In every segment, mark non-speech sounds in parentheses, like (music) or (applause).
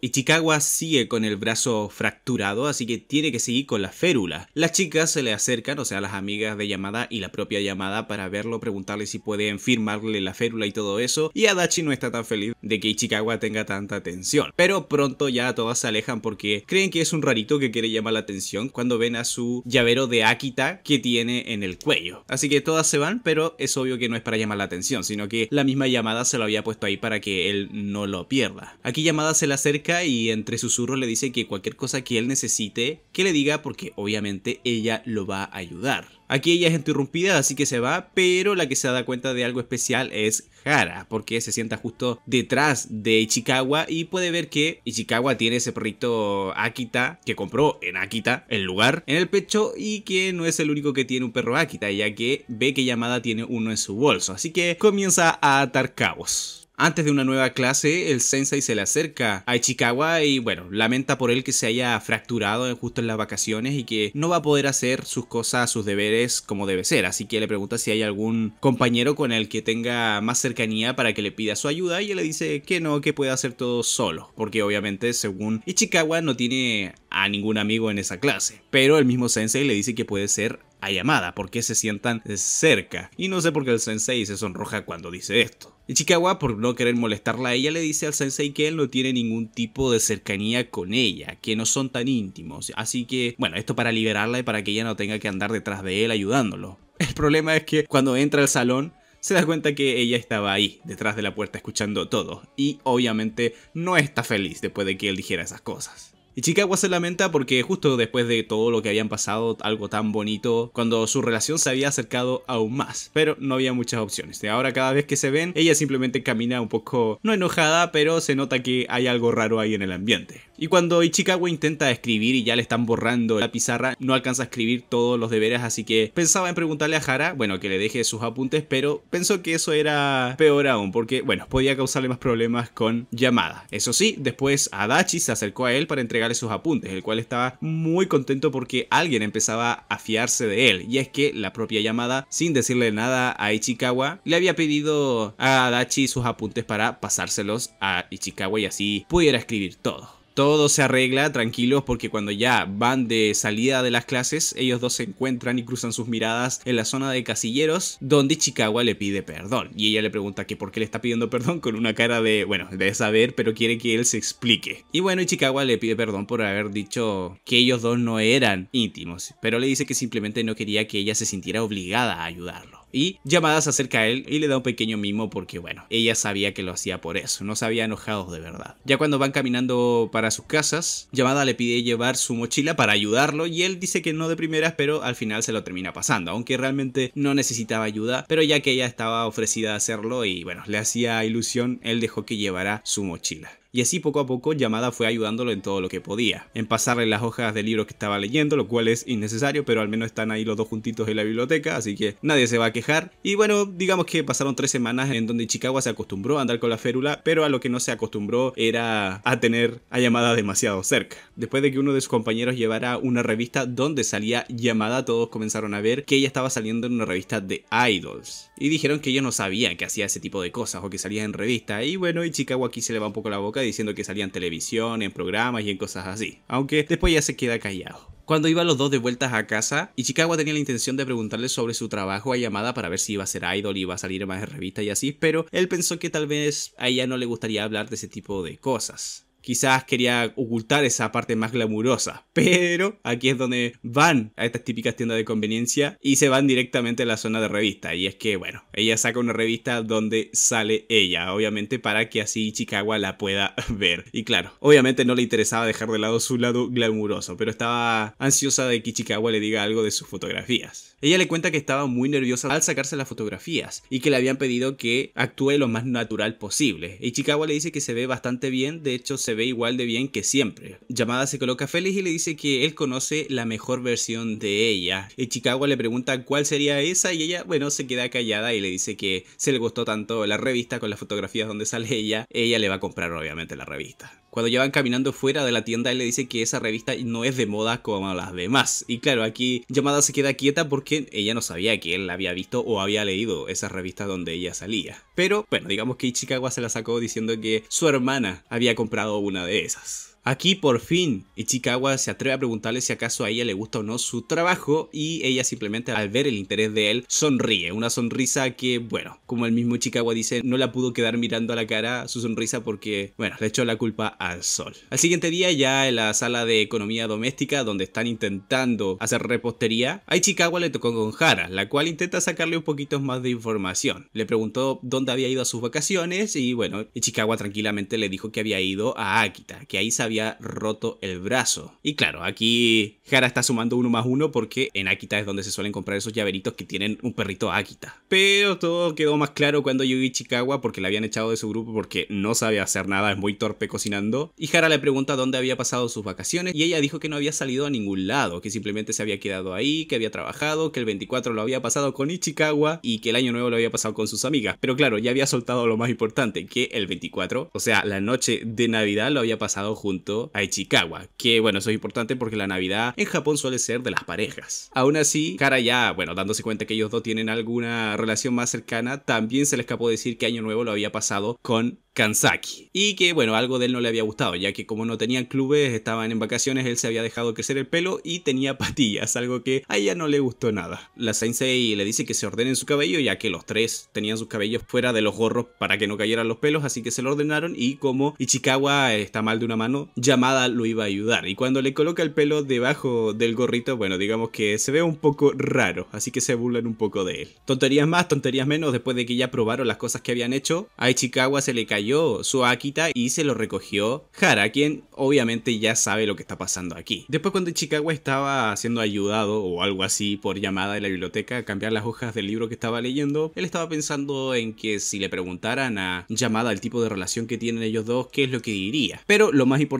Ichikawa sigue con el brazo fracturado, así que tiene que seguir con la férula. Las chicas se le acercan, o sea, las amigas de Yamada y la propia Yamada, para verlo, preguntarle si pueden firmarle la férula y todo eso. Y Adachi no está tan feliz de que Ichikawa tenga tanta atención. Pero pronto ya todas se alejan porque creen que es un rarito que quiere llamar la atención cuando ven a su llavero de Akita que tiene en el cuello. Así que todas se van, pero es obvio que no es para llamar la atención, sino que la misma llamada se lo había puesto ahí para que él no lo pierda. Aquí Yamada se le acerca y entre susurros le dice que cualquier cosa que él necesite, que le diga porque obviamente ella lo va a ayudar. Aquí ella es interrumpida, así que se va, pero la que se da cuenta de algo especial es Hara, porque se sienta justo detrás de Ichikawa y puede ver que Ichikawa tiene ese perrito Akita que compró en Akita, el lugar, en el pecho y que no es el único que tiene un perro Akita, ya que ve que Yamada tiene uno en su bolso, así que comienza a atar cabos. Antes de una nueva clase, el sensei se le acerca a Ichikawa y bueno, lamenta por él que se haya fracturado justo en las vacaciones y que no va a poder hacer sus cosas, sus deberes como debe ser. Así que le pregunta si hay algún compañero con el que tenga más cercanía para que le pida su ayuda y él le dice que no, que puede hacer todo solo. Porque obviamente, según Ichikawa, no tiene a ningún amigo en esa clase. Pero el mismo sensei le dice que puede ser a llamada, porque se sientan cerca. Y no sé por qué el sensei se sonroja cuando dice esto. Ichikawa, por no querer molestarla a ella, le dice al sensei que él no tiene ningún tipo de cercanía con ella, que no son tan íntimos. Así que, bueno, esto para liberarla y para que ella no tenga que andar detrás de él ayudándolo. (laughs) El problema es que cuando entra al salón, se da cuenta que ella estaba ahí, detrás de la puerta, escuchando todo, y obviamente no está feliz después de que él dijera esas cosas. Ichikawa se lamenta porque justo después de todo lo que habían pasado, algo tan bonito, cuando su relación se había acercado aún más, pero no había muchas opciones. De ahora cada vez que se ven, ella simplemente camina un poco, no enojada, pero se nota que hay algo raro ahí en el ambiente. Y cuando Ichikawa intenta escribir y ya le están borrando la pizarra, no alcanza a escribir todos los deberes, así que pensaba en preguntarle a Hara, bueno, que le deje sus apuntes, pero pensó que eso era peor aún, porque bueno, podía causarle más problemas con llamada. Eso sí, después Adachi se acercó a él para entregar sus apuntes, el cual estaba muy contento porque alguien empezaba a fiarse de él, y es que la propia llamada, sin decirle nada a Ichikawa, le había pedido a Dachi sus apuntes para pasárselos a Ichikawa y así pudiera escribir todo todo se arregla, tranquilos, porque cuando ya van de salida de las clases, ellos dos se encuentran y cruzan sus miradas en la zona de casilleros, donde Chicago le pide perdón. Y ella le pregunta que por qué le está pidiendo perdón con una cara de, bueno, de saber, pero quiere que él se explique. Y bueno, Chicago le pide perdón por haber dicho que ellos dos no eran íntimos, pero le dice que simplemente no quería que ella se sintiera obligada a ayudarlo y Yamada se acerca a él y le da un pequeño mimo porque bueno, ella sabía que lo hacía por eso, no se había enojado de verdad. Ya cuando van caminando para sus casas, llamada le pide llevar su mochila para ayudarlo y él dice que no de primeras, pero al final se lo termina pasando, aunque realmente no necesitaba ayuda, pero ya que ella estaba ofrecida a hacerlo y bueno, le hacía ilusión, él dejó que llevara su mochila y así poco a poco Yamada fue ayudándolo en todo lo que podía, en pasarle las hojas del libro que estaba leyendo, lo cual es innecesario, pero al menos están ahí los dos juntitos en la biblioteca, así que nadie se va a quejar. Y bueno, digamos que pasaron tres semanas en donde Chicago se acostumbró a andar con la férula, pero a lo que no se acostumbró era a tener a Yamada demasiado cerca. Después de que uno de sus compañeros llevara una revista donde salía Yamada, todos comenzaron a ver que ella estaba saliendo en una revista de idols. Y dijeron que ellos no sabían que hacía ese tipo de cosas o que salía en revista. Y bueno, y Chicago aquí se le va un poco la boca diciendo que salía en televisión, en programas y en cosas así, aunque después ya se queda callado. Cuando iban los dos de vueltas a casa, Ichikawa tenía la intención de preguntarle sobre su trabajo a Yamada para ver si iba a ser idol, y iba a salir más en revistas y así, pero él pensó que tal vez a ella no le gustaría hablar de ese tipo de cosas quizás quería ocultar esa parte más glamurosa. Pero aquí es donde van a estas típicas tiendas de conveniencia y se van directamente a la zona de revista. Y es que, bueno, ella saca una revista donde sale ella, obviamente para que así Chicago la pueda (laughs) ver. Y claro, obviamente no le interesaba dejar de lado su lado glamuroso, pero estaba ansiosa de que Chicago le diga algo de sus fotografías. Ella le cuenta que estaba muy nerviosa al sacarse las fotografías y que le habían pedido que actúe lo más natural posible. Y Chicago le dice que se ve bastante bien, de hecho se ve ve igual de bien que siempre. llamada se coloca feliz y le dice que él conoce la mejor versión de ella. Y Chicago le pregunta cuál sería esa y ella, bueno, se queda callada y le dice que se le gustó tanto la revista con las fotografías donde sale ella, ella le va a comprar obviamente la revista cuando ya van caminando fuera de la tienda, él le dice que esa revista no es de moda como las demás. Y claro, aquí Yamada se queda quieta porque ella no sabía que él la había visto o había leído esas revistas donde ella salía. Pero bueno, digamos que Ichikawa se la sacó diciendo que su hermana había comprado una de esas. Aquí por fin Ichikawa se atreve a preguntarle si acaso a ella le gusta o no su trabajo y ella simplemente al ver el interés de él sonríe, una sonrisa que bueno, como el mismo Ichikawa dice, no la pudo quedar mirando a la cara su sonrisa porque bueno, le echó la culpa al sol. Al siguiente día ya en la sala de economía doméstica donde están intentando hacer repostería, a Ichikawa le tocó con Jara, la cual intenta sacarle un poquito más de información. Le preguntó dónde había ido a sus vacaciones y bueno, Ichikawa tranquilamente le dijo que había ido a Akita, que ahí sabía roto el brazo. Y claro, aquí Jara está sumando uno más uno porque en Akita es donde se suelen comprar esos llaveritos que tienen un perrito Akita. Pero todo quedó más claro cuando llegó Ichikawa porque la habían echado de su grupo porque no sabe hacer nada, es muy torpe cocinando. Y Jara le pregunta dónde había pasado sus vacaciones y ella dijo que no había salido a ningún lado, que simplemente se había quedado ahí, que había trabajado, que el 24 lo había pasado con Ichikawa y que el año nuevo lo había pasado con sus amigas. Pero claro, ya había soltado lo más importante, que el 24, o sea, la noche de Navidad lo había pasado junto a Ichikawa, que bueno, eso es importante porque la Navidad en Japón suele ser de las parejas. Aún así, Kara ya, bueno, dándose cuenta que ellos dos tienen alguna relación más cercana, también se le escapó decir que Año Nuevo lo había pasado con Kansaki. Y que bueno, algo de él no le había gustado, ya que como no tenían clubes, estaban en vacaciones, él se había dejado crecer el pelo y tenía (laughs) patillas, algo que a ella no le gustó nada. La sensei le dice que se ordenen su cabello, ya que los tres tenían sus cabellos fuera de los gorros para que no cayeran los pelos, así que se lo ordenaron y como Ichikawa está mal de una mano, llamada lo iba a ayudar. Y cuando le coloca el pelo debajo del gorrito, bueno, digamos que se ve un poco raro, así que se burlan un poco de él. Tonterías más, tonterías menos, después de que ya probaron las cosas que habían hecho, a Ichikawa se le cayó su Akita y se lo recogió Hara, quien obviamente ya sabe lo que está pasando aquí. Después cuando Ichikawa estaba siendo ayudado o algo así por llamada de la biblioteca a cambiar las hojas del libro que estaba leyendo, él estaba pensando en que si le preguntaran a llamada el tipo de relación que tienen ellos dos, qué es lo que diría. Pero lo más importante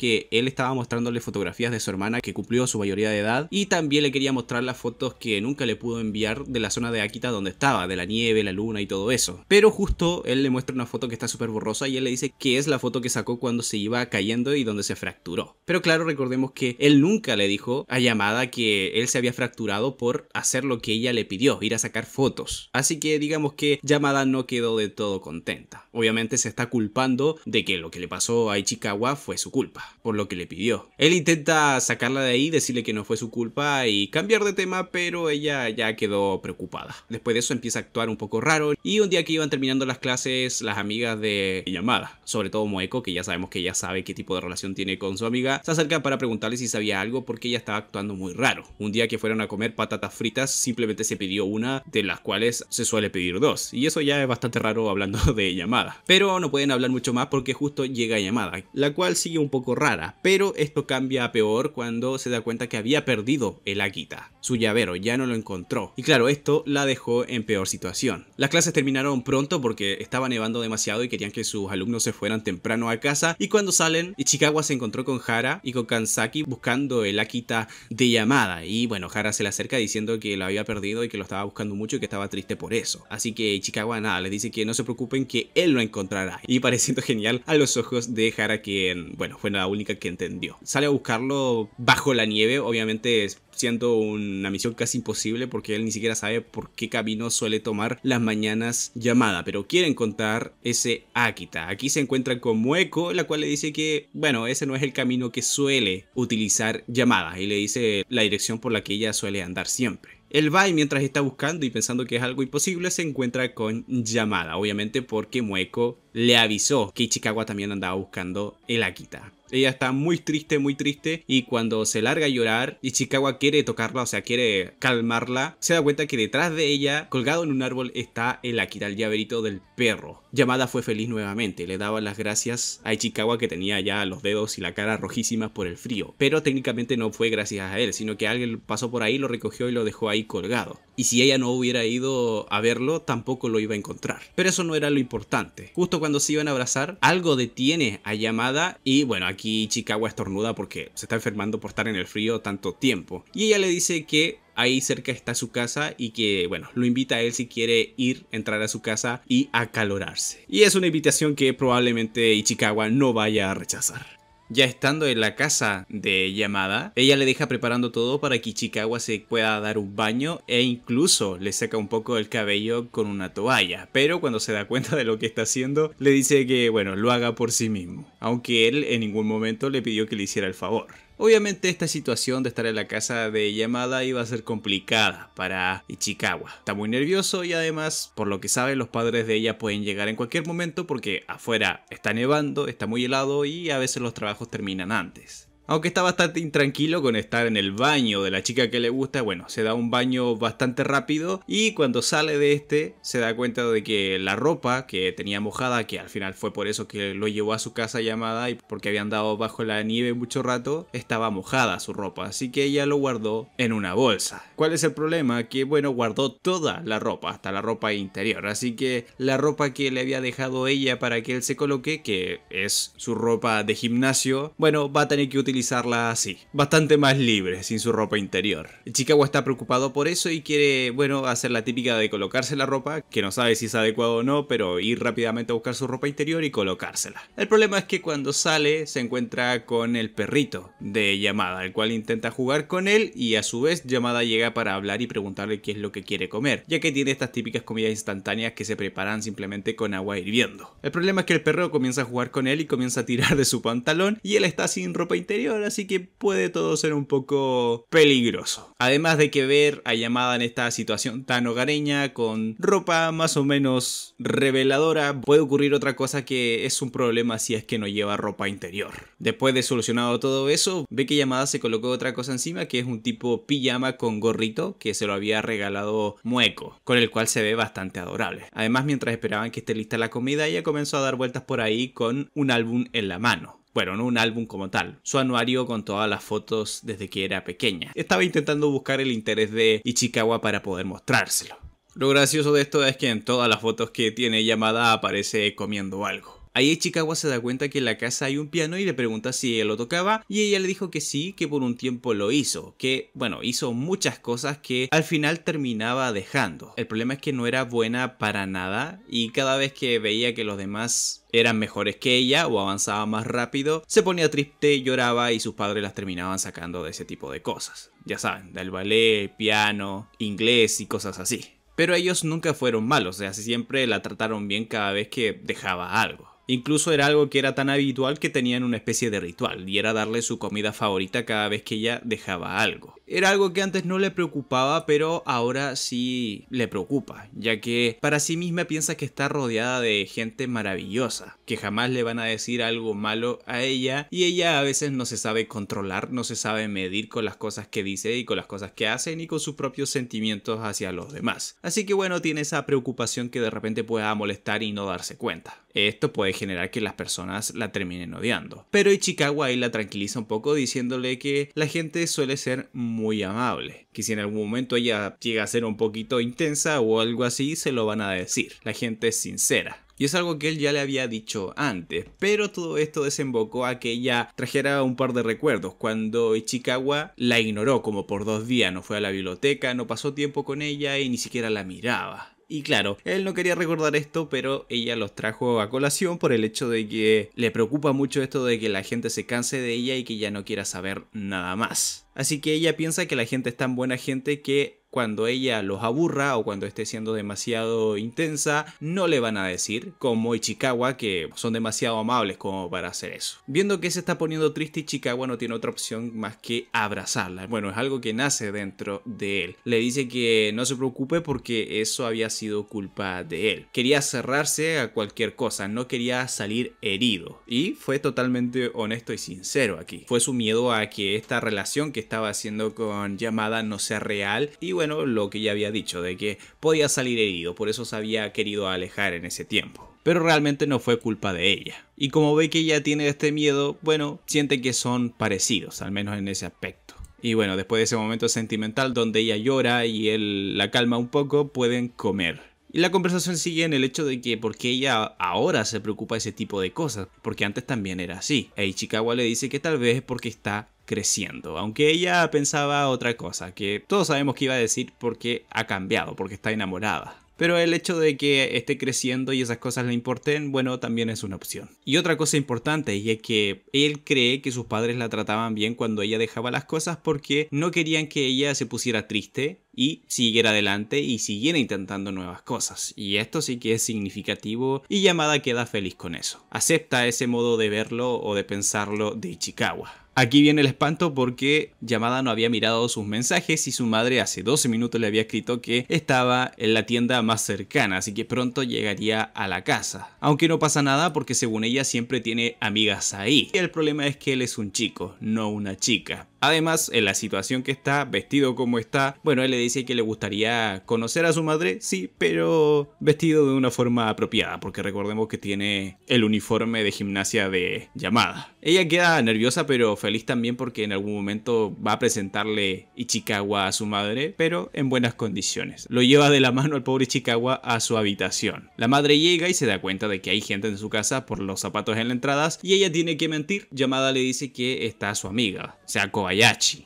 que él estaba mostrándole fotografías de su hermana que cumplió su mayoría de edad y también le quería mostrar las fotos que nunca le pudo enviar de la zona de Akita donde estaba, de la nieve, la luna y todo eso. Pero justo él le muestra una foto que está súper borrosa y él le dice que es la foto que sacó cuando se iba cayendo y donde se fracturó. Pero claro, recordemos que él nunca le dijo a Yamada que él se había fracturado por hacer lo que ella le pidió, ir a sacar fotos. Así que digamos que Yamada no quedó de todo contenta. Obviamente se está culpando de que lo que le pasó a Ichikawa fue su culpa, por lo que le pidió. Él intenta sacarla de ahí, decirle que no fue su culpa y cambiar de tema, pero ella ya quedó preocupada. Después de eso empieza a actuar un poco raro y un día que iban terminando las clases, las amigas de Yamada, sobre todo Moeko, que ya sabemos que ella sabe qué tipo de relación tiene con su amiga, se acerca para preguntarle si sabía algo porque ella estaba actuando muy raro. Un día que fueron a comer patatas fritas, simplemente se pidió una, de las cuales se suele pedir dos. Y eso ya es bastante raro hablando (laughs) de Yamada. Pero no pueden hablar mucho más porque justo llega Yamada, la cual sigue un poco rara, pero esto cambia a peor cuando se da cuenta que había perdido el Akita. Su llavero ya no lo encontró. Y claro, esto la dejó en peor situación. Las clases terminaron pronto porque estaba nevando demasiado y querían que sus alumnos se fueran temprano a casa. Y cuando salen, Ichikawa se encontró con Hara y con Kansaki buscando el Akita de llamada. Y bueno, Hara se le acerca diciendo que lo había perdido y que lo estaba buscando mucho y que estaba triste por eso. Así que Ichikawa nada, les dice que no se preocupen que él lo encontrará. Y pareciendo genial a los ojos de Hara que bueno, fue la única que entendió. Sale a buscarlo bajo la nieve, obviamente siendo una misión casi imposible porque él ni siquiera sabe por qué camino suele tomar las mañanas llamada, pero quiere encontrar ese Akita. Aquí se encuentra con Mueco, la cual le dice que, bueno, ese no es el camino que suele utilizar llamada y le dice la dirección por la que ella suele andar siempre. El va mientras está buscando y pensando que es algo imposible, se encuentra con llamada, obviamente porque Mueco le avisó que Ichikawa también andaba buscando el Akita. Ella está muy triste, muy triste. Y cuando se larga a llorar, Ichikawa quiere tocarla, o sea, quiere calmarla, se da cuenta que detrás de ella, colgado en un árbol, está el Akira, el llaverito del perro. Yamada fue feliz nuevamente. Le daba las gracias a Ichikawa que tenía ya los dedos y la cara rojísimas por el frío. Pero técnicamente no fue gracias a él, sino que alguien pasó por ahí, lo recogió y lo dejó ahí colgado. Y si ella no hubiera ido a verlo, tampoco lo iba a encontrar. Pero eso no era lo importante. Justo cuando se iban a abrazar, algo detiene a Yamada y bueno, aquí y Chicago estornuda porque se está enfermando por estar en el frío tanto tiempo. Y ella le dice que ahí cerca está su casa y que, bueno, lo invita a él si quiere ir, entrar a su casa y acalorarse. Y es una invitación que probablemente Ichikawa no vaya a rechazar. Ya estando en la casa de Yamada, ella le deja preparando todo para que Ichikawa se pueda dar un baño e incluso le saca un poco el cabello con una toalla. Pero cuando se da cuenta de lo que está haciendo, le dice que, bueno, lo haga por sí mismo. Aunque él en ningún momento le pidió que le hiciera el favor. Obviamente esta situación de estar en la casa de Yamada iba a ser complicada para Ichikawa. Está muy nervioso y además, por lo que sabe, los padres de ella pueden llegar en cualquier momento porque afuera está nevando, está muy helado y a veces los trabajos terminan antes. Aunque está bastante intranquilo con estar en el baño de la chica que le gusta, bueno, se da un baño bastante rápido y cuando sale de este se da cuenta de que la ropa que tenía mojada, que al final fue por eso que lo llevó a su casa llamada y porque había andado bajo la nieve mucho rato, estaba mojada su ropa, así que ella lo guardó en una bolsa. ¿Cuál es el problema? Que bueno, guardó toda la ropa, hasta la ropa interior, así que la ropa que le había dejado ella para que él se coloque, que es su ropa de gimnasio, bueno, va a tener que utilizar utilizarla así, bastante más libre, sin su ropa interior. Chicago está preocupado por eso y quiere, bueno, hacer la típica de colocarse la ropa, que no sabe si es adecuado o no, pero ir rápidamente a buscar su ropa interior y colocársela. El problema es que cuando sale se encuentra con el perrito de Yamada, el cual intenta jugar con él y a su vez Yamada llega para hablar y preguntarle qué es lo que quiere comer, ya que tiene estas típicas comidas instantáneas que se preparan simplemente con agua hirviendo. El problema es que el perro comienza a jugar con él y comienza a tirar de su pantalón y él está sin ropa interior así que puede todo ser un poco peligroso. Además de que ver a Yamada en esta situación tan hogareña, con ropa más o menos reveladora, puede ocurrir otra cosa que es un problema si es que no lleva ropa interior. Después de solucionado todo eso, ve que Yamada se colocó otra cosa encima, que es un tipo pijama con gorrito que se lo había regalado Mueco, con el cual se ve bastante adorable. Además, mientras esperaban que esté lista la comida, ella comenzó a dar vueltas por ahí con un álbum en la mano bueno, no un álbum como tal, su anuario con todas las fotos desde que era pequeña. Estaba intentando buscar el interés de Ichikawa para poder mostrárselo. Lo gracioso de esto es que en todas las fotos que tiene llamada aparece comiendo algo. Ahí se da cuenta que en la casa hay un piano y le pregunta si ella lo tocaba y ella le dijo que sí, que por un tiempo lo hizo, que bueno, hizo muchas cosas que al final terminaba dejando. El problema es que no era buena para nada y cada vez que veía que los demás eran mejores que ella o avanzaba más rápido, se ponía triste, lloraba y sus padres las terminaban sacando de ese tipo de cosas. Ya saben, del ballet, piano, inglés y cosas así. Pero ellos nunca fueron malos, o sea, siempre la trataron bien cada vez que dejaba algo. Incluso era algo que era tan habitual que tenían una especie de ritual, y era darle su comida favorita cada vez que ella dejaba algo. Era algo que antes no le preocupaba, pero ahora sí le preocupa, ya que para sí misma piensa que está rodeada de gente maravillosa, que jamás le van a decir algo malo a ella, y ella a veces no se sabe controlar, no se sabe medir con las cosas que dice y con las cosas que hace, ni con sus propios sentimientos hacia los demás. Así que bueno, tiene esa preocupación que de repente pueda molestar y no darse cuenta. Esto puede generar que las personas la terminen odiando. Pero Ichikawa ahí la tranquiliza un poco diciéndole que la gente suele ser muy amable, que si en algún momento ella llega a ser un poquito intensa o algo así, se lo van a decir. La gente es sincera. Y es algo que él ya le había dicho antes, pero todo esto desembocó a que ella trajera un par de recuerdos cuando Ichikawa la ignoró como por dos días, no fue a la biblioteca, no pasó tiempo con ella y ni siquiera la miraba. Y claro, él no quería recordar esto, pero ella los trajo a colación por el hecho de que le preocupa mucho esto de que la gente se canse de ella y que ya no quiera saber nada más. Así que ella piensa que la gente es tan buena gente que cuando ella los aburra o cuando esté siendo demasiado intensa, no le van a decir, como Ichikawa, que son demasiado amables como para hacer eso. Viendo que se está poniendo triste, Ichikawa no tiene otra opción más que abrazarla. Bueno, es algo que nace dentro de él. Le dice que no se preocupe porque eso había sido culpa de él. Quería cerrarse a cualquier cosa, no quería salir herido. Y fue totalmente honesto y sincero aquí. Fue su miedo a que esta relación que estaba haciendo con Yamada no sea real y bueno, lo que ya había dicho, de que podía salir herido, por eso se había querido alejar en ese tiempo. Pero realmente no fue culpa de ella. Y como ve que ella tiene este miedo, bueno, siente que son parecidos, al menos en ese aspecto. Y bueno, después de ese momento sentimental donde ella llora y él la calma un poco, pueden comer. Y la conversación sigue en el hecho de que porque ella ahora se preocupa de ese tipo de cosas, porque antes también era así. E Ichikawa le dice que tal vez es porque está creciendo, aunque ella pensaba otra cosa, que todos sabemos que iba a decir porque ha cambiado, porque está enamorada. Pero el hecho de que esté creciendo y esas cosas le importen, bueno, también es una opción. Y otra cosa importante, es que él cree que sus padres la trataban bien cuando ella dejaba las cosas porque no querían que ella se pusiera triste y siguiera adelante y siguiera intentando nuevas cosas. Y esto sí que es significativo y Yamada queda feliz con eso. Acepta ese modo de verlo o de pensarlo de Ichikawa. Aquí viene el espanto porque Yamada no había mirado sus mensajes y su madre hace 12 minutos le había escrito que estaba en la tienda más cercana, así que pronto llegaría a la casa. Aunque no pasa nada porque según ella siempre tiene amigas ahí. Y el problema es que él es un chico, no una chica. Además, en la situación que está, vestido como está, bueno, él le dice que le gustaría conocer a su madre, sí, pero vestido de una forma apropiada, porque recordemos que tiene el uniforme de gimnasia de llamada. Ella queda nerviosa pero feliz también porque en algún momento va a presentarle Ichikawa a su madre, pero en buenas condiciones. Lo lleva de la mano al pobre Ichikawa a su habitación. La madre llega y se da cuenta de que hay gente en su casa por los zapatos en la entrada y ella tiene que mentir. Llamada le dice que está su amiga,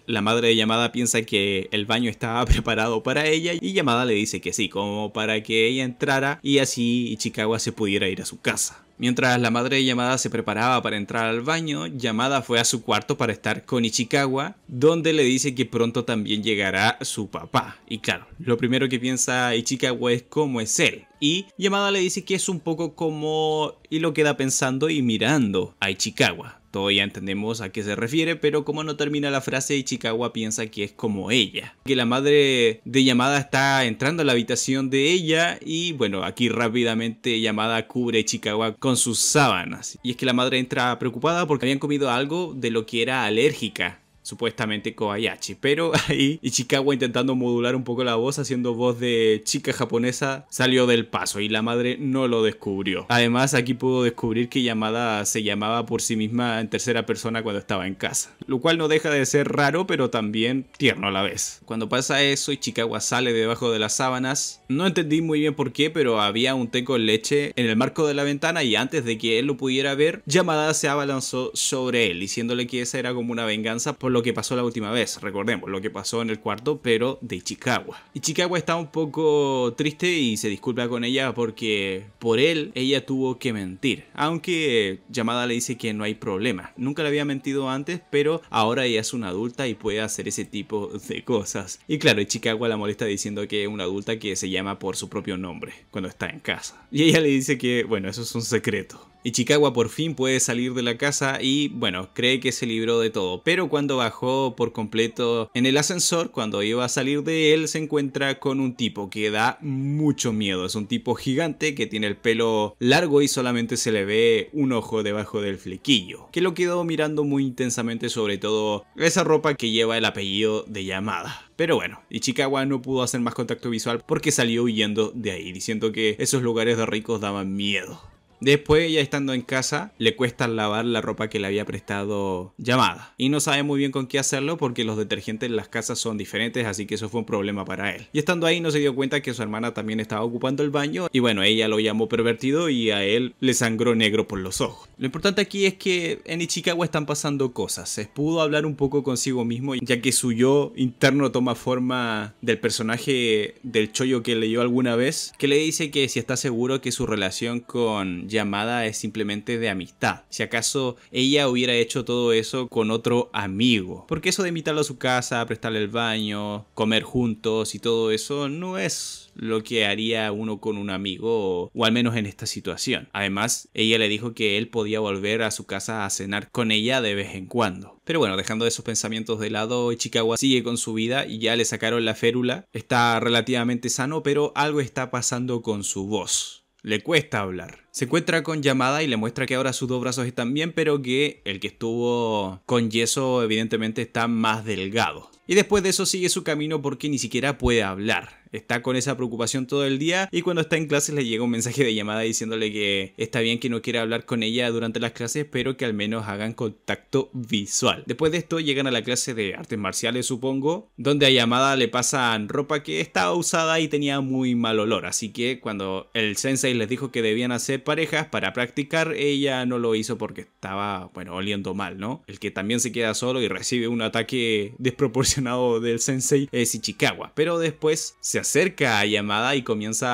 la madre de Yamada piensa que el baño estaba (laughs) preparado para ella y Yamada le dice que sí, como para que ella entrara y así Ichikawa se pudiera ir a su casa. Mientras la madre de Yamada se preparaba para entrar al baño, Yamada fue a su cuarto para estar con Ichikawa, donde le dice que pronto también llegará su papá. Y claro, lo primero que piensa Ichikawa es cómo es él. Y Yamada le dice que es un poco como y lo queda pensando y mirando a Ichikawa. Todavía entendemos a qué se refiere, pero como no termina la frase, Ichikawa piensa que es como ella. Que la madre de Yamada está entrando a la habitación de ella y bueno, aquí rápidamente Yamada cubre a con sus sábanas. Y es que la madre entra preocupada porque habían comido algo de lo que era alérgica supuestamente Kobayashi. Pero (laughs) ahí Ichikawa intentando modular un poco la voz, haciendo voz de chica japonesa, salió del paso y la madre no lo descubrió. Además, aquí pudo descubrir que Yamada se llamaba por sí misma en tercera persona cuando estaba en casa, lo cual no deja de ser raro, pero también tierno a la vez. Cuando pasa eso, Ichikawa sale debajo de las sábanas. No entendí muy bien por qué, pero había un teco de leche en el marco de la ventana y antes de que él lo pudiera ver, Yamada se abalanzó sobre él, diciéndole que esa era como una venganza por lo lo que pasó la última vez, recordemos, lo que pasó en el cuarto, pero de Y Chicago está un poco triste y se disculpa con ella porque por él ella tuvo que mentir, aunque Yamada le dice que no hay problema. Nunca le había mentido antes, pero ahora ella es una adulta y puede hacer ese tipo de cosas. Y claro, Ichikawa la molesta diciendo que es una adulta que se llama por su propio nombre cuando está en casa. Y ella le dice que, bueno, eso es un secreto. Ichikawa por fin puede salir de la casa y bueno, cree que se libró de todo, pero cuando bajó por completo en el ascensor, cuando iba a salir de él, se encuentra con un tipo que da mucho miedo, es un tipo gigante que tiene el pelo largo y solamente se le ve un ojo debajo del flequillo, que lo quedó mirando muy intensamente sobre todo esa ropa que lleva el apellido de llamada. Pero bueno, Ichikawa no pudo hacer más contacto visual porque salió huyendo de ahí, diciendo que esos lugares de ricos daban miedo. Después, ya estando en casa, le cuesta lavar la ropa que le había prestado llamada. Y no sabe muy bien con qué hacerlo porque los detergentes en las casas son diferentes, así que eso fue un problema para él. Y estando ahí no se dio cuenta que su hermana también estaba ocupando el baño y bueno, ella lo llamó pervertido y a él le sangró negro por los ojos. Lo importante aquí es que en Ichikawa están pasando cosas. Se pudo hablar un poco consigo mismo ya que su yo interno toma forma del personaje del chollo que leyó alguna vez, que le dice que si está seguro que su relación con llamada es simplemente de amistad. Si acaso ella hubiera hecho todo eso con otro amigo. Porque eso de invitarlo a su casa, prestarle el baño, comer juntos y todo eso no es lo que haría uno con un amigo o, al menos en esta situación. Además, ella le dijo que él podía volver a su casa a cenar con ella de vez en cuando. Pero bueno, dejando esos pensamientos de lado, Ichikawa sigue con su vida y ya le sacaron la férula. Está relativamente sano, pero algo está pasando con su voz. Le cuesta hablar. Se encuentra con Yamada y le muestra que ahora sus dos brazos están bien, pero que el que estuvo con yeso evidentemente está más delgado. Y después de eso sigue su camino porque ni siquiera puede hablar. Está con esa preocupación todo el día y cuando está en clases le llega un mensaje de llamada diciéndole que está bien que no quiera hablar con ella durante las clases, pero que al menos hagan contacto visual. Después de esto llegan a la clase de artes marciales, supongo, donde a llamada le pasan ropa que estaba usada y tenía muy mal olor, así que cuando el sensei les dijo que debían hacer parejas para practicar, ella no lo hizo porque estaba, bueno, oliendo mal, ¿no? El que también se queda solo y recibe un ataque (laughs) desproporcionado del sensei es Ichikawa, pero después se acerca a Yamada y comienza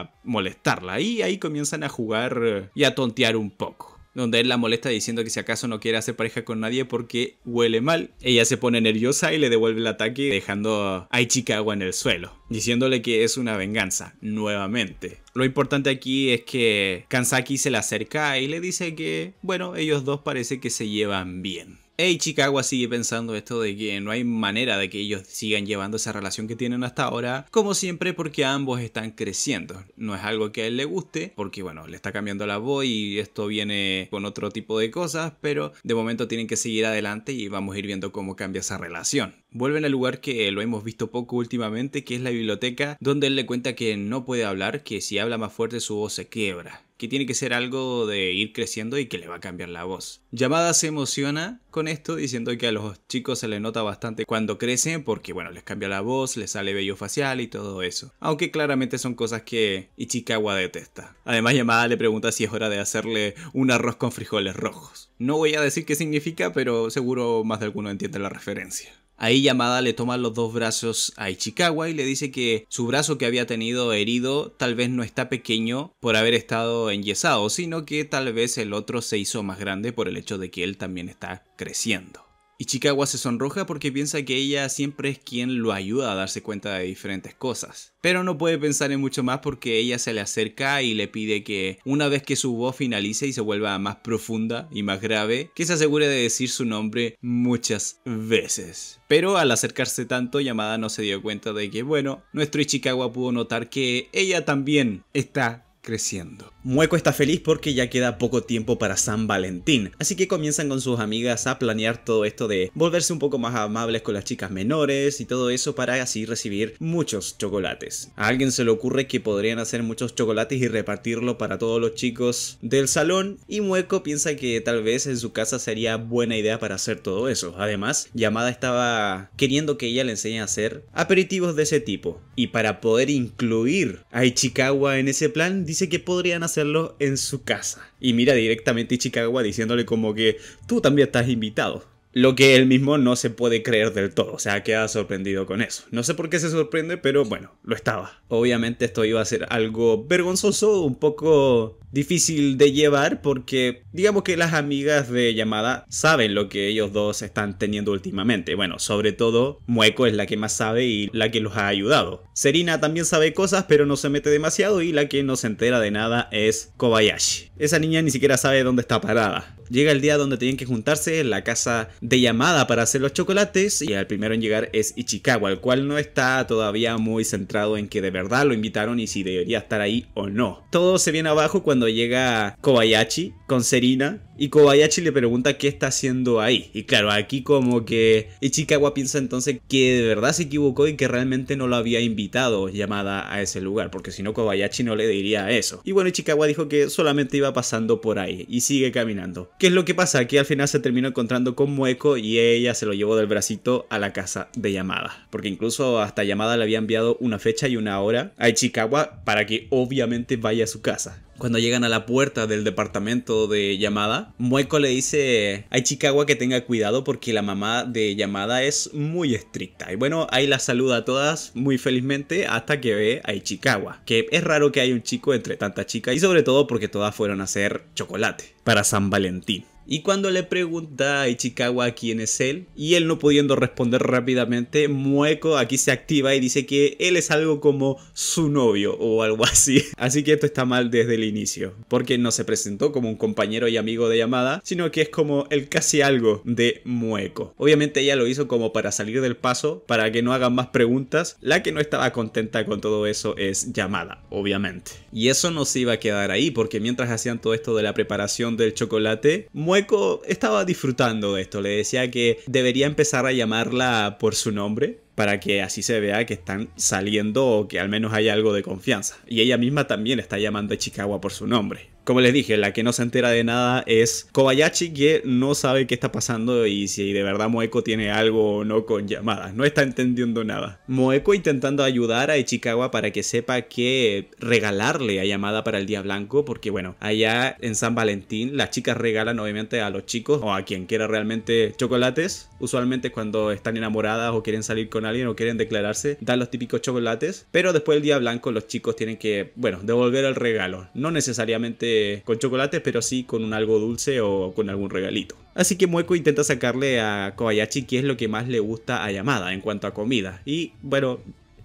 a molestarla y ahí comienzan a jugar y a tontear un poco donde él la molesta diciendo que si acaso no quiere hacer pareja con nadie porque huele mal. Ella se pone nerviosa y le devuelve el ataque dejando a Ichikawa en el suelo, diciéndole que es una venganza, nuevamente. Lo importante aquí es que Kansaki se le acerca y le dice que, bueno, ellos dos parece que se llevan bien. Hey, Chicago sigue pensando esto de que no hay manera de que ellos sigan llevando esa relación que tienen hasta ahora, como siempre porque ambos están creciendo. No es algo que a él le guste, porque bueno, le está cambiando la voz y esto viene con otro tipo de cosas, pero de momento tienen que seguir adelante y vamos a ir viendo cómo cambia esa relación vuelven al lugar que lo hemos visto poco últimamente, que es la biblioteca, donde él le cuenta que no puede hablar, que si habla más fuerte su voz se quiebra, que tiene que ser algo de ir creciendo y que le va a cambiar la voz. Yamada se emociona con esto diciendo que a los chicos se le nota bastante cuando crecen porque bueno, les cambia la voz, les sale vello facial y todo eso. Aunque claramente son cosas que Ichikawa detesta. Además Yamada le pregunta si es hora de hacerle un arroz con frijoles rojos. No voy a decir qué significa, pero seguro más de alguno entiende la referencia. Ahí Yamada le toma los dos brazos a Ichikawa y le dice que su brazo que había tenido herido tal vez no está pequeño por haber estado enyesado, sino que tal vez el otro se hizo más grande por el hecho de que él también está creciendo. Ichikawa se sonroja porque piensa que ella siempre es quien lo ayuda a darse cuenta de diferentes cosas. Pero no puede pensar en mucho más porque ella se le acerca y le pide que una vez que su voz finalice y se vuelva más profunda y más grave, que se asegure de decir su nombre muchas veces. Pero al acercarse tanto, Yamada no se dio cuenta de que, bueno, nuestro Ichikawa pudo notar que ella también está creciendo. Mueco está feliz porque ya queda poco tiempo para San Valentín, así que comienzan con sus amigas a planear todo esto de volverse un poco más amables con las chicas menores y todo eso para así recibir muchos chocolates. A alguien se le ocurre que podrían hacer muchos chocolates y repartirlo para todos los chicos del salón y Mueco piensa que tal vez en su casa sería buena idea para hacer todo eso. Además, Yamada estaba queriendo que ella le enseñe a hacer aperitivos de ese tipo y para poder incluir a Ichikawa en ese plan dice que podrían hacerlo en su casa. Y mira directamente a Chicago diciéndole como que tú también estás invitado lo que él mismo no se puede creer del todo, o sea, queda sorprendido con eso. No sé por qué se sorprende, pero bueno, lo estaba. Obviamente esto iba a ser algo vergonzoso, un poco difícil de llevar porque digamos que las amigas de llamada saben lo que ellos dos están teniendo últimamente. Bueno, sobre todo Mueco es la que más sabe y la que los ha ayudado. Serina también sabe cosas pero no se mete demasiado y la que no se entera de nada es Kobayashi. Esa niña ni siquiera sabe dónde está parada. Llega el día donde tienen que juntarse en la casa de llamada para hacer los chocolates y el primero en llegar es Ichikawa, el cual no está todavía muy centrado en que de verdad lo invitaron y si debería estar ahí o no. Todo se viene abajo cuando llega Kobayashi, con Serina y Kobayashi le pregunta qué está haciendo ahí. Y claro, aquí como que Ichikawa piensa entonces que de verdad se equivocó y que realmente no lo había invitado llamada a ese lugar, porque si no Kobayashi no le diría eso. Y bueno, Ichikawa dijo que solamente iba pasando por ahí y sigue caminando. ¿Qué es lo que pasa? Que al final se terminó encontrando con Mueko y ella se lo llevó del bracito a la casa de llamada, porque incluso hasta llamada le había enviado una fecha y una hora a Ichikawa para que obviamente vaya a su casa. Cuando llegan a la puerta del departamento de Yamada, Mueco le dice a Ichikawa que tenga cuidado porque la mamá de Yamada es muy estricta. Y bueno, ahí la saluda a todas muy felizmente hasta que ve a Ichikawa. Que es raro que haya un chico entre tantas chicas y sobre todo porque todas fueron a hacer chocolate para San Valentín. Y cuando le pregunta a Ichikawa quién es él, y él no pudiendo responder rápidamente, Mueco aquí se activa y dice que él es algo como su novio o algo así. (laughs) Así que esto está mal desde el inicio, porque no se presentó como un compañero y amigo de llamada sino que es como el casi algo de Mueco. Obviamente ella lo hizo como para salir del paso, para que no hagan más preguntas. La que no estaba contenta con todo eso es llamada, obviamente. Y eso no se iba a quedar ahí, porque mientras hacían todo esto de la preparación del chocolate, Mueco estaba disfrutando de esto. Le decía que debería empezar a llamarla por su nombre para que así se vea que están saliendo o que al menos hay algo de confianza. Y ella misma también está llamando a Chicago por su nombre como les dije, la que no se entera de nada es Kobayashi, que no sabe qué está pasando y si de verdad Moeko tiene algo o no con llamadas. No está entendiendo nada. Moeko intentando ayudar a Ichikawa para que sepa qué regalarle a Yamada para el Día Blanco, porque bueno, allá en San Valentín las chicas regalan obviamente a los chicos o a quien quiera realmente chocolates. Usualmente cuando están enamoradas o quieren salir con alguien o quieren declararse, dan los típicos chocolates. Pero después del Día Blanco los chicos tienen que, bueno, devolver el regalo. No necesariamente eh, con chocolate, pero sí con un algo dulce o con algún regalito. Así que Mueco intenta sacarle a Kobayashi Que es lo que más le gusta a Yamada en cuanto a comida. Y bueno,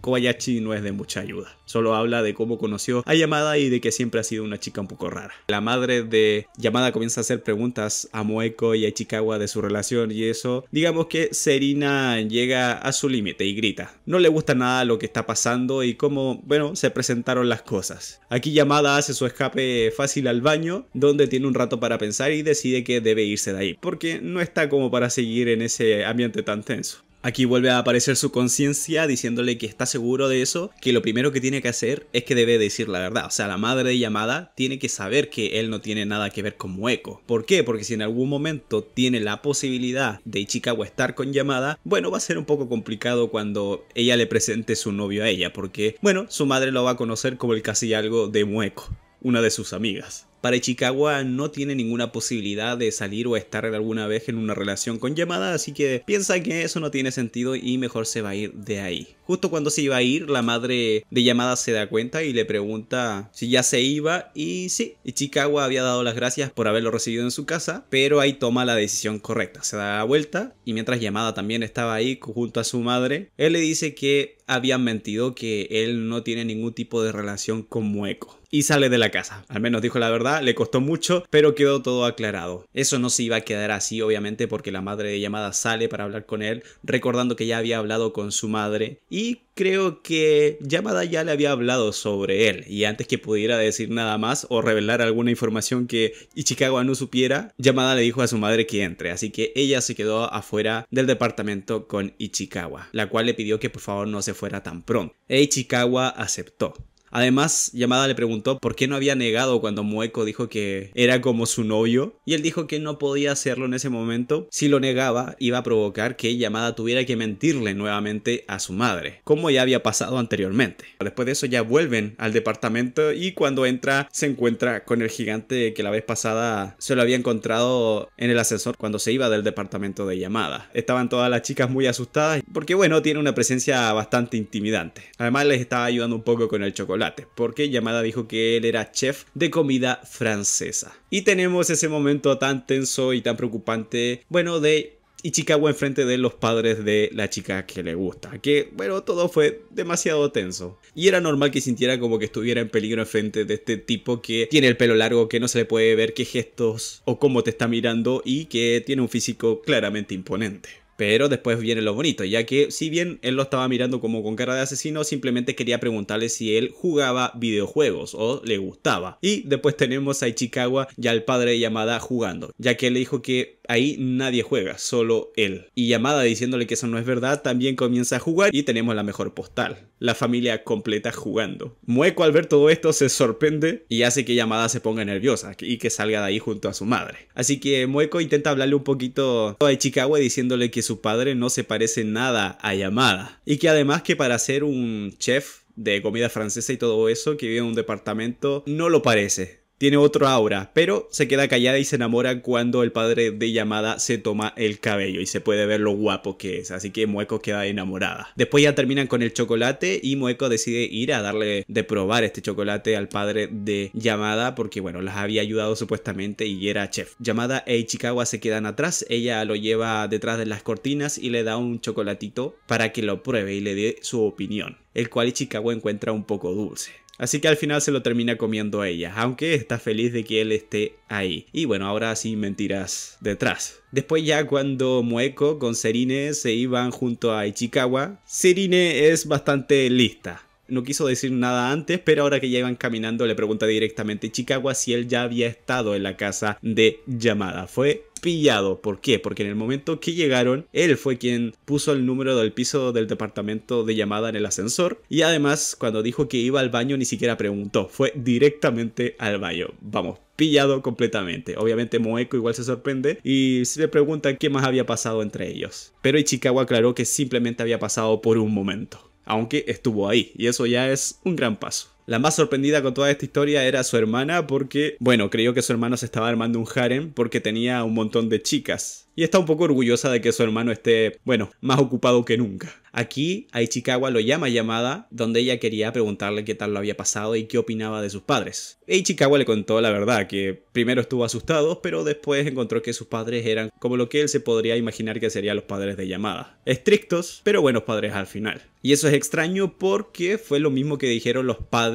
Kobayashi no es de mucha ayuda. Solo habla de cómo conoció a Yamada y de que siempre ha sido una chica un poco rara. La madre de Yamada comienza a hacer preguntas a Moeko y a Ichikawa de su relación y eso. Digamos que Serina llega a su límite y grita. No le gusta nada lo que está pasando y cómo, bueno, se presentaron las cosas. Aquí Yamada hace su escape fácil al baño, donde tiene un rato para pensar y decide que debe irse de ahí, porque no está como para seguir en ese ambiente tan tenso. Aquí vuelve a aparecer su conciencia diciéndole que está seguro de eso, que lo primero que tiene que hacer es que debe decir la verdad. O sea, la madre de Yamada tiene que saber que él no tiene nada que ver con Mueco. ¿Por qué? Porque si en algún momento tiene la posibilidad de Ichikawa estar con Yamada, bueno, va a ser un poco complicado cuando ella le presente su novio a ella, porque, bueno, su madre lo va a conocer como el casi algo de Mueco, una de sus amigas. Para Ichikawa no tiene ninguna posibilidad de salir o estar alguna vez en una relación con Yamada, así que piensa que eso no tiene sentido y mejor se va a ir de ahí. Justo cuando se iba a ir, la madre de Yamada se da cuenta y le pregunta si ya se iba y sí, Ichikawa había dado las gracias por haberlo recibido en su casa, pero ahí toma la decisión correcta, se da la vuelta y mientras Yamada también estaba ahí junto a su madre, él le dice que habían mentido que él no tiene ningún tipo de relación con Mueco y sale de la casa, al menos dijo la verdad le costó mucho, pero quedó todo aclarado. Eso no se iba a quedar así, obviamente, porque la madre de llamada sale para hablar con él, recordando que ya había hablado con su madre y creo que Yamada ya le había hablado sobre él y antes que pudiera decir nada más o revelar alguna información que Ichikawa no supiera, Yamada le dijo a su madre que entre, así que ella se quedó afuera del departamento con Ichikawa, la cual le pidió que por favor no se fuera tan pronto. E Ichikawa aceptó. Además, Yamada le preguntó por qué no había negado cuando Mueco dijo que era como su novio, y él dijo que no podía hacerlo en ese momento. Si lo negaba, iba a provocar que Yamada tuviera que mentirle nuevamente a su madre, como ya había pasado anteriormente. Después de eso ya vuelven al departamento y cuando entra se encuentra con el gigante que la vez pasada se lo había encontrado en el ascensor cuando se iba del departamento de Yamada. Estaban todas las chicas muy asustadas porque bueno, tiene una presencia bastante intimidante. Además les estaba ayudando un poco con el chocolate porque llamada dijo que él era chef de comida francesa. Y tenemos ese momento tan tenso y tan preocupante, bueno, de Ichikawa enfrente de los padres de la chica que le gusta. Que, bueno, todo fue demasiado tenso. Y era normal que sintiera como que estuviera en peligro enfrente de este tipo que tiene el pelo largo, que no se le puede ver qué gestos o cómo te está mirando y que tiene un físico claramente imponente. Pero después viene lo bonito, ya que si bien él lo estaba mirando como con cara de asesino, simplemente quería preguntarle si él jugaba videojuegos o le gustaba. Y después tenemos a Ichikawa y al padre de Yamada jugando, ya que él le dijo que ahí nadie juega, solo él. Y Yamada diciéndole que eso no es verdad, también comienza a jugar y tenemos la mejor postal. La familia completa jugando. Mueco al ver todo esto se sorprende y hace que Yamada se ponga nerviosa y que salga de ahí junto a su madre. Así que Mueco intenta hablarle un poquito a Chicago diciéndole que su padre no se parece nada a Yamada. Y que además que para ser un chef de comida francesa y todo eso que vive en un departamento no lo parece tiene otro aura, pero se queda callada y se enamora cuando el padre de Yamada se toma el cabello y se puede ver lo guapo que es, así que Mueco queda enamorada. Después ya terminan con el chocolate y Mueco decide ir a darle de probar este chocolate al padre de Yamada porque bueno, las había ayudado supuestamente y era chef. Llamada e Ichikawa se quedan atrás, ella lo lleva detrás de las cortinas y le da un chocolatito para que lo pruebe y le dé su opinión, el cual Ichikawa encuentra un poco dulce. Así que al final se lo termina comiendo a ella, aunque está feliz de que él esté ahí. Y bueno, ahora sí mentiras detrás. Después ya cuando Moeko con Serine se iban junto a Ichikawa, Serine es bastante lista. No quiso decir nada antes, pero ahora que ya caminando le pregunta directamente a Ichikawa si él ya había estado en la casa de Yamada. Fue pillado. ¿Por qué? Porque en el momento que llegaron, él fue quien puso el número del piso del departamento de llamada en el ascensor. Y además, cuando dijo que iba al baño, ni siquiera preguntó. Fue directamente al baño. Vamos, pillado completamente. Obviamente Moeko igual se sorprende y se le preguntan qué más había pasado entre ellos. Pero Ichikawa aclaró que simplemente había pasado por un momento, aunque estuvo ahí, y eso ya es un gran paso. La más sorprendida con toda esta historia era su hermana porque, bueno, creyó que su hermano se estaba armando un harem porque tenía un montón de chicas. Y está un poco orgullosa de que su hermano esté, bueno, más ocupado que nunca. Aquí, Aichikawa lo llama llamada, donde ella quería preguntarle qué tal lo había pasado y qué opinaba de sus padres. Aichikawa le contó la verdad, que primero estuvo asustado, pero después encontró que sus padres eran como lo que él se podría imaginar que serían los padres de llamada. Estrictos, pero buenos padres al final. Y eso es extraño porque fue lo mismo que dijeron los padres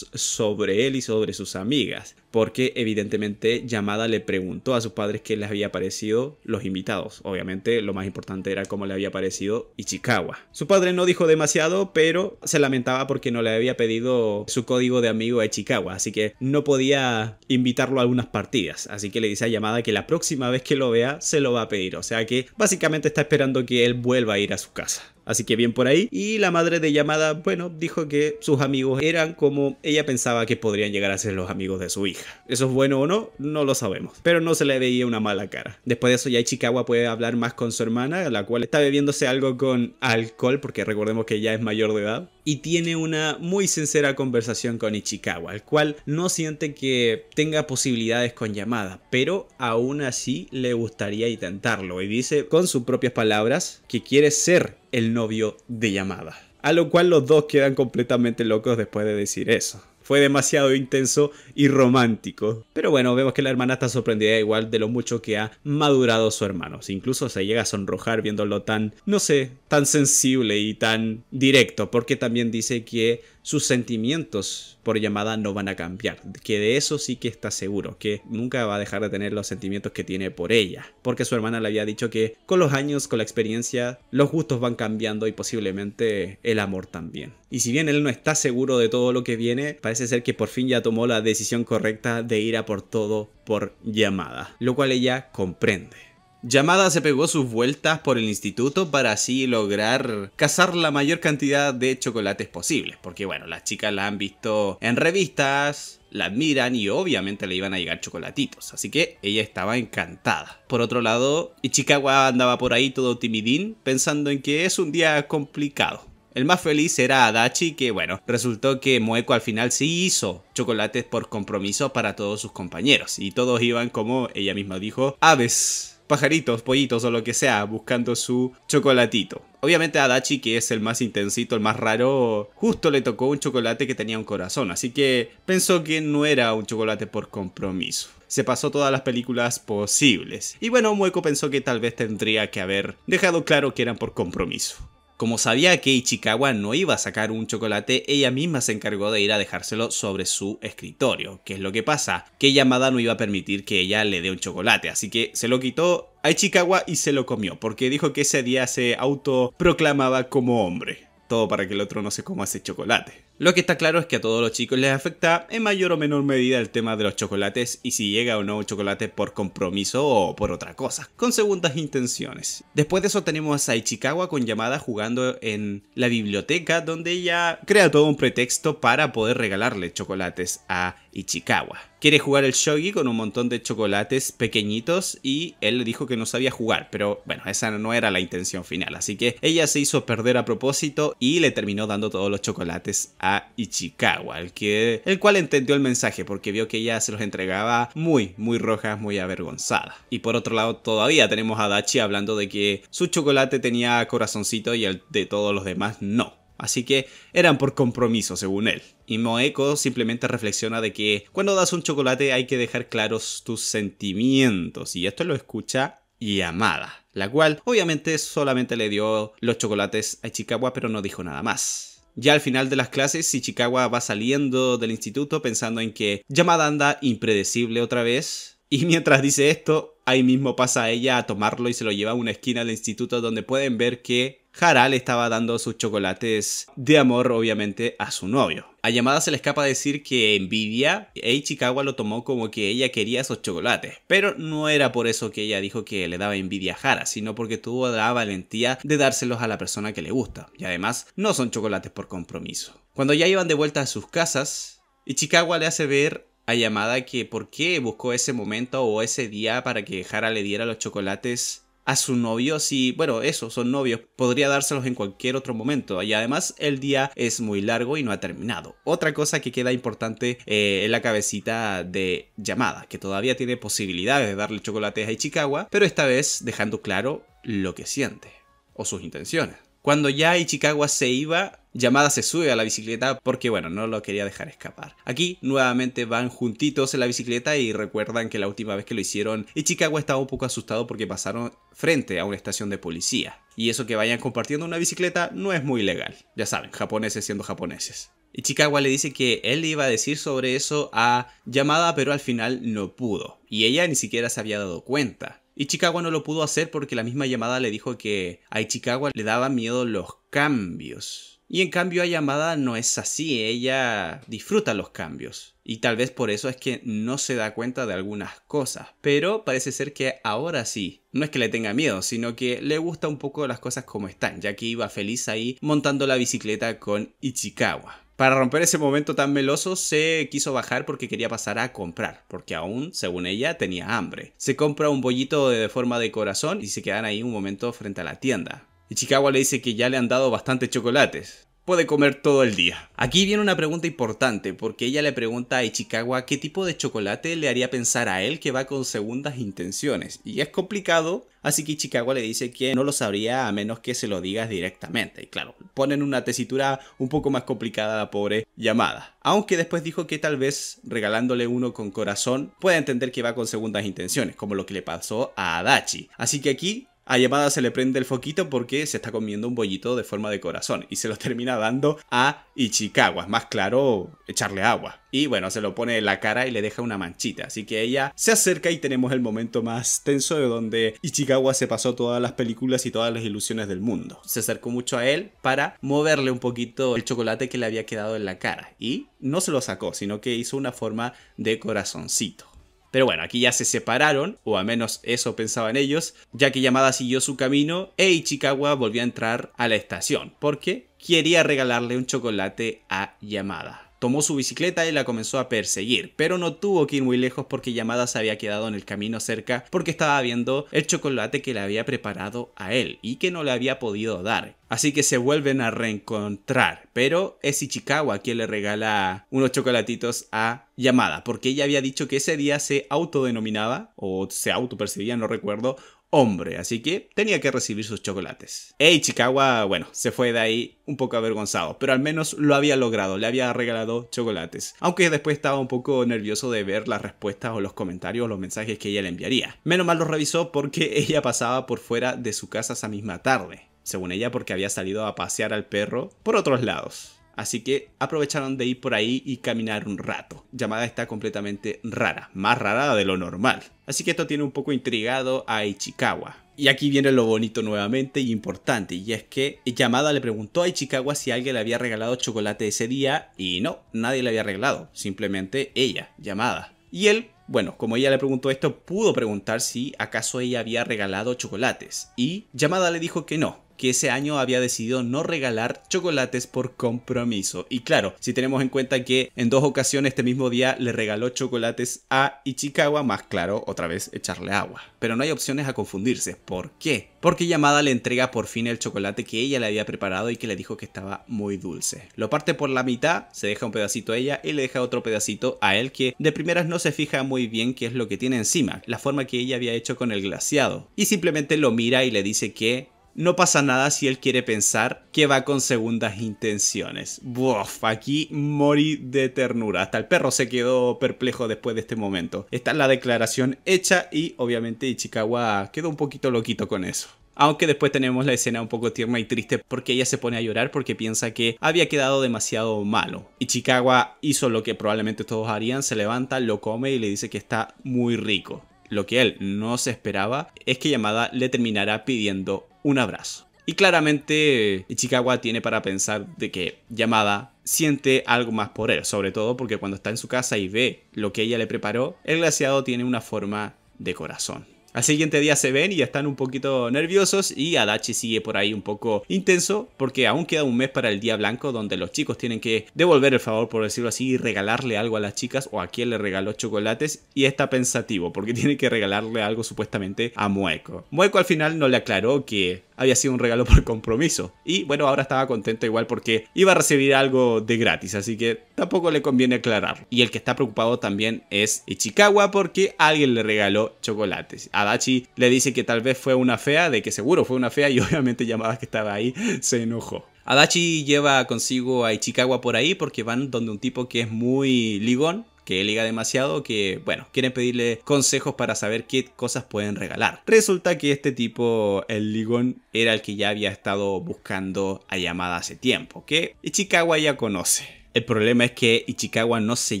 sobre él y sobre sus amigas, porque evidentemente Yamada le preguntó a sus padres qué les había parecido los invitados. Obviamente lo más importante era cómo le había parecido Ichikawa. Su padre no dijo demasiado, pero se lamentaba porque no le había pedido su código de amigo a Ichikawa, así que no podía invitarlo a algunas partidas, así que le dice a Yamada que la próxima vez que lo vea se lo va a pedir, o sea que básicamente está esperando que él vuelva a ir a su casa. Así que bien por ahí. Y la madre de llamada, bueno, dijo que sus amigos eran como ella pensaba que podrían llegar a ser los amigos de su hija. ¿Eso es bueno o no? No lo sabemos. Pero no se le veía una mala cara. Después de eso ya Ichikawa puede hablar más con su hermana, a la cual está bebiéndose algo con alcohol, porque recordemos que ya es mayor de edad y tiene una muy sincera conversación con Ichikawa, al cual no siente que tenga posibilidades con Yamada, pero aún así le gustaría intentarlo y dice con sus propias palabras que quiere ser el novio de Yamada, A lo cual los dos quedan completamente locos después de decir eso fue demasiado intenso y romántico. Pero bueno, vemos que la hermana está sorprendida igual de lo mucho que ha madurado su hermano. incluso se llega a sonrojar viéndolo tan, no sé, tan sensible y tan directo, porque también dice que sus sentimientos por llamada no van a cambiar. Que de eso sí que está seguro, que nunca va a dejar de tener los sentimientos que tiene por ella. Porque su hermana le había dicho que con los años, con la experiencia, los gustos van cambiando y posiblemente el amor también. Y si bien él no está seguro de todo lo que viene, parece ser que por fin ya tomó la decisión correcta de ir a por todo por llamada. Lo cual ella comprende. Yamada se pegó sus vueltas por el instituto para así lograr cazar la mayor cantidad de chocolates posibles, porque bueno, las chicas la han visto en revistas, la admiran y obviamente le iban a llegar chocolatitos, así que ella estaba encantada. Por otro lado, Ichikawa andaba por ahí todo timidín, pensando en que es un día complicado. El más feliz era Adachi, que bueno, resultó que Moeko al final sí hizo chocolates por compromiso para todos sus compañeros, y todos iban, como ella misma dijo, aves pajaritos, pollitos o lo que sea, buscando su chocolatito. Obviamente a Dachi, que es el más intensito, el más raro, justo le tocó un chocolate que tenía un corazón, así que pensó que no era un chocolate por compromiso. Se pasó todas las películas posibles. Y bueno, Mueco pensó que tal vez tendría que haber dejado claro que eran por compromiso. Como sabía que Ichikawa no iba a sacar un chocolate, ella misma se encargó de ir a dejárselo sobre su escritorio. ¿Qué es lo que pasa? Que Yamada no iba a permitir que ella le dé un chocolate, así que se lo quitó a Ichikawa y se lo comió, porque dijo que ese día se autoproclamaba como hombre. Todo para que el otro no se coma ese chocolate. Lo que está claro es que a todos los chicos les afecta en mayor o menor medida el tema de los chocolates y si llega o no un chocolate por compromiso o por otra cosa, con segundas intenciones. Después de eso tenemos a Ichikawa con llamada jugando en la biblioteca donde ella crea todo un pretexto para poder regalarle chocolates a Ichikawa. Quiere jugar el shogi con un montón de chocolates pequeñitos y él le dijo que no sabía jugar, pero bueno, esa no era la intención final, así que ella se hizo perder a propósito y le terminó dando todos los chocolates Ichikawa, el, que, el cual entendió el mensaje porque vio que ella se los entregaba muy, muy rojas, muy avergonzada. Y por otro lado, todavía tenemos a Dachi hablando de que su chocolate tenía corazoncito y el de todos los demás no. Así que eran por compromiso, según él. Y Moeko simplemente reflexiona de que cuando das un chocolate hay que dejar claros tus sentimientos. Y esto lo escucha Yamada, la cual obviamente solamente le dio los chocolates a Ichikawa pero no dijo nada más. Ya al final de las clases, Ichikawa va saliendo del instituto pensando en que Yamada anda impredecible otra vez. Y (laughs) mientras dice esto, ahí mismo pasa ella a tomarlo y se lo lleva a una esquina del instituto donde pueden ver que Jara le estaba dando sus chocolates de amor, obviamente, a su novio. A Yamada se le escapa decir que envidia e Ichikawa lo tomó como que ella quería esos chocolates, pero no era por eso que ella dijo que le daba envidia a Jara, sino porque tuvo la valentía de dárselos a la persona que le gusta, y además no son chocolates por compromiso. Cuando ya iban de vuelta a sus casas, Ichikawa le hace ver a Yamada que por qué buscó ese momento o ese día para que Jara le diera los chocolates a su novio si, bueno, eso, son novios, podría dárselos en cualquier otro momento. Y además el día es muy largo y no ha terminado. Otra cosa que queda importante en eh, la cabecita de llamada, que todavía tiene posibilidades de darle chocolates a Ichikawa, pero esta vez dejando claro lo que siente o sus intenciones. Cuando ya Ichikawa se iba, Yamada se sube a la bicicleta porque, bueno, no lo quería dejar escapar. Aquí nuevamente van juntitos en la bicicleta y recuerdan que la última vez que lo hicieron, Ichikawa estaba un poco asustado porque pasaron frente a una estación de policía. Y eso que vayan compartiendo una bicicleta no es muy legal. Ya saben, japoneses siendo japoneses. Ichikawa le dice que él iba a decir sobre eso a Yamada, pero al final no pudo. Y ella ni siquiera se había dado cuenta. Ichikawa no lo pudo hacer porque la misma llamada le dijo que a Ichikawa le daban miedo los cambios. Y en cambio a Yamada no es así, ella disfruta los cambios. Y tal vez por eso es que no se da cuenta de algunas cosas. Pero parece ser que ahora sí. No es que le tenga miedo, sino que le gusta un poco las cosas como están, ya que iba feliz ahí montando la bicicleta con Ichikawa. Para romper ese momento tan meloso, se quiso bajar porque quería pasar a comprar, porque aún, según ella, tenía hambre. Se compra un bollito de forma de corazón y se quedan ahí un momento frente a la tienda. Ichikawa le dice que ya le han dado bastantes chocolates. Puede comer todo el día. Aquí viene una pregunta importante, porque ella le pregunta a Ichikawa qué tipo de chocolate le haría pensar a él que va con segundas intenciones. Y es complicado, así que Ichikawa le dice que no lo sabría a menos que se lo digas directamente. Y claro, ponen una tesitura un poco más complicada a la pobre llamada. Aunque después dijo que tal vez regalándole uno con corazón Puede entender que va con segundas intenciones, como lo que le pasó a Adachi. Así que aquí a Yamada se le prende el foquito porque se está comiendo un bollito de forma de corazón y se lo (laughs) termina dando a Ichikawa. Más claro, echarle agua. Y bueno, se lo pone en la cara y le deja una manchita. Así que ella se acerca y tenemos el momento más tenso de donde Ichikawa se pasó todas las películas y todas las ilusiones del mundo. Se acercó mucho a él para moverle un poquito el chocolate que le había quedado en la cara. Y no se lo sacó, sino que hizo una forma de corazoncito. Pero bueno, aquí ya se separaron, o al menos eso pensaban ellos, ya que Yamada siguió su camino e Ichikawa volvió a entrar a la estación, porque quería regalarle un chocolate a Yamada. Tomó su bicicleta y la comenzó a perseguir, pero no tuvo que ir muy lejos porque Yamada se había quedado en el camino cerca porque estaba viendo el chocolate que le había preparado a él y que no le había podido dar. Así que se vuelven a reencontrar, pero es Ichikawa quien le regala unos chocolatitos a Yamada, porque ella había dicho que ese día se autodenominaba, o se autopercibía, no recuerdo, hombre, así que tenía que recibir sus chocolates. Hey Chikawa, bueno, se fue de ahí un poco avergonzado, pero al menos lo había logrado, le había regalado chocolates, aunque después estaba un poco nervioso de ver las respuestas o los comentarios o los mensajes que ella le enviaría. Menos mal lo revisó porque (laughs) ella pasaba por fuera de su casa esa misma tarde, según ella porque había salido a pasear al perro por otros lados. Así que aprovecharon de ir por ahí y caminar un rato. Llamada está completamente rara, más rara de lo normal. Así que esto tiene un poco intrigado a Ichikawa. Y aquí viene lo bonito nuevamente y importante, y es que Yamada le preguntó a Ichikawa si alguien le había regalado chocolate ese día, y no, nadie le había regalado, simplemente ella, Yamada. Y él, bueno, como ella le preguntó esto, pudo preguntar si acaso ella había regalado chocolates, y Yamada le dijo que no, que ese año había decidido no regalar chocolates por compromiso. Y claro, si tenemos en cuenta que en dos ocasiones este mismo día le regaló chocolates a Ichikawa, más claro, otra vez echarle agua. Pero no hay opciones a confundirse. ¿Por qué? Porque Yamada le entrega por fin el chocolate que ella le había preparado y que le dijo que estaba muy dulce. Lo parte por la mitad, se deja un pedacito a ella y le deja otro pedacito a él que de primeras no se fija muy bien qué es lo que tiene encima, la forma que ella había hecho con el glaciado. Y simplemente lo mira y le dice que no pasa nada si él quiere pensar que va con segundas intenciones. Buf, aquí morí de ternura. Hasta el perro se quedó perplejo después de este momento. Está es la declaración hecha y obviamente Ichikawa quedó un poquito loquito con eso. Aunque después tenemos la escena un poco tierna y triste porque ella se pone a llorar porque piensa que había quedado demasiado malo. Ichikawa hizo lo que probablemente todos harían, se levanta, lo come y le dice que está muy rico. Lo que él no se esperaba es que Yamada le terminara pidiendo un abrazo. Y claramente eh, Ichikawa tiene para pensar de que Yamada siente algo más por él, sobre todo porque cuando está en su casa y ve lo que ella le preparó, el glaciado tiene una forma de corazón. Al siguiente día se ven y están un poquito nerviosos y Adachi sigue por ahí un poco intenso porque aún queda un mes para el día blanco donde los chicos tienen que devolver el favor por decirlo así y regalarle algo a las chicas o a quien le regaló chocolates y está pensativo porque (laughs) tiene que regalarle algo supuestamente a Mueco. Mueco al final no le aclaró que había sido un regalo por compromiso. Y bueno, ahora estaba contento igual porque iba a recibir algo de gratis, así que tampoco le conviene aclararlo. Y el que está preocupado también es Ichikawa porque alguien le regaló chocolates. Adachi le dice que tal vez fue una fea, de que seguro fue una fea y (laughs) obviamente Yamada que estaba ahí se enojó. Adachi lleva consigo a Ichikawa por ahí porque van donde un tipo que es muy ligón, que liga demasiado, que bueno, quieren pedirle consejos para saber qué cosas pueden regalar. Resulta que este tipo, el Ligón, era el que ya había estado buscando a Yamada hace tiempo, que Ichikawa ya conoce. El problema es que Ichikawa no se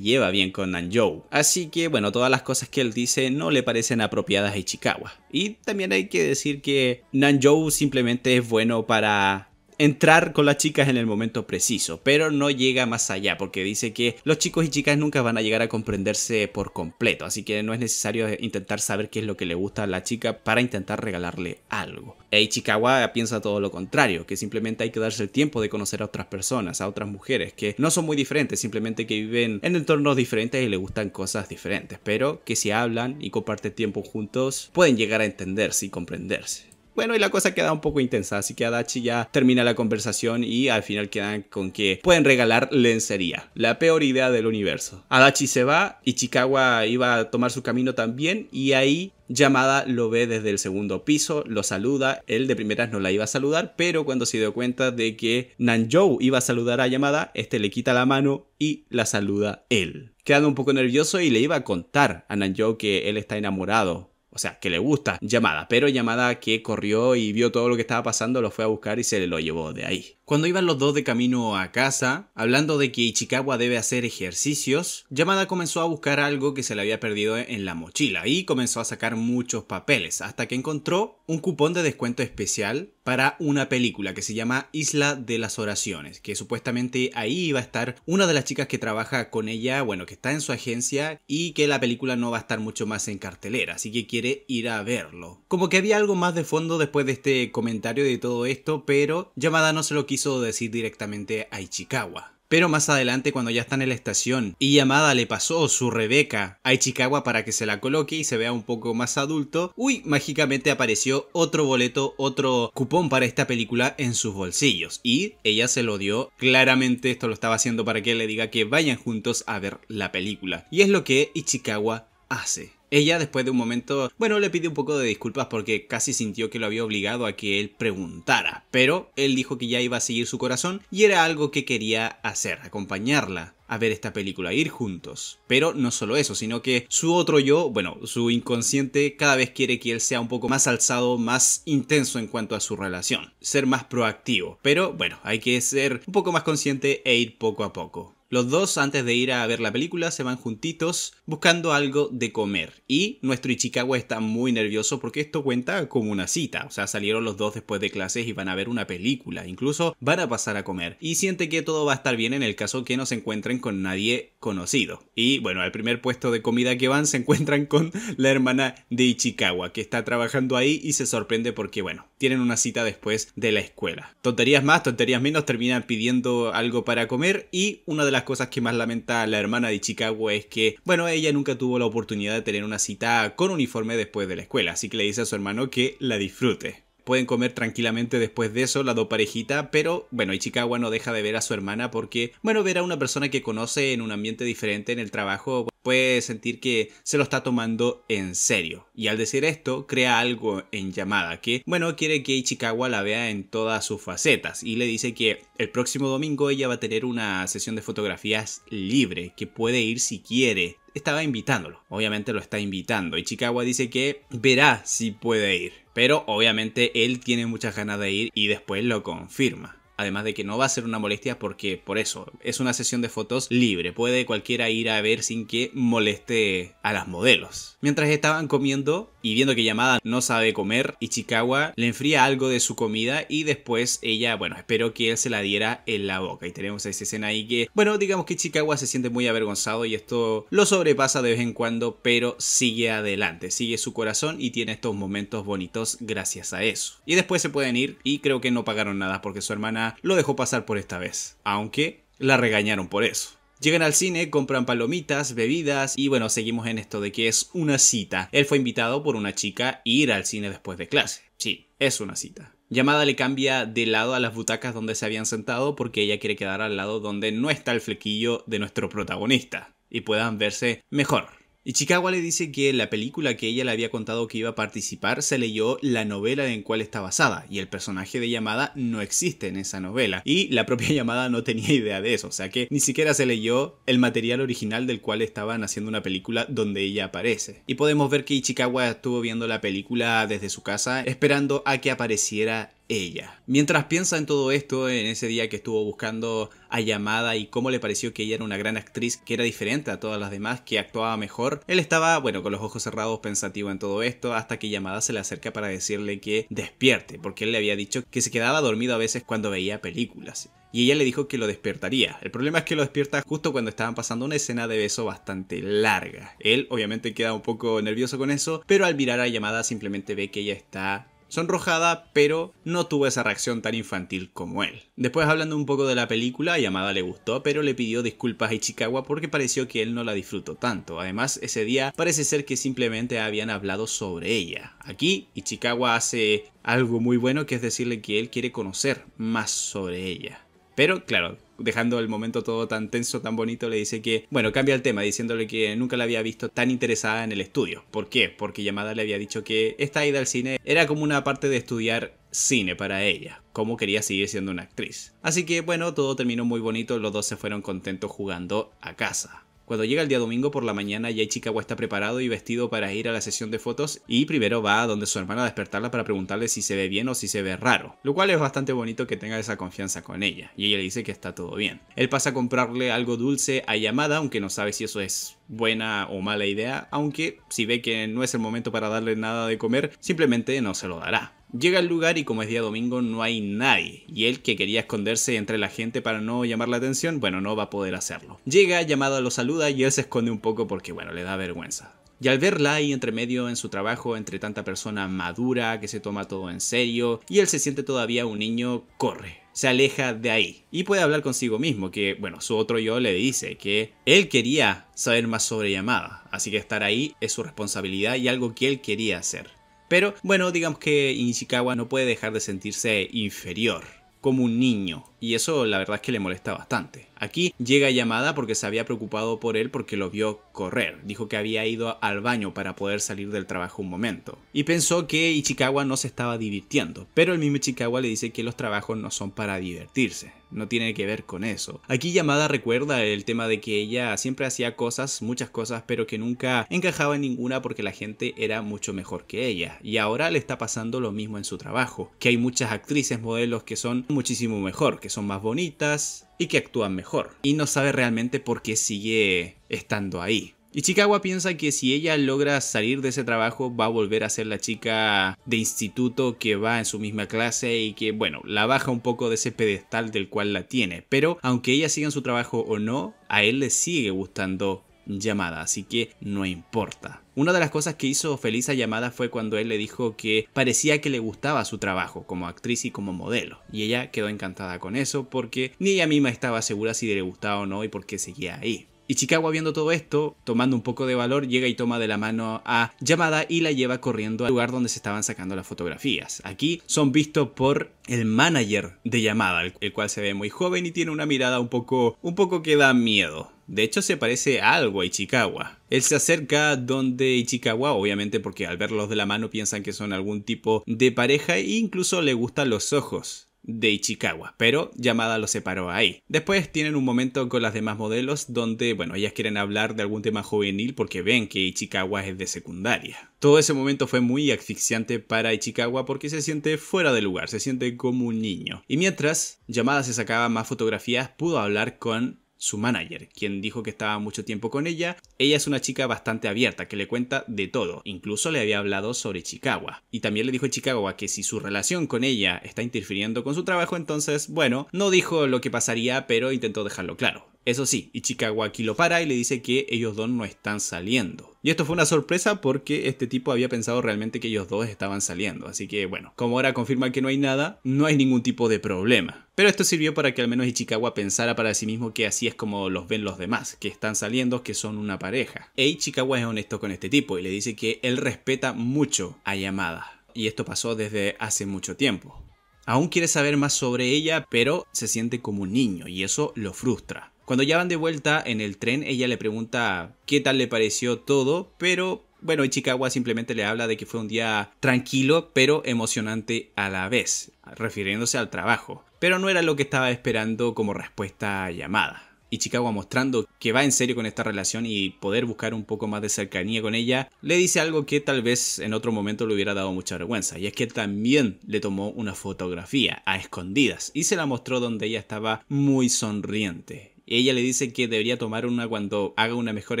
lleva bien con Nanjou, así que bueno, todas las cosas que él dice no le parecen apropiadas a Ichikawa. Y también hay que decir que Nanjou simplemente es bueno para entrar con las chicas en el momento preciso, pero no llega más allá porque dice que los chicos y chicas nunca van a llegar a comprenderse por completo, así que no es necesario intentar saber qué es lo que le gusta a la chica para intentar regalarle algo. E Ichikawa piensa todo lo contrario, que simplemente hay que darse el tiempo de conocer a otras personas, a otras mujeres que no son muy diferentes, simplemente que viven en entornos diferentes y le gustan cosas diferentes, pero que si hablan y comparten tiempo juntos pueden llegar a entenderse y comprenderse. Bueno, y la cosa queda un poco intensa, así que Adachi ya termina la conversación y al final quedan con que pueden regalar lencería, la peor idea del universo. Adachi se va, y Ichikawa iba a tomar su camino también y ahí Yamada lo ve desde el segundo piso, lo saluda, él de primeras no la iba a saludar, pero cuando se dio cuenta de que Nanjou iba a saludar a Yamada, este le quita la mano y la saluda él. Quedando un poco nervioso y le iba a contar a Nanjo que él está enamorado o sea, que le gusta Llamada, pero Llamada que corrió y vio todo lo que estaba pasando, lo fue a buscar y se lo llevó de ahí. Cuando iban los dos de camino a casa, hablando de que Ichikawa debe hacer ejercicios, Yamada comenzó a buscar algo que se le había perdido en la mochila y comenzó a sacar muchos papeles hasta que encontró un cupón de descuento especial para una película que se llama Isla de las Oraciones, que supuestamente ahí iba a estar una de las chicas que trabaja con ella, bueno, que está en su agencia y que la película no va a estar mucho más en cartelera, así que quiere ir a verlo. Como que había algo más de fondo después de este comentario de todo esto, pero Yamada no se lo quiso decir directamente a Ichikawa. Pero más adelante, cuando ya están en la estación y Yamada le pasó su Rebeca a Ichikawa para que se la coloque y se vea un poco más adulto, uy, mágicamente apareció otro boleto, otro cupón para esta película en sus bolsillos. Y ella se lo dio. Claramente esto lo estaba haciendo para que le diga que vayan juntos a ver la película. Y es lo que Ichikawa hace. Ella, después de un momento, bueno, le pidió un poco de disculpas porque casi sintió que lo había obligado a que él preguntara, pero él dijo que ya iba a seguir su corazón y era algo que quería hacer, acompañarla a ver esta película, ir juntos. Pero no solo eso, sino que su otro yo, bueno, su inconsciente cada vez quiere que él sea un poco más alzado, más intenso en cuanto a su relación, ser más proactivo. Pero bueno, hay que ser un poco más consciente e ir poco a poco. Los dos, antes de ir a ver la película, se van juntitos buscando algo de comer. Y nuestro Ichikawa está muy nervioso porque esto cuenta como una cita. O sea, salieron los dos después de clases y van a ver una película. Incluso van a pasar a comer. Y siente que todo va a estar bien en el caso que no se encuentren con nadie conocido. Y bueno, al primer puesto de comida que van se encuentran con la hermana de Ichikawa, que está trabajando ahí y se sorprende porque, bueno, tienen una cita después de la escuela. Tonterías más, tonterías menos, terminan pidiendo algo para comer y una de las cosas que más lamenta la hermana de Chicago es que, bueno, ella nunca tuvo la oportunidad de tener una cita con uniforme después de la escuela, así que le dice a su hermano que la disfrute. Pueden comer tranquilamente después de eso, la do parejita, pero bueno, Ichikawa no deja de ver a su hermana porque, bueno, ver a una persona que conoce en un ambiente diferente en el trabajo puede sentir que se lo está tomando en serio. Y al decir esto, crea algo en llamada que, bueno, quiere que Ichikawa la vea en todas sus facetas y le dice que el próximo domingo ella va a tener una sesión de fotografías libre, que puede ir si quiere. Estaba invitándolo, obviamente lo está invitando. Ichikawa dice que verá si puede ir, pero obviamente él tiene muchas ganas de ir y después lo confirma. Además de que no va a ser una molestia porque, por eso, es una sesión de fotos libre. Puede cualquiera ir a ver sin que moleste a las modelos. Mientras estaban comiendo y viendo que Yamada no sabe comer, Ichikawa le enfría algo de su comida y después ella, bueno, espero que él se la diera en la boca. Y tenemos esa escena ahí que, bueno, digamos que Ichikawa se siente muy avergonzado y esto lo sobrepasa de vez en cuando, pero sigue adelante, sigue su corazón y tiene estos momentos bonitos gracias a eso. Y después se pueden ir y creo que no pagaron nada porque su hermana lo dejó pasar por esta vez, aunque la regañaron por eso. Llegan al cine, compran palomitas, bebidas y bueno, seguimos en esto de que es una cita. Él fue invitado por una chica a ir al cine después de clase. Sí, es una cita. Llamada le cambia de lado a las butacas donde se habían sentado porque ella quiere quedar al lado donde no está el flequillo de nuestro protagonista y puedan verse mejor. Ichikawa le dice que la película que ella le había contado que iba a participar se leyó la novela en cual está basada y el personaje de Yamada no existe en esa novela y la propia Yamada (laughs) no tenía idea de eso, o sea que ni siquiera se leyó el material original del cual estaban haciendo una película donde ella aparece. Y podemos ver que Ichikawa estuvo viendo la película desde su casa esperando a que apareciera ella. Mientras piensa en todo esto, en ese día que estuvo buscando a Yamada y cómo le pareció que ella era una gran actriz, que era diferente a todas las demás, que actuaba mejor, él estaba, bueno, con los ojos cerrados pensativo en todo esto, hasta que Yamada se le acerca para decirle que despierte, porque él le había dicho que se quedaba dormido a veces cuando veía películas y ella le dijo que lo despertaría. El problema es que lo despierta justo cuando estaban pasando una escena de beso bastante larga. Él obviamente queda un poco nervioso con eso, pero al mirar a Yamada simplemente ve que ella está sonrojada, pero no tuvo esa reacción tan infantil como él. Después hablando un poco de la película, Yamada le gustó, pero le pidió disculpas a Ichikawa porque pareció que él no la disfrutó tanto. Además, ese día parece ser que simplemente habían hablado sobre ella. Aquí, Ichikawa hace algo muy bueno que es decirle que él quiere conocer más sobre ella. Pero claro, dejando el momento todo tan tenso, tan bonito, le dice que, bueno, cambia el tema, diciéndole que nunca la había visto tan interesada en el estudio. ¿Por qué? Porque Yamada le había dicho que esta ida al cine era como una parte de estudiar cine para ella, como quería seguir siendo una actriz. Así que bueno, todo terminó muy bonito, los dos se fueron contentos jugando a casa. Cuando llega el día domingo por la mañana, ya Ichikawa está preparado y vestido para ir a la sesión de fotos y primero va a donde su hermana a despertarla para preguntarle si se ve bien o si se ve raro, lo cual es bastante bonito que tenga esa confianza con ella, y ella le dice que está todo bien. Él pasa a comprarle algo dulce a llamada, aunque no sabe si eso es buena o mala idea, aunque si ve que no es el momento para darle nada de comer, simplemente no se lo dará. Llega al lugar y como es día domingo no hay nadie, y él que quería esconderse entre la gente para no llamar la atención, bueno, no va a poder hacerlo. Llega, llamada lo saluda y él se esconde un poco porque, bueno, le da vergüenza. Y al verla ahí entre medio en su trabajo, entre tanta persona madura que se toma todo en serio, y él se siente todavía un niño, corre, se aleja de ahí y puede hablar consigo mismo, que bueno, su otro yo le dice que él quería saber más sobre llamada así que estar ahí es su responsabilidad y algo que él quería hacer. Pero bueno, digamos que Ishikawa no puede dejar de sentirse inferior, como un niño, y eso la verdad es que le molesta bastante. Aquí llega llamada porque se había preocupado por él porque lo vio correr. Dijo que había ido al baño para poder salir del trabajo un momento. Y pensó que Ichikawa no se estaba divirtiendo. Pero el mismo Ichikawa le dice que los trabajos no son para divertirse. No tiene que ver con eso. Aquí Yamada recuerda el tema de que ella siempre hacía cosas, muchas cosas, pero que nunca encajaba en ninguna porque la gente era mucho mejor que ella. Y ahora le está pasando lo mismo en su trabajo. Que hay muchas actrices, modelos que son muchísimo mejor, que son más bonitas, y que actúan mejor. Y no sabe realmente por qué sigue estando ahí. y Chicago piensa que si ella logra salir de ese trabajo va a volver a ser la chica de instituto que va en su misma clase y que, bueno, la baja un poco de ese pedestal del cual la tiene. Pero aunque ella siga en su trabajo o no, a él le sigue gustando llamada, así que no importa. Una de las cosas que hizo feliz a llamada fue cuando él le dijo que parecía que le gustaba su trabajo como actriz y como modelo, y ella quedó encantada con eso porque ni ella misma estaba segura si le gustaba o no y por qué seguía ahí. Ichikawa viendo todo esto, tomando un poco de valor, llega y toma de la mano a Yamada y la lleva corriendo al lugar donde se estaban sacando las fotografías. Aquí son vistos por el manager de Yamada, el cual se ve muy joven y tiene una mirada un poco, un poco que da miedo. De hecho, se parece algo a Ichikawa. Él se acerca donde Ichikawa, obviamente porque al verlos de la mano piensan que son algún tipo de pareja e incluso le gustan los ojos de Ichikawa, pero Yamada lo separó ahí. Después tienen un momento con las demás modelos donde, bueno, ellas quieren hablar de algún tema juvenil porque ven que Ichikawa es de secundaria. Todo ese momento fue muy asfixiante para Ichikawa porque se siente fuera de lugar, se siente como un niño. Y mientras Yamada se sacaba más fotografías, pudo hablar con su manager, quien dijo que estaba mucho tiempo con ella. Ella es una chica bastante abierta, que le cuenta de todo, incluso le había hablado sobre Chicago. Y también le dijo a Chicago que si su relación con ella está interfiriendo con su trabajo, entonces, bueno, no dijo lo que pasaría, pero intentó dejarlo claro. Eso sí, Ichikawa aquí lo para y le dice que ellos dos no están saliendo. Y esto fue una sorpresa porque este tipo había pensado realmente que ellos dos estaban saliendo. Así que bueno, como ahora confirma que no hay nada, no hay ningún tipo de problema. Pero esto sirvió para que al menos Ichikawa pensara para sí mismo que así es como los ven los demás, que están saliendo, que son una pareja. E Ichikawa es honesto con este tipo y le dice que él respeta mucho a Yamada. Y esto pasó desde hace mucho tiempo. Aún quiere saber más sobre ella, pero se siente como un niño y eso lo frustra. Cuando ya van de vuelta en el tren, ella le pregunta qué tal le pareció todo, pero bueno, Ichikawa simplemente le habla de que fue un día tranquilo, pero emocionante a la vez, refiriéndose al trabajo. Pero no era lo que estaba esperando como respuesta llamada. Ichikawa mostrando que va en serio con esta relación y poder buscar un poco más de cercanía con ella, le dice algo que tal vez en otro momento le hubiera dado mucha vergüenza, y es que también le tomó una fotografía a escondidas y se la mostró donde ella estaba muy sonriente. Ella le dice que debería tomar una cuando haga una mejor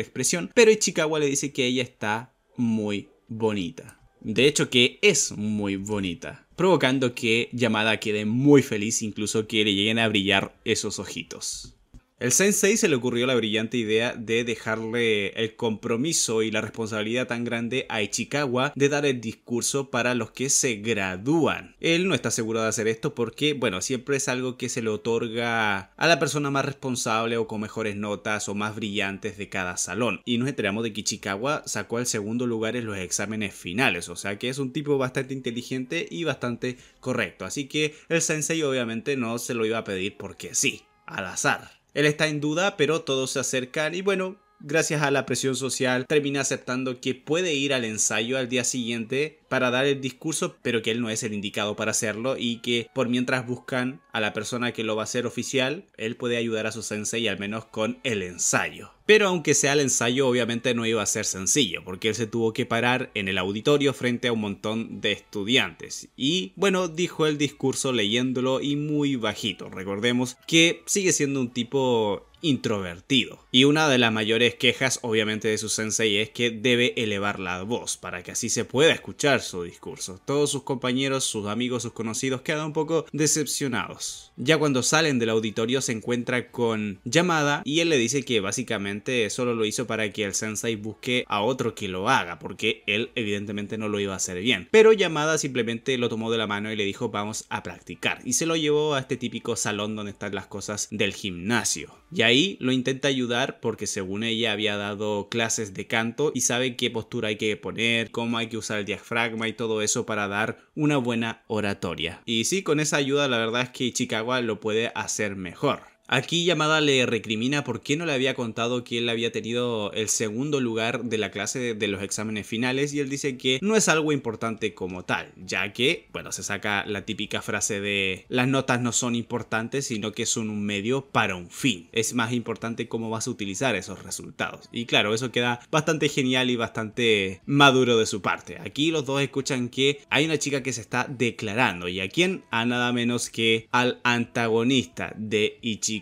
expresión, pero Ichikawa le dice que ella está muy bonita. De hecho que es muy bonita, provocando que Yamada quede muy feliz, incluso que le lleguen a brillar esos ojitos. El sensei se le ocurrió la brillante idea de dejarle el compromiso y la responsabilidad tan grande a Ichikawa de dar el discurso para los que se gradúan. Él no está seguro de hacer esto porque, bueno, siempre es algo que se le otorga a la persona más responsable o con mejores notas o más brillantes de cada salón. Y nos enteramos de que Ichikawa sacó el segundo lugar en los exámenes finales, o sea que es un tipo bastante inteligente y bastante correcto. Así que el sensei obviamente no se lo iba a pedir porque sí, al azar. Él está en duda, pero todos se acercan y bueno, gracias a la presión social, termina aceptando que puede ir al ensayo al día siguiente para dar el discurso, pero que él no es el indicado para hacerlo y que por mientras buscan a la persona que lo va a hacer oficial, él puede ayudar a su sensei al menos con el ensayo. Pero aunque sea el ensayo, obviamente no iba a ser sencillo, porque él se tuvo que parar en el auditorio frente a un montón de estudiantes. Y bueno, dijo el discurso leyéndolo y muy bajito. Recordemos que sigue siendo un tipo introvertido. Y una de las mayores quejas obviamente de su sensei es que debe elevar la voz para que así se pueda escuchar su discurso. Todos sus compañeros, sus amigos, sus conocidos quedan un poco decepcionados. Ya cuando salen del auditorio se encuentra con Yamada y él le dice que básicamente solo lo hizo para que el sensei busque a otro que lo haga, porque él evidentemente no lo iba a hacer bien. Pero Yamada simplemente lo tomó de la mano y le dijo vamos a practicar y se lo llevó a este típico salón donde están las cosas del gimnasio. Y ahí lo intenta ayudar porque según ella había dado clases de canto y sabe qué postura hay que poner, cómo hay que usar el diafragma y todo eso para dar una buena oratoria. Y sí, con esa ayuda la verdad es que Chicago lo puede hacer mejor. Aquí Yamada le recrimina por qué no le había contado que él había tenido el segundo lugar de la clase de los exámenes finales y él dice que no es algo importante como tal, ya que, bueno, se saca la típica frase de las notas no son importantes, sino que son un medio para un fin. Es más importante cómo vas a utilizar esos resultados. Y claro, eso queda bastante genial y bastante maduro de su parte. Aquí los dos escuchan que hay una chica que se está declarando y a quién? A nada menos que al antagonista de Ichigo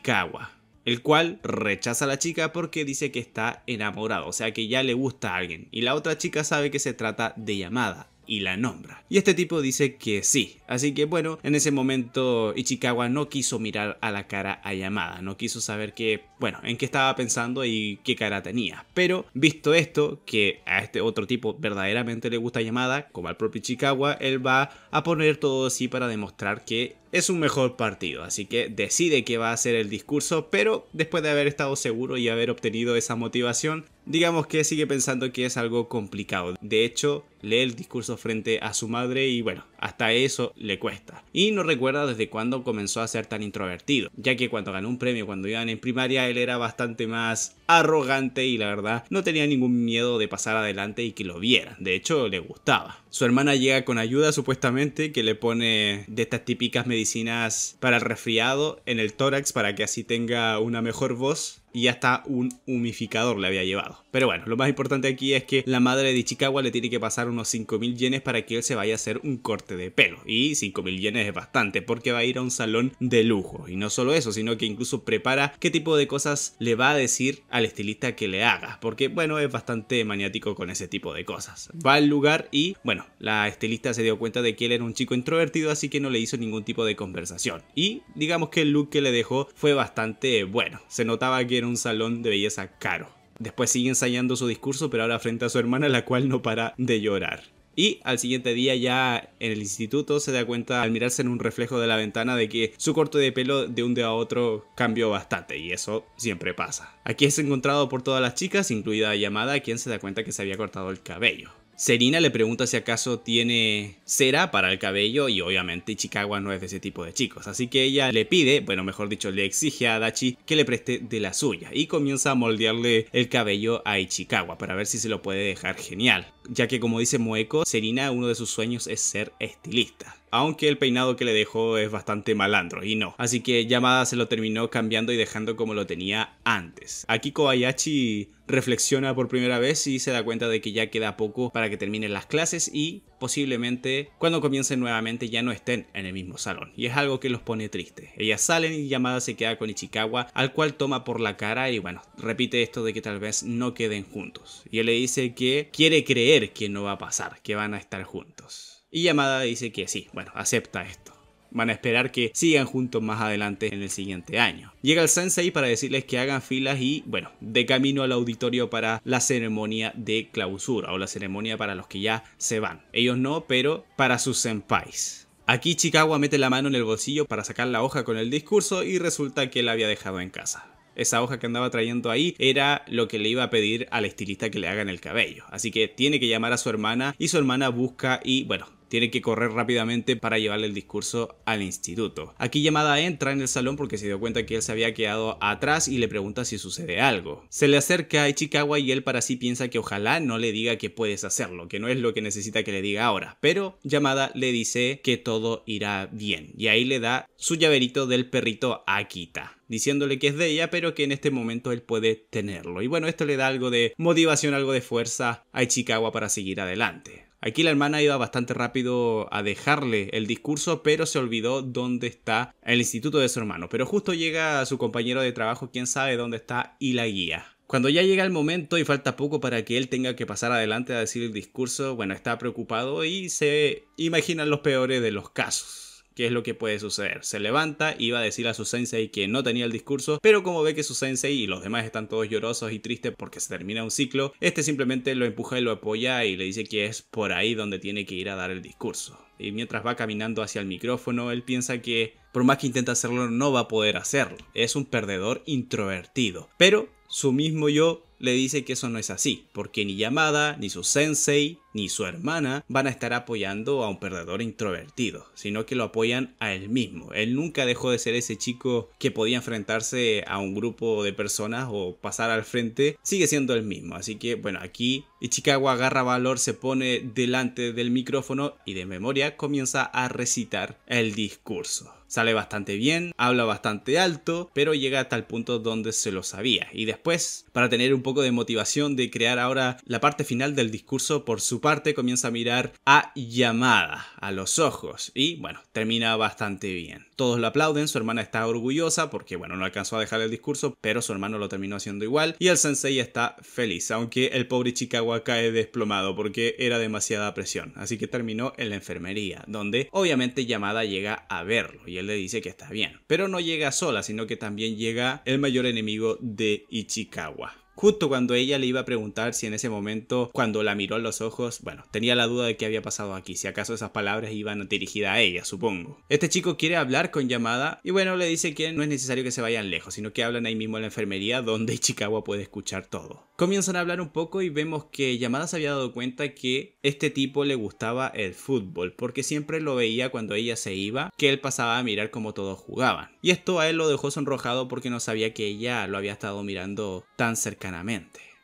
el cual rechaza a la chica porque dice que está enamorado, o sea que ya le gusta a alguien, y la otra chica sabe que se trata de Yamada y la nombra. Y este tipo dice que sí. Así que bueno, en ese momento Ichikawa no quiso mirar a la cara a Yamada, no quiso saber qué bueno, en qué estaba pensando y qué cara tenía. Pero visto esto, que a este otro tipo verdaderamente le gusta Yamada, como al propio Ichikawa, él va a poner todo así para demostrar que es un mejor partido, así que decide que va a hacer el discurso, pero después de haber estado seguro y haber obtenido esa motivación, digamos que sigue pensando que es algo complicado. De hecho, lee el discurso frente a su madre y bueno, hasta eso le cuesta. Y no recuerda desde cuándo comenzó a ser tan introvertido, ya que cuando ganó un premio cuando iban en primaria él era bastante más arrogante y la verdad no tenía ningún miedo de pasar adelante y que lo vieran, de hecho le gustaba. Su hermana llega con ayuda supuestamente que le pone de estas típicas medicinas para el resfriado en el tórax para que así tenga una mejor voz y hasta un humificador le había llevado. Pero bueno, lo más importante aquí es que la madre de Ichikawa le tiene que pasar unos 5.000 yenes para que él se vaya a hacer un corte de pelo. Y 5.000 yenes es bastante porque va a ir a un salón de lujo. Y no solo eso, sino que incluso prepara qué tipo de cosas le va a decir al estilista que le haga. Porque bueno, es bastante maniático con ese tipo de cosas. Va al lugar y bueno, la estilista se dio cuenta de que él era un chico introvertido, así que no le hizo ningún tipo de conversación. Y digamos que el look que le dejó fue bastante bueno. Se notaba que un salón de belleza caro. Después sigue ensayando su discurso, pero ahora frente a su hermana, la cual no para de llorar. Y al siguiente día ya en el instituto se da cuenta al mirarse en un reflejo de la ventana de que su corte de pelo de un día a otro cambió bastante y eso siempre pasa. Aquí es encontrado por todas las chicas, incluida Yamada, quien se da cuenta que se había cortado el cabello. Serina le pregunta si acaso tiene cera para el cabello y obviamente Ichikawa no es de ese tipo de chicos, así que ella le pide, bueno mejor dicho le exige a Dachi que le preste de la suya y comienza a moldearle el cabello a Ichikawa para ver si se lo puede dejar genial, ya que como dice mueco Serina uno de sus sueños es ser estilista aunque el peinado que le dejó es bastante malandro y no. Así que Yamada se lo terminó cambiando y dejando como lo tenía antes. Aquí Kobayashi reflexiona por primera vez y se da cuenta de que ya queda poco para que terminen las clases y posiblemente cuando comiencen nuevamente ya no estén en el mismo salón y es algo que los pone tristes. Ellas salen y Yamada se queda con Ichikawa al cual toma por la cara y bueno, repite esto de que tal vez no queden juntos y él le dice que quiere creer que no va a pasar, que van a estar juntos. Y Yamada dice que sí, bueno, acepta esto. Van a esperar que sigan juntos más adelante en el siguiente año. Llega el sensei para decirles que hagan filas y, bueno, de camino al auditorio para la ceremonia de clausura o la ceremonia para los que ya se van. Ellos no, pero para sus senpais. Aquí Chikawa mete la mano en el bolsillo para sacar la hoja con el discurso y resulta que la había dejado en casa esa hoja que andaba trayendo ahí era lo que le iba a pedir al estilista que le hagan el cabello. Así que tiene que llamar a su hermana y su hermana busca y bueno, tiene que correr rápidamente para llevarle el discurso al instituto. Aquí llamada entra en el salón porque se dio cuenta que él se había quedado atrás y le pregunta si sucede algo. Se le acerca a Ichikawa y él para sí piensa que ojalá no le diga que puedes hacerlo, que no es lo que necesita que le diga ahora. Pero llamada le dice que todo irá bien y ahí le da su llaverito del perrito Akita diciéndole que es de ella, pero que en este momento él puede tenerlo. Y bueno, esto le da algo de motivación, algo de fuerza a Ichikawa para seguir adelante. Aquí la hermana iba bastante rápido a dejarle el discurso, pero se olvidó dónde está el instituto de su hermano. Pero justo llega su compañero de trabajo, quién sabe dónde está, y la guía. Cuando ya llega el momento y falta poco para que él tenga que pasar adelante a decir el discurso, bueno, está preocupado y se imaginan los peores de los casos. ¿Qué es lo que puede suceder? Se levanta, y va a decir a su sensei que no tenía el discurso, pero como ve que su sensei y los demás están todos llorosos y tristes porque se termina un ciclo, este simplemente lo empuja y lo apoya y le dice que es por ahí donde tiene que ir a dar el discurso. Y mientras va caminando hacia el micrófono, él piensa que por más que intenta hacerlo, no va a poder hacerlo. Es un perdedor introvertido. Pero su mismo yo le dice que eso no es así, porque ni Yamada, ni su sensei, ni su hermana van a estar apoyando a un perdedor introvertido, sino que lo apoyan a él mismo. Él nunca dejó de ser ese chico que podía enfrentarse a un grupo de personas o pasar al frente, sigue siendo el mismo. Así que bueno, aquí Ichikawa agarra valor, se pone delante del micrófono y de memoria comienza a recitar el discurso sale bastante bien, habla bastante alto, pero llega hasta el punto donde se lo sabía. Y después, para tener un poco de motivación de crear ahora la parte final del discurso, por su parte comienza a mirar a Yamada, a los ojos, y bueno, termina bastante bien. Todos lo aplauden, su hermana está orgullosa porque bueno, no alcanzó a dejar el discurso, pero su hermano lo terminó haciendo igual y el sensei está feliz, aunque el pobre Chicago cae desplomado porque era demasiada presión, así que terminó en la enfermería, donde obviamente Yamada llega a verlo le dice que está bien. Pero no llega sola, sino que también llega el mayor enemigo de Ichikawa, justo cuando ella le iba a preguntar si en ese momento, cuando la miró a los ojos, bueno, tenía la duda de qué había pasado aquí, si acaso esas palabras iban dirigidas a ella, supongo. Este chico quiere hablar con Yamada y bueno, le dice que no es necesario que se vayan lejos, sino que hablan ahí mismo en la enfermería donde Ichikawa (laughs) puede escuchar todo. Comienzan a hablar un poco y vemos que Yamada se había dado cuenta que este tipo le gustaba el fútbol, porque siempre lo veía cuando ella se iba, que él pasaba a mirar cómo todos jugaban. Y esto a él lo dejó sonrojado porque no sabía que ella lo había estado mirando tan cerca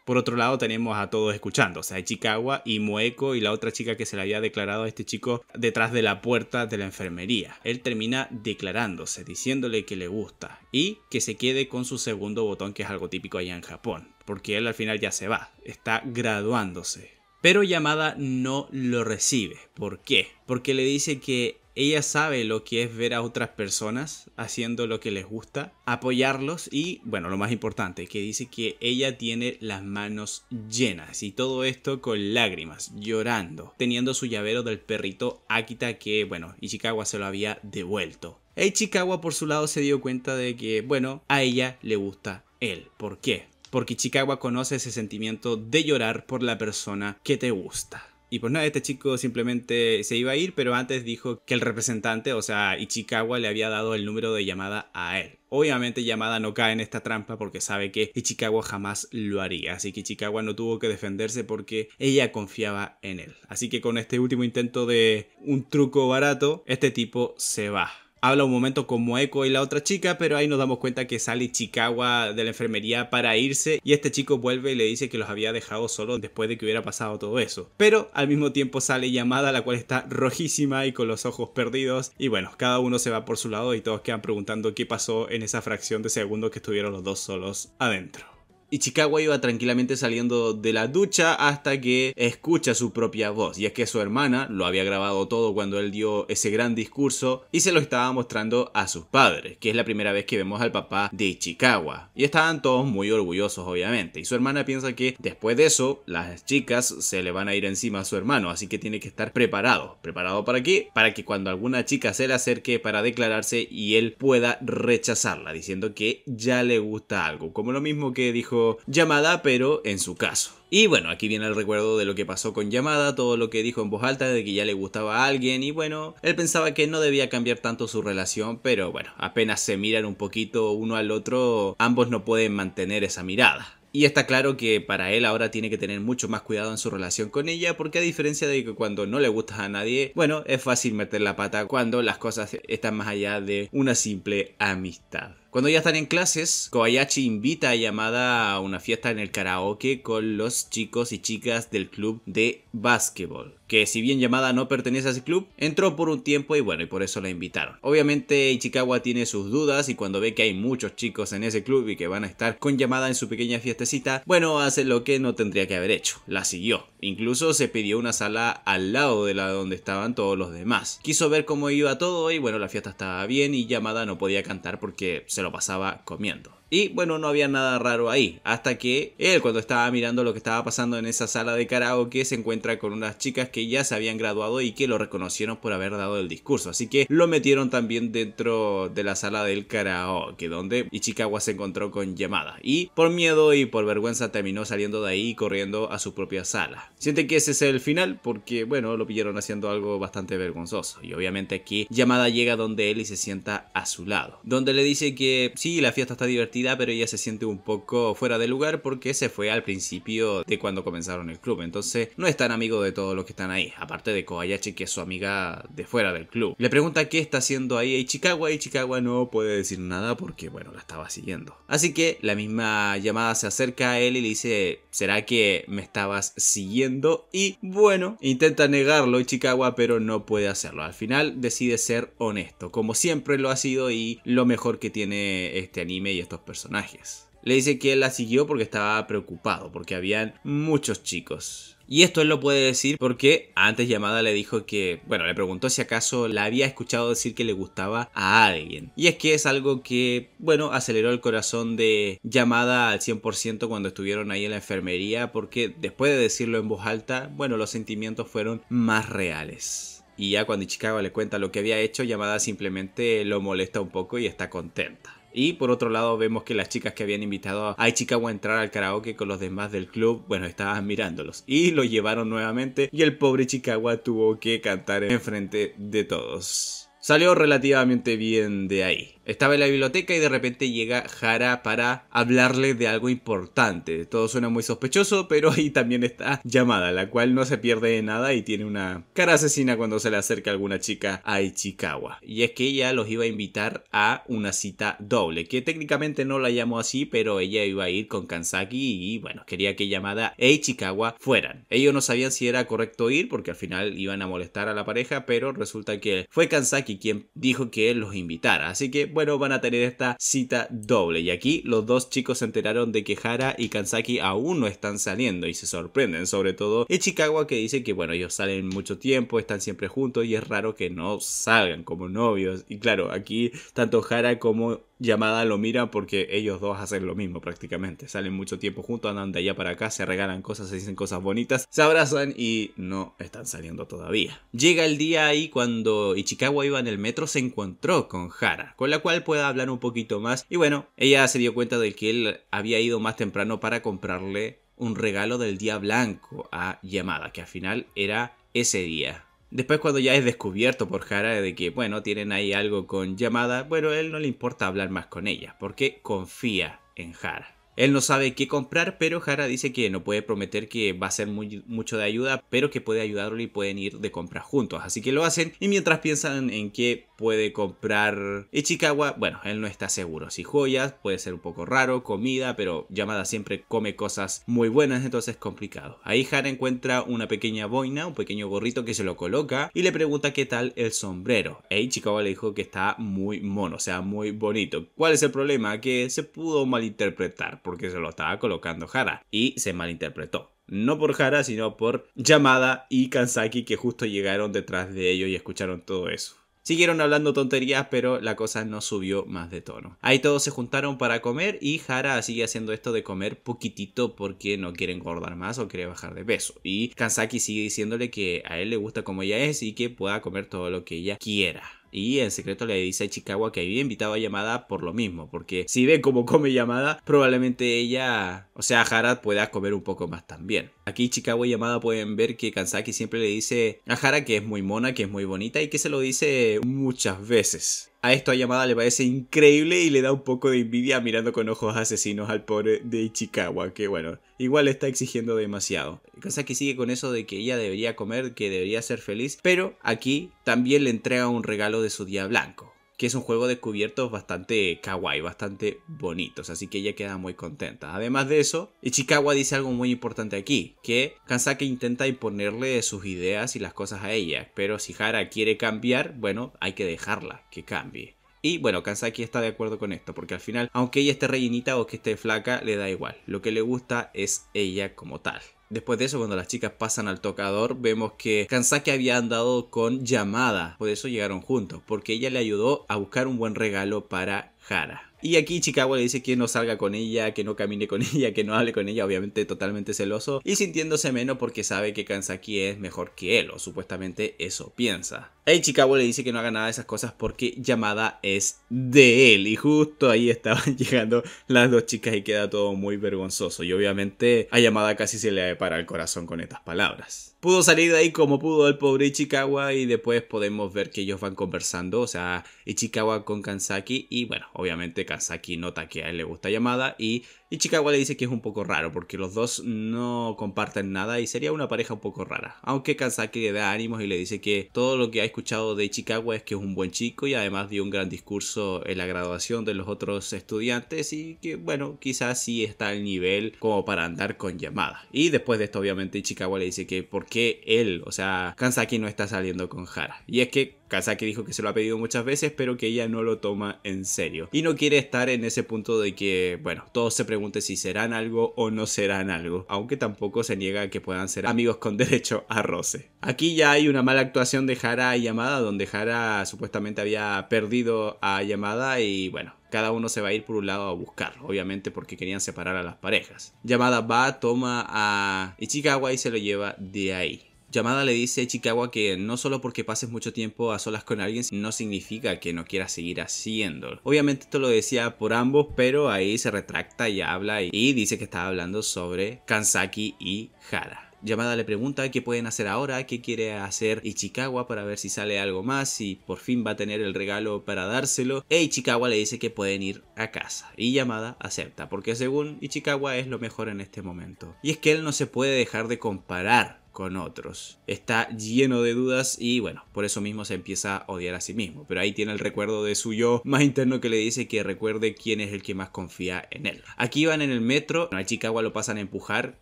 por otro lado, tenemos a todos escuchando, o sea, Ichikawa y Mueco y la otra chica que se le había declarado a este chico detrás de la puerta de la enfermería. Él termina declarándose, diciéndole que le gusta y que se quede con su segundo botón, que es algo típico allá en Japón, porque él al final ya se va, está graduándose. Pero Yamada no lo recibe. ¿Por qué? Porque le dice que ella sabe lo que es ver a otras personas haciendo lo que les gusta, apoyarlos y, bueno, lo más importante, que dice que ella tiene las manos llenas y todo esto con lágrimas, llorando, teniendo su llavero del perrito Akita que, bueno, Ichikawa se lo había devuelto. Y Ichikawa por su lado se dio cuenta de que, bueno, a ella le gusta él. ¿Por qué? Porque Ichikawa conoce ese sentimiento de llorar por la persona que te gusta pues nada, este chico simplemente se iba a ir, pero antes dijo que el representante, o sea, Ichikawa le había dado el número de llamada a él. Obviamente Yamada no cae en esta trampa porque sabe que Ichikawa jamás lo haría, así que Ichikawa no tuvo que defenderse porque ella confiaba en él. Así que con este último intento de un truco barato, este tipo se va habla un momento con Moeko y la otra chica, pero ahí nos damos cuenta que sale Chikawa de la enfermería para irse y este chico vuelve y le dice que los había dejado solos después de que hubiera pasado todo eso. Pero al mismo tiempo sale Yamada, la cual está rojísima y con los ojos perdidos y bueno, cada uno se va por su lado y todos quedan preguntando qué pasó en esa fracción de segundo que estuvieron los dos solos adentro. Y Ichikawa iba tranquilamente saliendo de la ducha hasta que escucha su propia voz. Y es que su hermana lo había grabado todo cuando él dio ese gran discurso y se lo estaba mostrando a sus padres, que es la primera vez que vemos al papá de Ichikawa. Y estaban todos muy orgullosos, obviamente. Y su hermana piensa que después de eso, las chicas se le van a ir encima a su hermano, así que tiene que estar preparado. ¿Preparado para qué? Para que cuando alguna chica se le acerque para declararse y él pueda rechazarla, diciendo que ya le gusta algo. Como lo mismo que dijo llamada, Yamada, pero en su caso. Y bueno, aquí viene el recuerdo de lo que pasó con Yamada, todo lo que dijo en voz alta de que ya le gustaba a alguien y bueno, él pensaba que no debía cambiar tanto su relación, pero bueno, apenas se miran un poquito uno al otro, ambos no pueden mantener esa mirada. Y está claro que para él ahora tiene que tener mucho más cuidado en su relación con ella, porque a diferencia de que cuando no le gustas a nadie, bueno, es fácil meter la pata cuando las cosas están más allá de una simple amistad. Cuando ya están en clases, Kobayashi invita a Yamada a una fiesta en el karaoke con los chicos y chicas del club de básquetbol que si bien Yamada no pertenece a ese club, entró por un tiempo y bueno, y por eso la invitaron. Obviamente Ichikawa tiene sus dudas y cuando ve que hay muchos chicos en ese club y que van a estar con Yamada en su pequeña fiestecita, bueno, hace lo que no tendría que haber hecho, la siguió. Incluso se pidió una sala al lado de la donde estaban todos los demás. Quiso ver cómo iba todo y bueno, la fiesta estaba bien y Yamada no podía cantar porque se lo pasaba comiendo. Y bueno, no había nada raro ahí. Hasta que él, cuando estaba mirando lo que estaba pasando en esa sala de karaoke, se encuentra con unas chicas que ya se habían graduado y que lo reconocieron por haber dado el discurso. Así que lo metieron también dentro de la sala del karaoke, donde Ichikawa se encontró con Yamada. Y por miedo y por vergüenza terminó saliendo de ahí y corriendo a su propia sala. Siente que ese es el final porque, bueno, lo pillaron haciendo algo bastante vergonzoso. Y obviamente aquí Yamada llega donde él y se sienta a su lado. Donde le dice que sí, la fiesta está divertida pero ella se siente un poco fuera de lugar porque se fue al principio de cuando comenzaron el club. Entonces no es tan amigo de todos los que están ahí, aparte de Kobayashi que es su amiga de fuera del club. Le pregunta qué está haciendo ahí Ichikawa y Ichikawa no puede decir nada porque bueno, la estaba siguiendo. Así que la misma llamada se acerca a él y le dice, ¿será que me estabas siguiendo? Y bueno, intenta negarlo Ichikawa pero no puede hacerlo. Al final decide ser honesto, como siempre lo ha sido y lo mejor que tiene este anime y estos personajes. Le dice que él la siguió porque estaba preocupado, porque habían muchos chicos. Y esto él lo puede decir porque antes llamada le dijo que, bueno, le preguntó si acaso la había escuchado decir que le gustaba a alguien. Y es que es algo que, bueno, aceleró el corazón de llamada al 100% cuando estuvieron ahí en la enfermería porque después de decirlo en voz alta, bueno, los sentimientos fueron más reales. Y ya cuando Chicago le cuenta lo que había hecho, llamada simplemente lo molesta un poco y está contenta. Y por otro lado vemos que las chicas que habían invitado a Ichikawa a entrar al karaoke con los demás del club, bueno, estaban mirándolos y lo llevaron nuevamente y el pobre Ichikawa tuvo que cantar en frente de todos. Salió relativamente bien de ahí. Estaba en la biblioteca y de repente llega Hara para hablarle de algo importante. Todo suena muy sospechoso, pero ahí también está llamada, la cual no se pierde de nada y tiene una cara asesina cuando se le acerca alguna chica a Ichikawa. Y es que ella los iba a invitar a una cita doble, que técnicamente no la llamó así, pero ella iba a ir con Kansaki y bueno, quería que llamada e Ichikawa fueran. Ellos no sabían si era correcto ir porque al final iban a molestar a la pareja, pero resulta que fue Kansaki quien dijo que los invitara. Así que bueno, van a tener esta cita doble. Y aquí los dos chicos se enteraron de que Hara y Kansaki aún no están saliendo y se sorprenden, sobre todo Ichikawa que dice que bueno, ellos salen mucho tiempo, están siempre juntos y es raro que no salgan como novios. Y claro, aquí tanto Hara como Yamada lo mira porque ellos dos hacen lo mismo prácticamente. Salen mucho tiempo juntos, andan de allá para acá, se regalan cosas, se dicen cosas bonitas, se abrazan y no están saliendo todavía. Llega el día ahí cuando Ichikawa iba en el metro, se encontró con Hara, con la cual puede hablar un poquito más. Y bueno, ella se dio cuenta de que él había ido más temprano para comprarle un regalo del día blanco a Yamada, que al final era ese día. Después cuando ya es descubierto por Hara de que, bueno, tienen ahí algo con Yamada, bueno, él no le importa hablar más con ella, porque confía en Hara. Él no sabe qué comprar, pero Jara dice que no puede prometer que va a ser mucho de ayuda, pero que puede ayudarlo y pueden ir de compras juntos. Así que lo hacen y mientras piensan en qué puede comprar Ichikawa, bueno, él no está seguro. Si joyas, puede ser un poco raro, comida, pero Yamada siempre come cosas muy buenas, entonces es complicado. Ahí Hara encuentra una pequeña boina, un pequeño gorrito que se lo coloca y le pregunta qué tal el sombrero. Y e Ichikawa le dijo que está muy mono, o sea, muy bonito. ¿Cuál es el problema? Que se pudo malinterpretar porque se lo estaba colocando Hara y se malinterpretó. No por Hara, sino por Yamada y Kansaki que justo llegaron detrás de ellos y escucharon todo eso. Siguieron hablando tonterías, pero la cosa no subió más de tono. Ahí todos se juntaron para comer y Hara sigue haciendo esto de comer poquitito porque no quiere engordar más o quiere bajar de peso. Y Kansaki sigue diciéndole que a él le gusta como ella es y que pueda comer todo lo que ella quiera. Y en secreto le dice a Chicago que había invitado a Yamada por lo mismo, porque si ve cómo come Yamada, probablemente ella, o sea, Harad pueda comer un poco más también. Aquí Chicago y Yamada pueden ver que Kansaki siempre le dice a Jara que es muy mona, que es muy bonita y que se lo dice muchas veces a esto llamada le parece increíble y le da un poco de envidia mirando con ojos asesinos al pobre de Ichikawa, que bueno, igual está exigiendo demasiado. Cosa que sigue con eso de que ella debería comer, que debería ser feliz, pero aquí también le entrega un regalo de su día blanco que es un juego de cubiertos bastante kawaii, bastante bonitos, así que ella queda muy contenta. Además de eso, Ichikawa dice algo muy importante aquí, que Kansaki intenta imponerle sus ideas y las cosas a ella, pero si Hara quiere cambiar, bueno, hay que dejarla que cambie. Y bueno, Kansaki está de acuerdo con esto, porque al final, aunque ella esté rellenita o que esté flaca, le da igual. Lo que le gusta es ella como tal. Después de eso, cuando las chicas pasan al tocador, vemos que Kansaki había andado con llamada. Por eso llegaron juntos, porque ella le ayudó a buscar un buen regalo para Hara. Y aquí Chicago le dice que no salga con ella, que no camine con (laughs) ella, que no hable con ella, obviamente totalmente celoso y sintiéndose menos porque sabe que Kansaki es mejor que él, o supuestamente eso piensa. Y Chicago le dice que no haga nada de esas cosas porque Yamada es de él y justo ahí (laughs) estaban llegando las dos chicas y queda todo muy vergonzoso y obviamente a Yamada casi se le para el corazón con estas palabras pudo salir de ahí como pudo el pobre Ichikawa y después podemos ver que ellos van conversando, o sea, Ichikawa con Kansaki y bueno, obviamente Kansaki nota que a él le gusta llamada y y le dice que es un poco raro porque los dos no comparten nada y sería una pareja un poco rara. Aunque Kansaki le da ánimos y le dice que todo lo que ha escuchado de Chicago es que es un buen chico y además dio un gran discurso en la graduación de los otros estudiantes y que bueno, quizás sí está al nivel como para andar con Yamada Y después de esto obviamente Chicago le dice que por qué él, o sea, Kansaki no está saliendo con Hara. Y es que Kazaki dijo que se lo ha pedido muchas veces, pero que ella no lo toma en serio. Y no quiere estar en ese punto de que, bueno, todos se pregunten si serán algo o no serán algo. Aunque tampoco se niega a que puedan ser amigos con (laughs) derecho a roce. Aquí ya hay una mala actuación de Hara y Yamada, donde Hara supuestamente había perdido a Yamada y, bueno, cada uno se va a ir por un lado a buscar, obviamente porque querían separar a las parejas. Yamada va, toma a Ichikawa y se lo lleva de ahí. Yamada le dice a Ichikawa que no solo porque pases mucho tiempo a solas con alguien no significa que no quieras seguir haciéndolo. Obviamente esto lo decía por ambos, pero ahí se retracta y habla y dice que estaba hablando sobre Kansaki y Hara. Yamada le pregunta qué pueden hacer ahora, qué quiere hacer Ichikawa para ver si sale algo más, y por fin va a tener el regalo para dárselo. E Ichikawa le dice que pueden ir a casa. Y Yamada acepta, porque según Ichikawa es lo mejor en este momento. Y es que él no se puede dejar de comparar con otros. Está lleno de dudas y bueno, por eso mismo se empieza a odiar a sí mismo. Pero ahí tiene el recuerdo de su yo más interno que le dice que recuerde quién es el que más confía en él. Aquí van en el metro, a Chicago lo pasan a empujar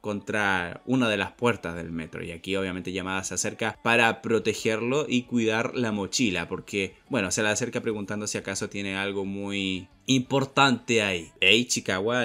contra una de las puertas del metro y aquí obviamente llamada se acerca para protegerlo y cuidar la mochila porque bueno, se la acerca preguntando si acaso tiene algo muy importante ahí. Hey,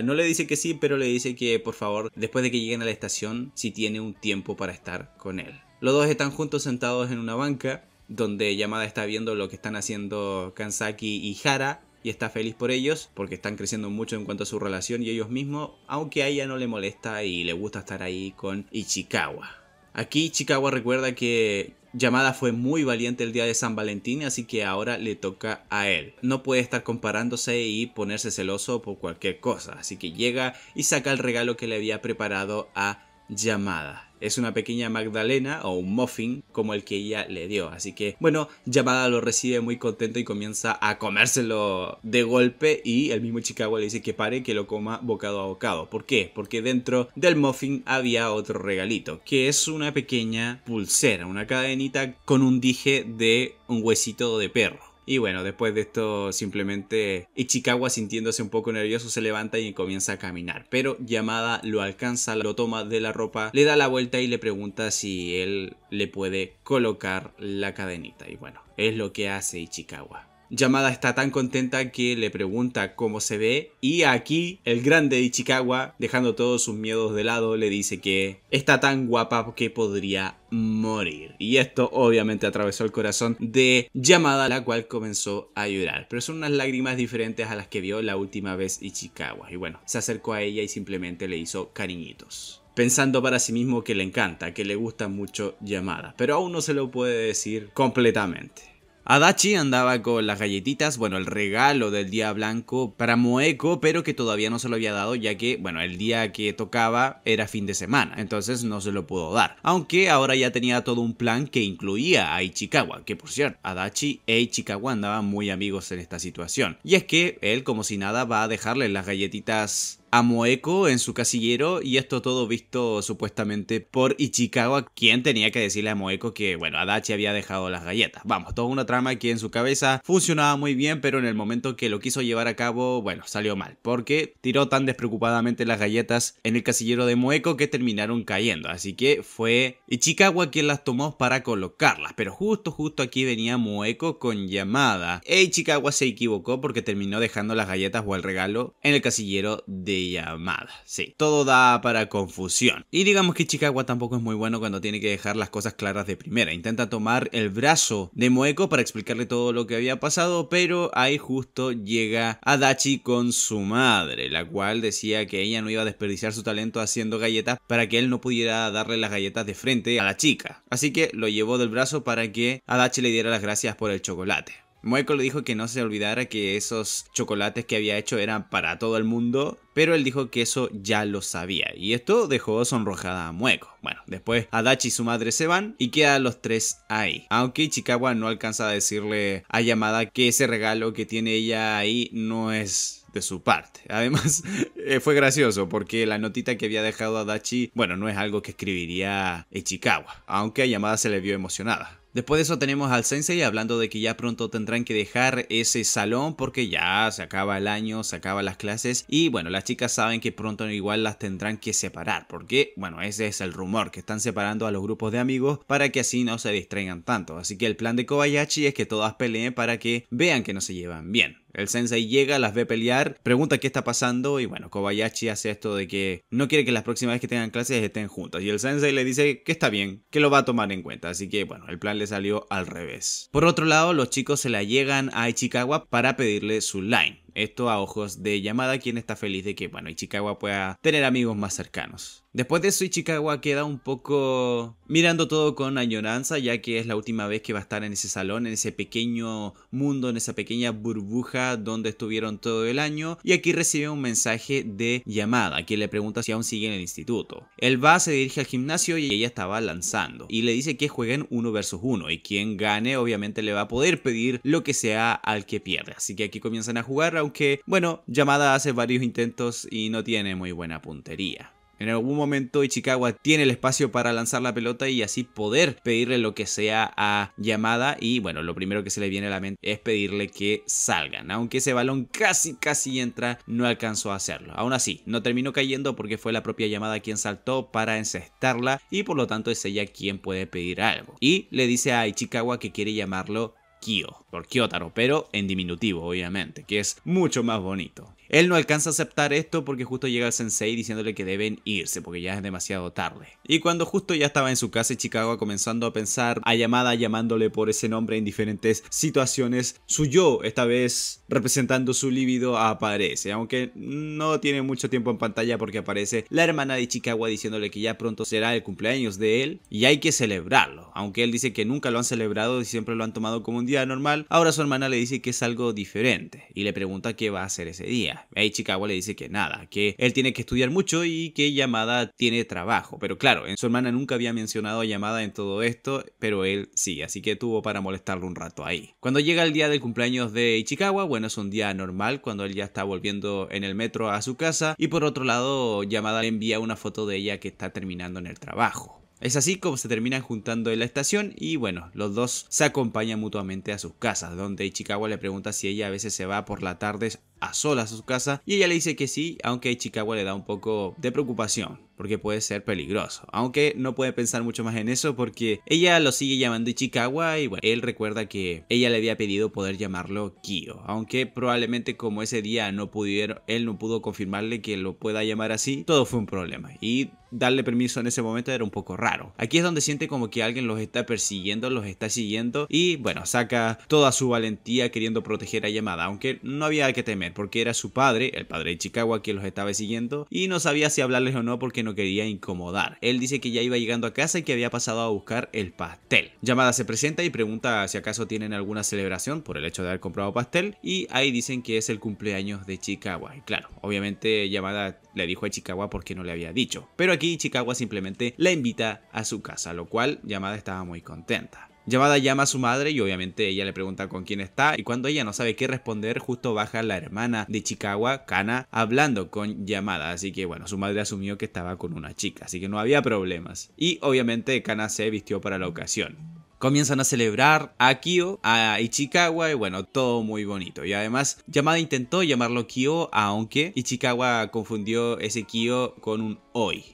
no le dice que sí, pero le dice que por favor, después de que lleguen a la estación, si tiene un tiempo para estar con él. Los dos están juntos sentados en una banca, donde Yamada está viendo lo que están haciendo Kansaki y Hara, y está feliz por ellos porque están creciendo mucho en cuanto a su relación y ellos mismos, aunque a ella no le molesta y le gusta estar ahí con Ichikawa. Aquí Ichikawa recuerda que Yamada fue muy valiente el día de San Valentín, así que ahora le toca a él. No puede estar comparándose y ponerse celoso por cualquier cosa, así que llega y saca el regalo que le había preparado a Yamada. Es una pequeña Magdalena o un muffin como el que ella le dio. Así que, bueno, Yamada lo recibe muy contento y comienza a comérselo de golpe. Y el mismo Chicago le dice que pare, que lo coma bocado a bocado. ¿Por qué? Porque dentro del muffin había otro regalito, que es una pequeña pulsera, una cadenita con un dije de un huesito de perro. Y bueno, después de esto simplemente Ichikawa sintiéndose un poco nervioso se levanta y comienza a caminar. Pero Yamada lo alcanza, lo toma de la ropa, le da la vuelta y le pregunta si él le puede colocar la cadenita. Y bueno, es lo que hace Ichikawa. Yamada está tan contenta que le pregunta cómo se ve y aquí el grande Ichikawa, dejando todos sus miedos de lado, le dice que está tan guapa que podría morir. Y esto obviamente atravesó el corazón de Yamada, la cual comenzó a llorar. Pero son unas lágrimas diferentes a las que vio la última vez Ichikawa. Y bueno, se acercó a ella y simplemente le hizo cariñitos pensando para sí mismo que le encanta, que le gusta mucho Yamada, pero aún no se lo puede decir completamente. Adachi andaba con las galletitas, bueno, el regalo del día blanco para Moeko, pero que todavía no se lo había dado ya que, bueno, el día que tocaba era fin de semana, entonces no se lo pudo dar. Aunque ahora ya tenía todo un plan que incluía a Ichikawa, que por cierto, Adachi e Ichikawa andaban muy amigos en esta situación. Y es que él, como si nada, va a dejarle las galletitas a Moeko en su casillero y esto todo visto supuestamente por Ichikawa, quien tenía que decirle a Moeko que, bueno, Adachi había dejado las galletas. Vamos, toda una trama que en su cabeza funcionaba muy bien, pero en el momento que lo quiso llevar a cabo, bueno, salió mal, porque tiró tan despreocupadamente las galletas en el casillero de Moeko que terminaron cayendo, así que fue Ichikawa quien las tomó para colocarlas, pero justo, justo aquí venía Moeko con llamada. E Ichikawa se equivocó porque terminó dejando las galletas o el regalo en el casillero de llamada. Sí, todo da para confusión. Y digamos que Chicago tampoco es muy bueno cuando tiene que dejar las cosas claras de primera. Intenta tomar el brazo de Moeko para explicarle todo lo que había pasado, pero ahí justo llega Adachi con su madre, la cual decía que ella no iba a desperdiciar su talento haciendo galletas para que él no pudiera darle las galletas de frente a la chica. Así que lo llevó del brazo para que Adachi le diera las gracias por el chocolate. Mueco le dijo que no se olvidara que esos chocolates que había hecho eran para todo el mundo, pero él dijo que eso ya lo sabía, y esto dejó sonrojada a Mueco. Bueno, después Adachi y su madre se van y quedan los tres ahí. Aunque Ichikawa no alcanza a decirle a Yamada que ese regalo que tiene ella ahí no es de su parte. (laughs) Además, eh, fue gracioso porque la notita que había dejado Adachi bueno, no es algo que escribiría Ichikawa, aunque a Yamada se le vio emocionada. Después de eso tenemos al Sensei hablando de que ya pronto tendrán que dejar ese salón porque ya se acaba el año, se acaban las clases y bueno, las chicas saben que pronto igual las tendrán que separar porque bueno, ese es el rumor que están separando a los grupos de amigos para que así no se distraigan tanto. Así que el plan de Kobayashi es que todas peleen para que vean que no se llevan bien. El sensei llega, las ve pelear, pregunta qué está pasando y bueno, Kobayashi hace esto de que no quiere que las próximas veces que tengan clases estén juntas. Y el sensei le dice que está bien, que lo va a tomar en cuenta. Así que bueno, el plan le salió al revés. Por otro lado, los chicos se la llegan a Ichikawa para pedirle su line. Esto a ojos de Yamada, quien está feliz de que, bueno, Ichikawa pueda tener amigos más cercanos. Después de eso, Ichikawa queda un poco mirando todo con añoranza, ya que es la última vez que va a estar en ese salón, en ese pequeño mundo, en esa pequeña burbuja donde estuvieron todo el año. Y aquí recibe un mensaje de Yamada, quien le pregunta si aún sigue en el instituto. Él va, se dirige al gimnasio y ella estaba lanzando. Y le dice que jueguen uno versus uno. Y quien gane, obviamente, le va a poder pedir lo que sea al que pierde. Así que aquí comienzan a jugar que bueno, Yamada hace varios intentos y no tiene muy buena puntería. En algún momento Ichikawa tiene el espacio para lanzar la pelota y así poder pedirle lo que sea a Yamada y bueno, lo primero que se le viene a la mente es pedirle que salgan, aunque ese balón casi casi entra, no alcanzó a hacerlo. Aún así, no terminó cayendo porque fue la propia Yamada quien saltó para encestarla y por lo tanto es ella quien puede pedir algo. Y le dice a Ichikawa que quiere llamarlo Kyo, por Kyotaro, pero en diminutivo, obviamente, que es mucho más bonito. Él no alcanza a aceptar esto porque justo llega el sensei diciéndole que deben irse porque ya es demasiado tarde. Y cuando justo ya estaba en su casa en Chicago comenzando a pensar a llamada llamándole por ese nombre en diferentes situaciones, su yo, esta vez representando su líbido, aparece. Aunque no tiene mucho tiempo en pantalla porque aparece la hermana de Chicago diciéndole que ya pronto será el cumpleaños de él y hay que celebrarlo. Aunque él dice que nunca lo han celebrado y siempre lo han tomado como un día normal, ahora su hermana le dice que es algo diferente y le pregunta qué va a hacer ese día. Eichikawa le dice que nada, que él tiene que estudiar mucho y que Yamada tiene trabajo. Pero claro, su hermana nunca había mencionado a Yamada en todo esto, pero él sí, así que tuvo para molestarlo un rato ahí. Cuando llega el día del cumpleaños de Ichikawa, bueno, es un día normal cuando él ya está volviendo en el metro a su casa y por otro lado, Yamada le envía una foto de ella que está terminando en el trabajo. Es así como se terminan juntando en la estación y bueno, los dos se acompañan mutuamente a sus casas, donde Ichikawa le pregunta si ella a veces se va por la tarde a solas a su casa y ella le dice que sí, aunque Ichikawa le da un poco de preocupación porque puede ser peligroso, aunque no puede pensar mucho más en eso porque ella lo sigue llamando Ichikawa y bueno, él recuerda que ella le había pedido poder llamarlo Kyo, aunque probablemente como ese día no pudieron, él no pudo confirmarle que lo pueda llamar así, todo fue un problema y darle permiso en ese momento era un poco raro. Aquí es donde siente como que alguien los está persiguiendo, los está siguiendo y bueno, saca toda su valentía queriendo proteger a Yamada, aunque no había que temer porque era su padre, el padre de Chicago, que los estaba siguiendo y no sabía si hablarles o no porque no quería incomodar. Él dice que ya iba llegando a casa y que había pasado a buscar el pastel. Llamada se presenta y pregunta si acaso tienen alguna celebración por el hecho de haber comprado pastel y ahí dicen que es el cumpleaños de Chicago. Y claro, obviamente Llamada le dijo a Chicago porque no le había dicho. Pero aquí Chicago simplemente la invita a su casa, lo cual Llamada estaba muy contenta. Llamada llama a su madre y obviamente ella le pregunta con quién está y cuando ella no sabe qué responder justo baja la hermana de Chikawa, Kana, hablando con Llamada, así que bueno, su madre asumió que estaba con una chica, así que no había problemas. Y obviamente Kana se vistió para la ocasión. Comienzan a celebrar a Kyo, a Ichikawa y bueno, todo muy bonito. Y además, Yamada intentó llamarlo Kyo, aunque Ichikawa confundió ese Kyo con un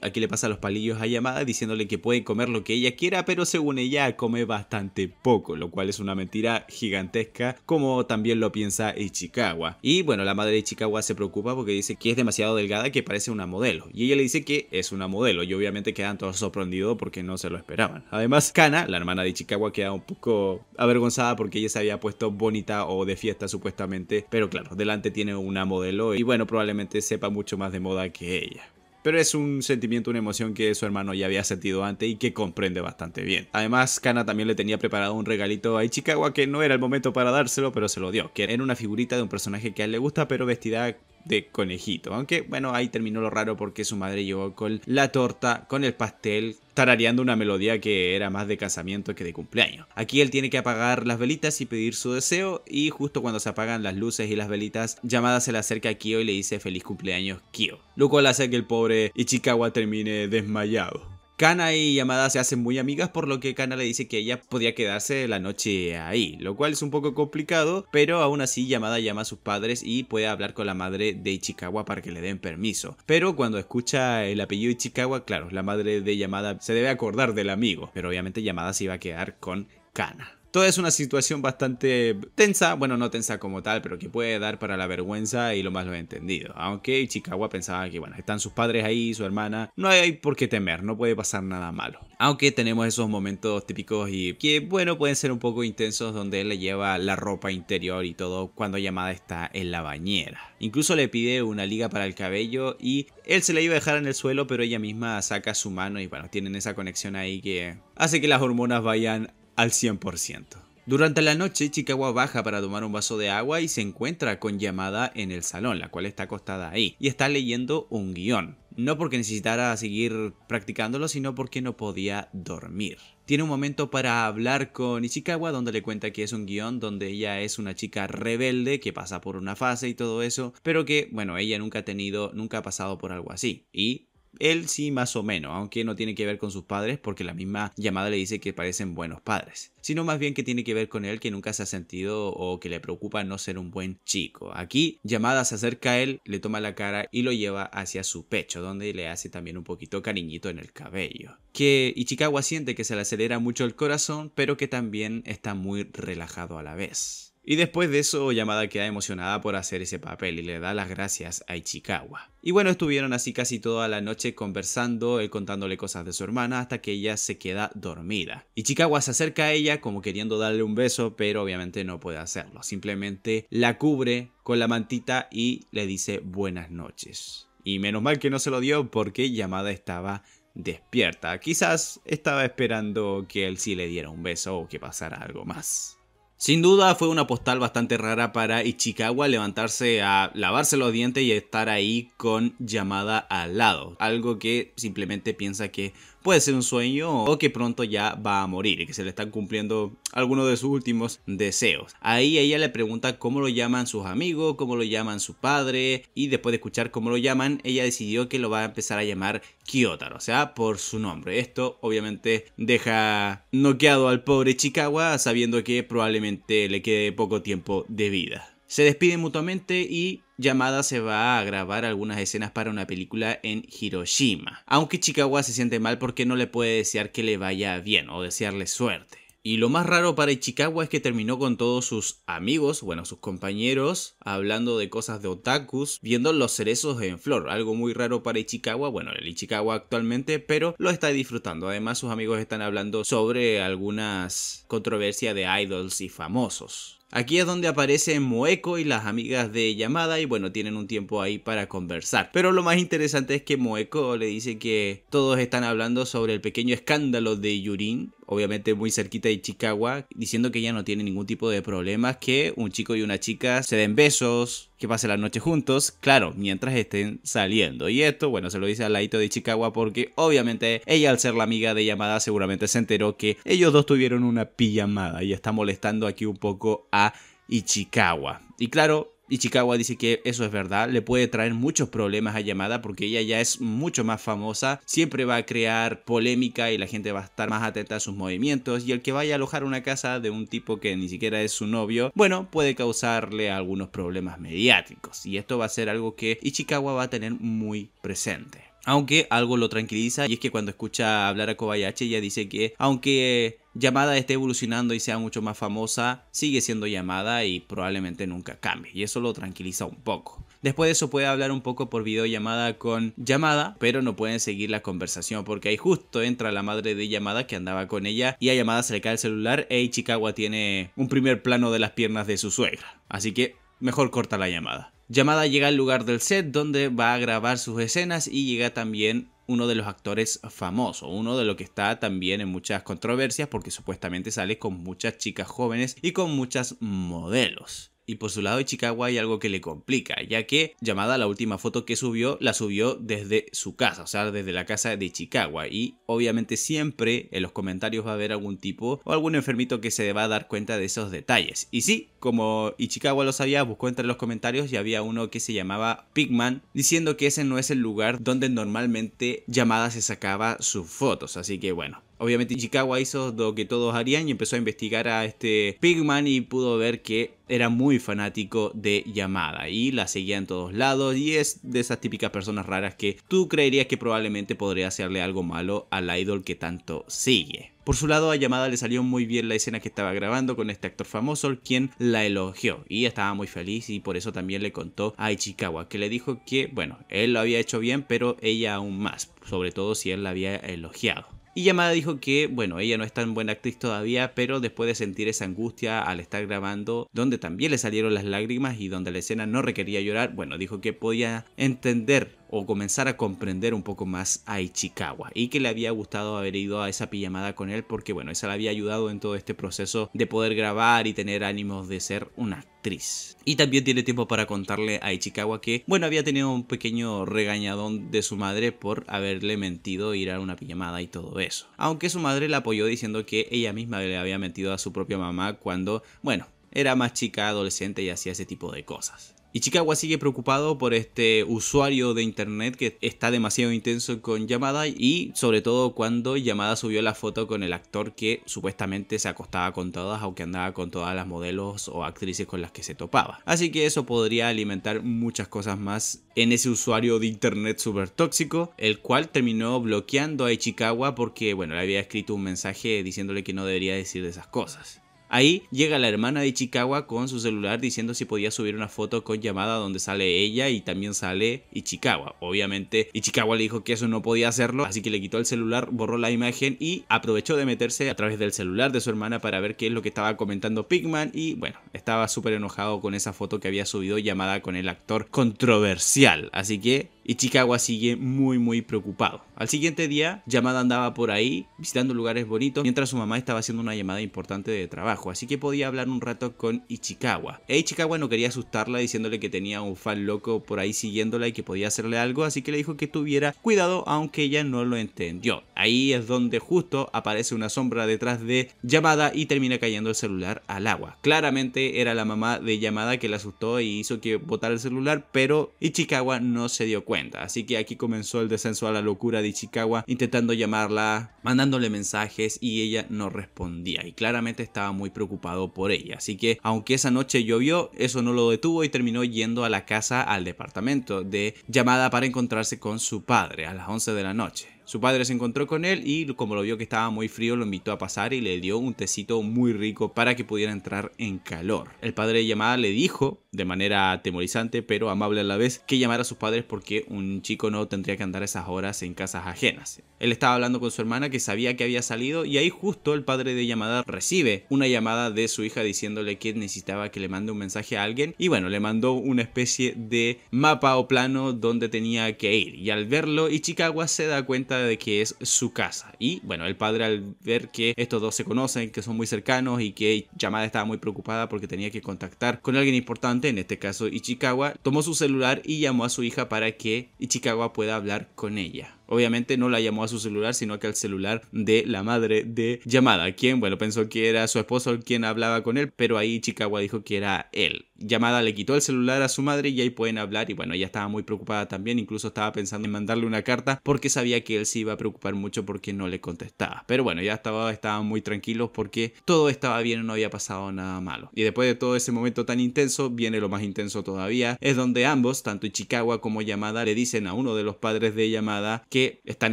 Aquí le pasa los palillos a Yamada diciéndole que puede comer lo que ella quiera, pero según ella come bastante poco, lo cual es una mentira gigantesca, como también lo piensa Ichikawa. Y bueno, la madre de Ichikawa se preocupa porque dice que es demasiado delgada, que parece una modelo. Y ella le dice que es una modelo, y obviamente quedan todos sorprendidos porque no se lo esperaban. Además, Kana, la hermana de Ichikawa, queda un poco avergonzada porque ella se había puesto bonita o de fiesta supuestamente, pero claro, delante tiene una modelo y bueno, probablemente sepa mucho más de moda que ella pero es un sentimiento, una emoción que su hermano ya había sentido antes y que comprende bastante bien. Además, Kana también le tenía preparado un regalito a Ichikawa que no era el momento para dárselo, pero se lo dio, que era una figurita de un personaje que a él le gusta, pero vestida de conejito. Aunque, bueno, ahí terminó lo raro porque su madre llegó con la torta, con el pastel, tarareando una melodía que era más de casamiento que de cumpleaños. Aquí él tiene que apagar las velitas y pedir su deseo y justo cuando se apagan las luces y las velitas, llamada se le acerca a Kyo y le dice feliz cumpleaños Kyo, lo cual hace que el pobre Ichikawa termine desmayado. Kana y Yamada se hacen muy amigas, por lo que Kana le dice que ella podía quedarse la noche ahí, lo cual es un poco complicado, pero aún así Yamada llama a sus padres y puede hablar con la madre de Ichikawa para que le den permiso. Pero cuando escucha el apellido Ichikawa, claro, la madre de Yamada se debe acordar del amigo, pero obviamente Yamada se iba a quedar con Kana. Toda es una situación bastante tensa, bueno, no tensa como tal, pero que puede dar para la vergüenza y lo más lo he entendido. Aunque Chikawa pensaba que, bueno, están sus padres ahí, su hermana, no hay por qué temer, no puede pasar nada malo. Aunque tenemos esos momentos típicos y que, bueno, pueden ser un poco intensos donde él le lleva la ropa interior y todo cuando Yamada está en la bañera. Incluso le pide una liga para el cabello y él se la iba a dejar en el suelo, pero ella misma saca su mano y, bueno, tienen esa conexión ahí que hace que las hormonas vayan al 100%. Durante la noche, Chikawa baja para tomar un vaso de agua y se encuentra con Yamada en el salón, la cual está acostada ahí, y está leyendo un guión. No porque necesitara seguir practicándolo, sino porque no podía dormir. Tiene un momento para hablar con Ichikawa, donde le cuenta que es un guión donde ella es una chica rebelde que pasa por una fase y todo eso, pero que, bueno, ella nunca ha tenido, nunca ha pasado por algo así. Y él sí más o menos, aunque no tiene que ver con sus padres porque la misma llamada le dice que parecen buenos padres, sino más bien que tiene que ver con él que nunca se ha sentido o que le preocupa no ser un buen chico. Aquí llamada se acerca a él, le toma la cara y lo lleva hacia su pecho, donde le hace también un poquito cariñito en el cabello. Que Ichikawa siente que se le acelera mucho el corazón, pero que también está muy relajado a la vez. Y después de eso, Yamada queda emocionada por hacer ese papel y le da las gracias a Ichikawa. Y bueno, estuvieron así casi toda la noche conversando, él contándole cosas de su hermana hasta que ella se queda dormida. Ichikawa se acerca a ella como queriendo darle un beso, pero obviamente no puede hacerlo. Simplemente la cubre con la mantita y le dice buenas noches. Y menos mal que no se lo dio porque Yamada estaba despierta. Quizás estaba esperando que él sí le diera un beso o que pasara algo más. Sin duda fue una postal bastante rara para Ichikawa levantarse a lavarse los dientes y estar ahí con llamada al lado, algo que simplemente piensa que puede ser un sueño o que pronto ya va a morir y que se le están cumpliendo algunos de sus últimos deseos. Ahí ella le pregunta cómo lo llaman sus amigos, cómo lo llaman su padre y después de escuchar cómo lo llaman, ella decidió que lo va a empezar a llamar Kyotaro, o sea, por su nombre. Esto obviamente deja noqueado al pobre Chikawa sabiendo que probablemente le quede poco tiempo de vida. Se despiden mutuamente y llamada se va a grabar algunas escenas para una película en Hiroshima, aunque Chikawa se siente mal porque no le puede desear que le vaya bien o desearle suerte. Y lo más raro para Ichikawa es que terminó con todos sus amigos, bueno, sus compañeros, hablando de cosas de otakus, viendo los cerezos en flor. Algo muy raro para Ichikawa, bueno, el Ichikawa actualmente, pero lo está disfrutando. Además, sus amigos están hablando sobre algunas controversias de idols y famosos. Aquí es donde aparecen Moeko y las amigas de Yamada y bueno, tienen un tiempo ahí para conversar. Pero lo más interesante es que Moeko le dice que todos están hablando sobre el pequeño escándalo de Yurin obviamente muy cerquita de Ichikawa. diciendo que ella no tiene ningún tipo de problemas, que un chico y una chica se den besos, que pasen la noche juntos, claro, mientras estén saliendo. Y esto, bueno, se lo dice al ladito de Ichikawa. porque obviamente ella al ser la amiga de llamada seguramente se enteró que ellos dos tuvieron una pijamada y está molestando aquí un poco a Ichikawa. Y claro, Ichikawa dice que eso es verdad, le puede traer muchos problemas a Yamada porque ella ya es mucho más famosa, siempre va a crear polémica y la gente va a estar más atenta a sus movimientos y el que vaya a alojar una casa de un tipo que ni siquiera es su novio, bueno, puede causarle algunos problemas mediáticos y esto va a ser algo que Ichikawa va a tener muy presente. Aunque algo lo tranquiliza y es que cuando escucha hablar a Kobayashi ella dice que aunque Llamada esté evolucionando y sea mucho más famosa, sigue siendo llamada y probablemente nunca cambie, y eso lo tranquiliza un poco. Después de eso puede hablar un poco por videollamada con llamada, pero no pueden seguir la conversación porque ahí justo entra la madre de llamada que andaba con ella y a llamada se le cae el celular e Ichikawa tiene un primer plano de las piernas de su suegra. Así que mejor corta la llamada. Llamada llega al lugar del set donde va a grabar sus escenas y llega también uno de los actores famosos, uno de los que está también en muchas controversias porque supuestamente sale con muchas chicas jóvenes y con muchas modelos. Y por su lado, Ichikawa hay algo que le complica, ya que, llamada la última foto que subió, la subió desde su casa, o sea, desde la casa de Ichikawa. Y obviamente siempre en los comentarios va a haber algún tipo o algún enfermito que se va a dar cuenta de esos detalles. Y sí, como Ichikawa lo sabía, buscó entre los comentarios y había uno que se llamaba Pigman diciendo que ese no es el lugar donde normalmente Yamada se sacaba sus fotos. Así que bueno, Obviamente Ichikawa hizo lo que todos harían y empezó a investigar a este Pigman y pudo ver que era muy fanático de Yamada y la seguía en todos lados y es de esas típicas personas raras que tú creerías que probablemente podría hacerle algo malo al idol que tanto sigue. Por su lado, a Yamada le salió muy bien la escena que estaba grabando con este actor famoso, quien la elogió y estaba muy feliz y por eso también le contó a Ichikawa, que le dijo que, bueno, él lo había hecho bien, pero ella aún más, sobre todo si él la había elogiado. Y Yamada dijo que, bueno, ella no es tan buena actriz todavía, pero después de sentir esa angustia al estar grabando, donde también le salieron las lágrimas y donde la escena no requería llorar, bueno, dijo que podía entender o comenzar a comprender un poco más a Ichikawa y que le había gustado haber ido a esa pijamada con él porque bueno, esa le había ayudado en todo este proceso de poder grabar y tener ánimos de ser una actriz. Y también tiene tiempo para contarle a Ichikawa que bueno, había tenido un pequeño regañadón de su madre por haberle mentido ir a una pijamada y todo eso. Aunque su madre la apoyó diciendo que ella misma le había mentido a su propia mamá cuando bueno, era más chica, adolescente y hacía ese tipo de cosas. Ichikawa sigue preocupado por este usuario de internet que está demasiado intenso con Yamada y sobre todo cuando Yamada subió la foto con el actor que supuestamente se acostaba con todas, aunque andaba con todas las modelos o actrices con las que se topaba. Así que eso podría alimentar muchas cosas más en ese usuario de internet súper tóxico, el cual terminó bloqueando a Ichikawa porque, bueno, le había escrito un mensaje diciéndole que no debería decir esas cosas. Ahí llega la hermana de Ichikawa con su celular diciendo si podía subir una foto con llamada donde sale ella y también sale Ichikawa. Obviamente Ichikawa le dijo que eso no podía hacerlo, así que le quitó el celular, borró la imagen y aprovechó de meterse a través del celular de su hermana para ver qué es lo que estaba comentando Pigman y bueno, estaba súper enojado con esa foto que había subido llamada con el actor controversial. Así que Ichikawa sigue muy muy preocupado. Al siguiente día, Yamada andaba por ahí visitando lugares bonitos mientras su mamá estaba haciendo una llamada importante de trabajo, así que podía hablar un rato con Ichikawa. E Ichikawa no quería asustarla diciéndole que tenía un fan loco por ahí siguiéndola y que podía hacerle algo, así que le dijo que tuviera cuidado aunque ella no lo entendió. Ahí es donde justo aparece una sombra detrás de Yamada y termina cayendo el celular al agua. Claramente era la mamá de Yamada que la asustó y hizo que botara el celular, pero Ichikawa no se dio cuenta. Así que aquí comenzó el descenso a la locura de Ichikawa, intentando llamarla, mandándole mensajes y ella no respondía. Y claramente estaba muy preocupado por ella. Así que, aunque esa noche llovió, eso no lo detuvo y terminó yendo a la casa, al departamento de llamada para encontrarse con su padre a las 11 de la noche. Su padre se encontró con él y como lo vio que estaba muy frío lo invitó a pasar y le dio un tecito muy rico para que pudiera entrar en calor. El padre de llamada le dijo, de manera atemorizante pero amable a la vez, que llamara a sus padres porque un chico no tendría que andar esas horas en casas ajenas. Él estaba hablando con su hermana que sabía que había salido y ahí justo el padre de llamada recibe una llamada de su hija diciéndole que necesitaba que le mande un mensaje a alguien y bueno, le mandó una especie de mapa o plano donde tenía que ir y al verlo Ichikawa se da cuenta de que es su casa. Y bueno, el padre al ver que estos dos se conocen, que son muy cercanos y que Yamada estaba muy preocupada porque tenía que contactar con alguien importante, en este caso Ichikawa, tomó su celular y llamó a su hija para que Ichikawa pueda hablar con ella. Obviamente no la llamó a su celular, sino que al celular de la madre de llamada, quien, bueno, pensó que era su esposo quien hablaba con él, pero ahí Chikawa dijo que era él. Llamada le quitó el celular a su madre y ahí pueden hablar y bueno, ella estaba muy preocupada también, incluso estaba pensando en mandarle una carta porque sabía que él se iba a preocupar mucho porque no le contestaba. Pero bueno, ya estaba, estaban muy tranquilos porque todo estaba bien, no había pasado nada malo. Y después de todo ese momento tan intenso, viene lo más intenso todavía, es donde ambos, tanto Ichikawa como Yamada, le dicen a uno de los padres de Yamada que que están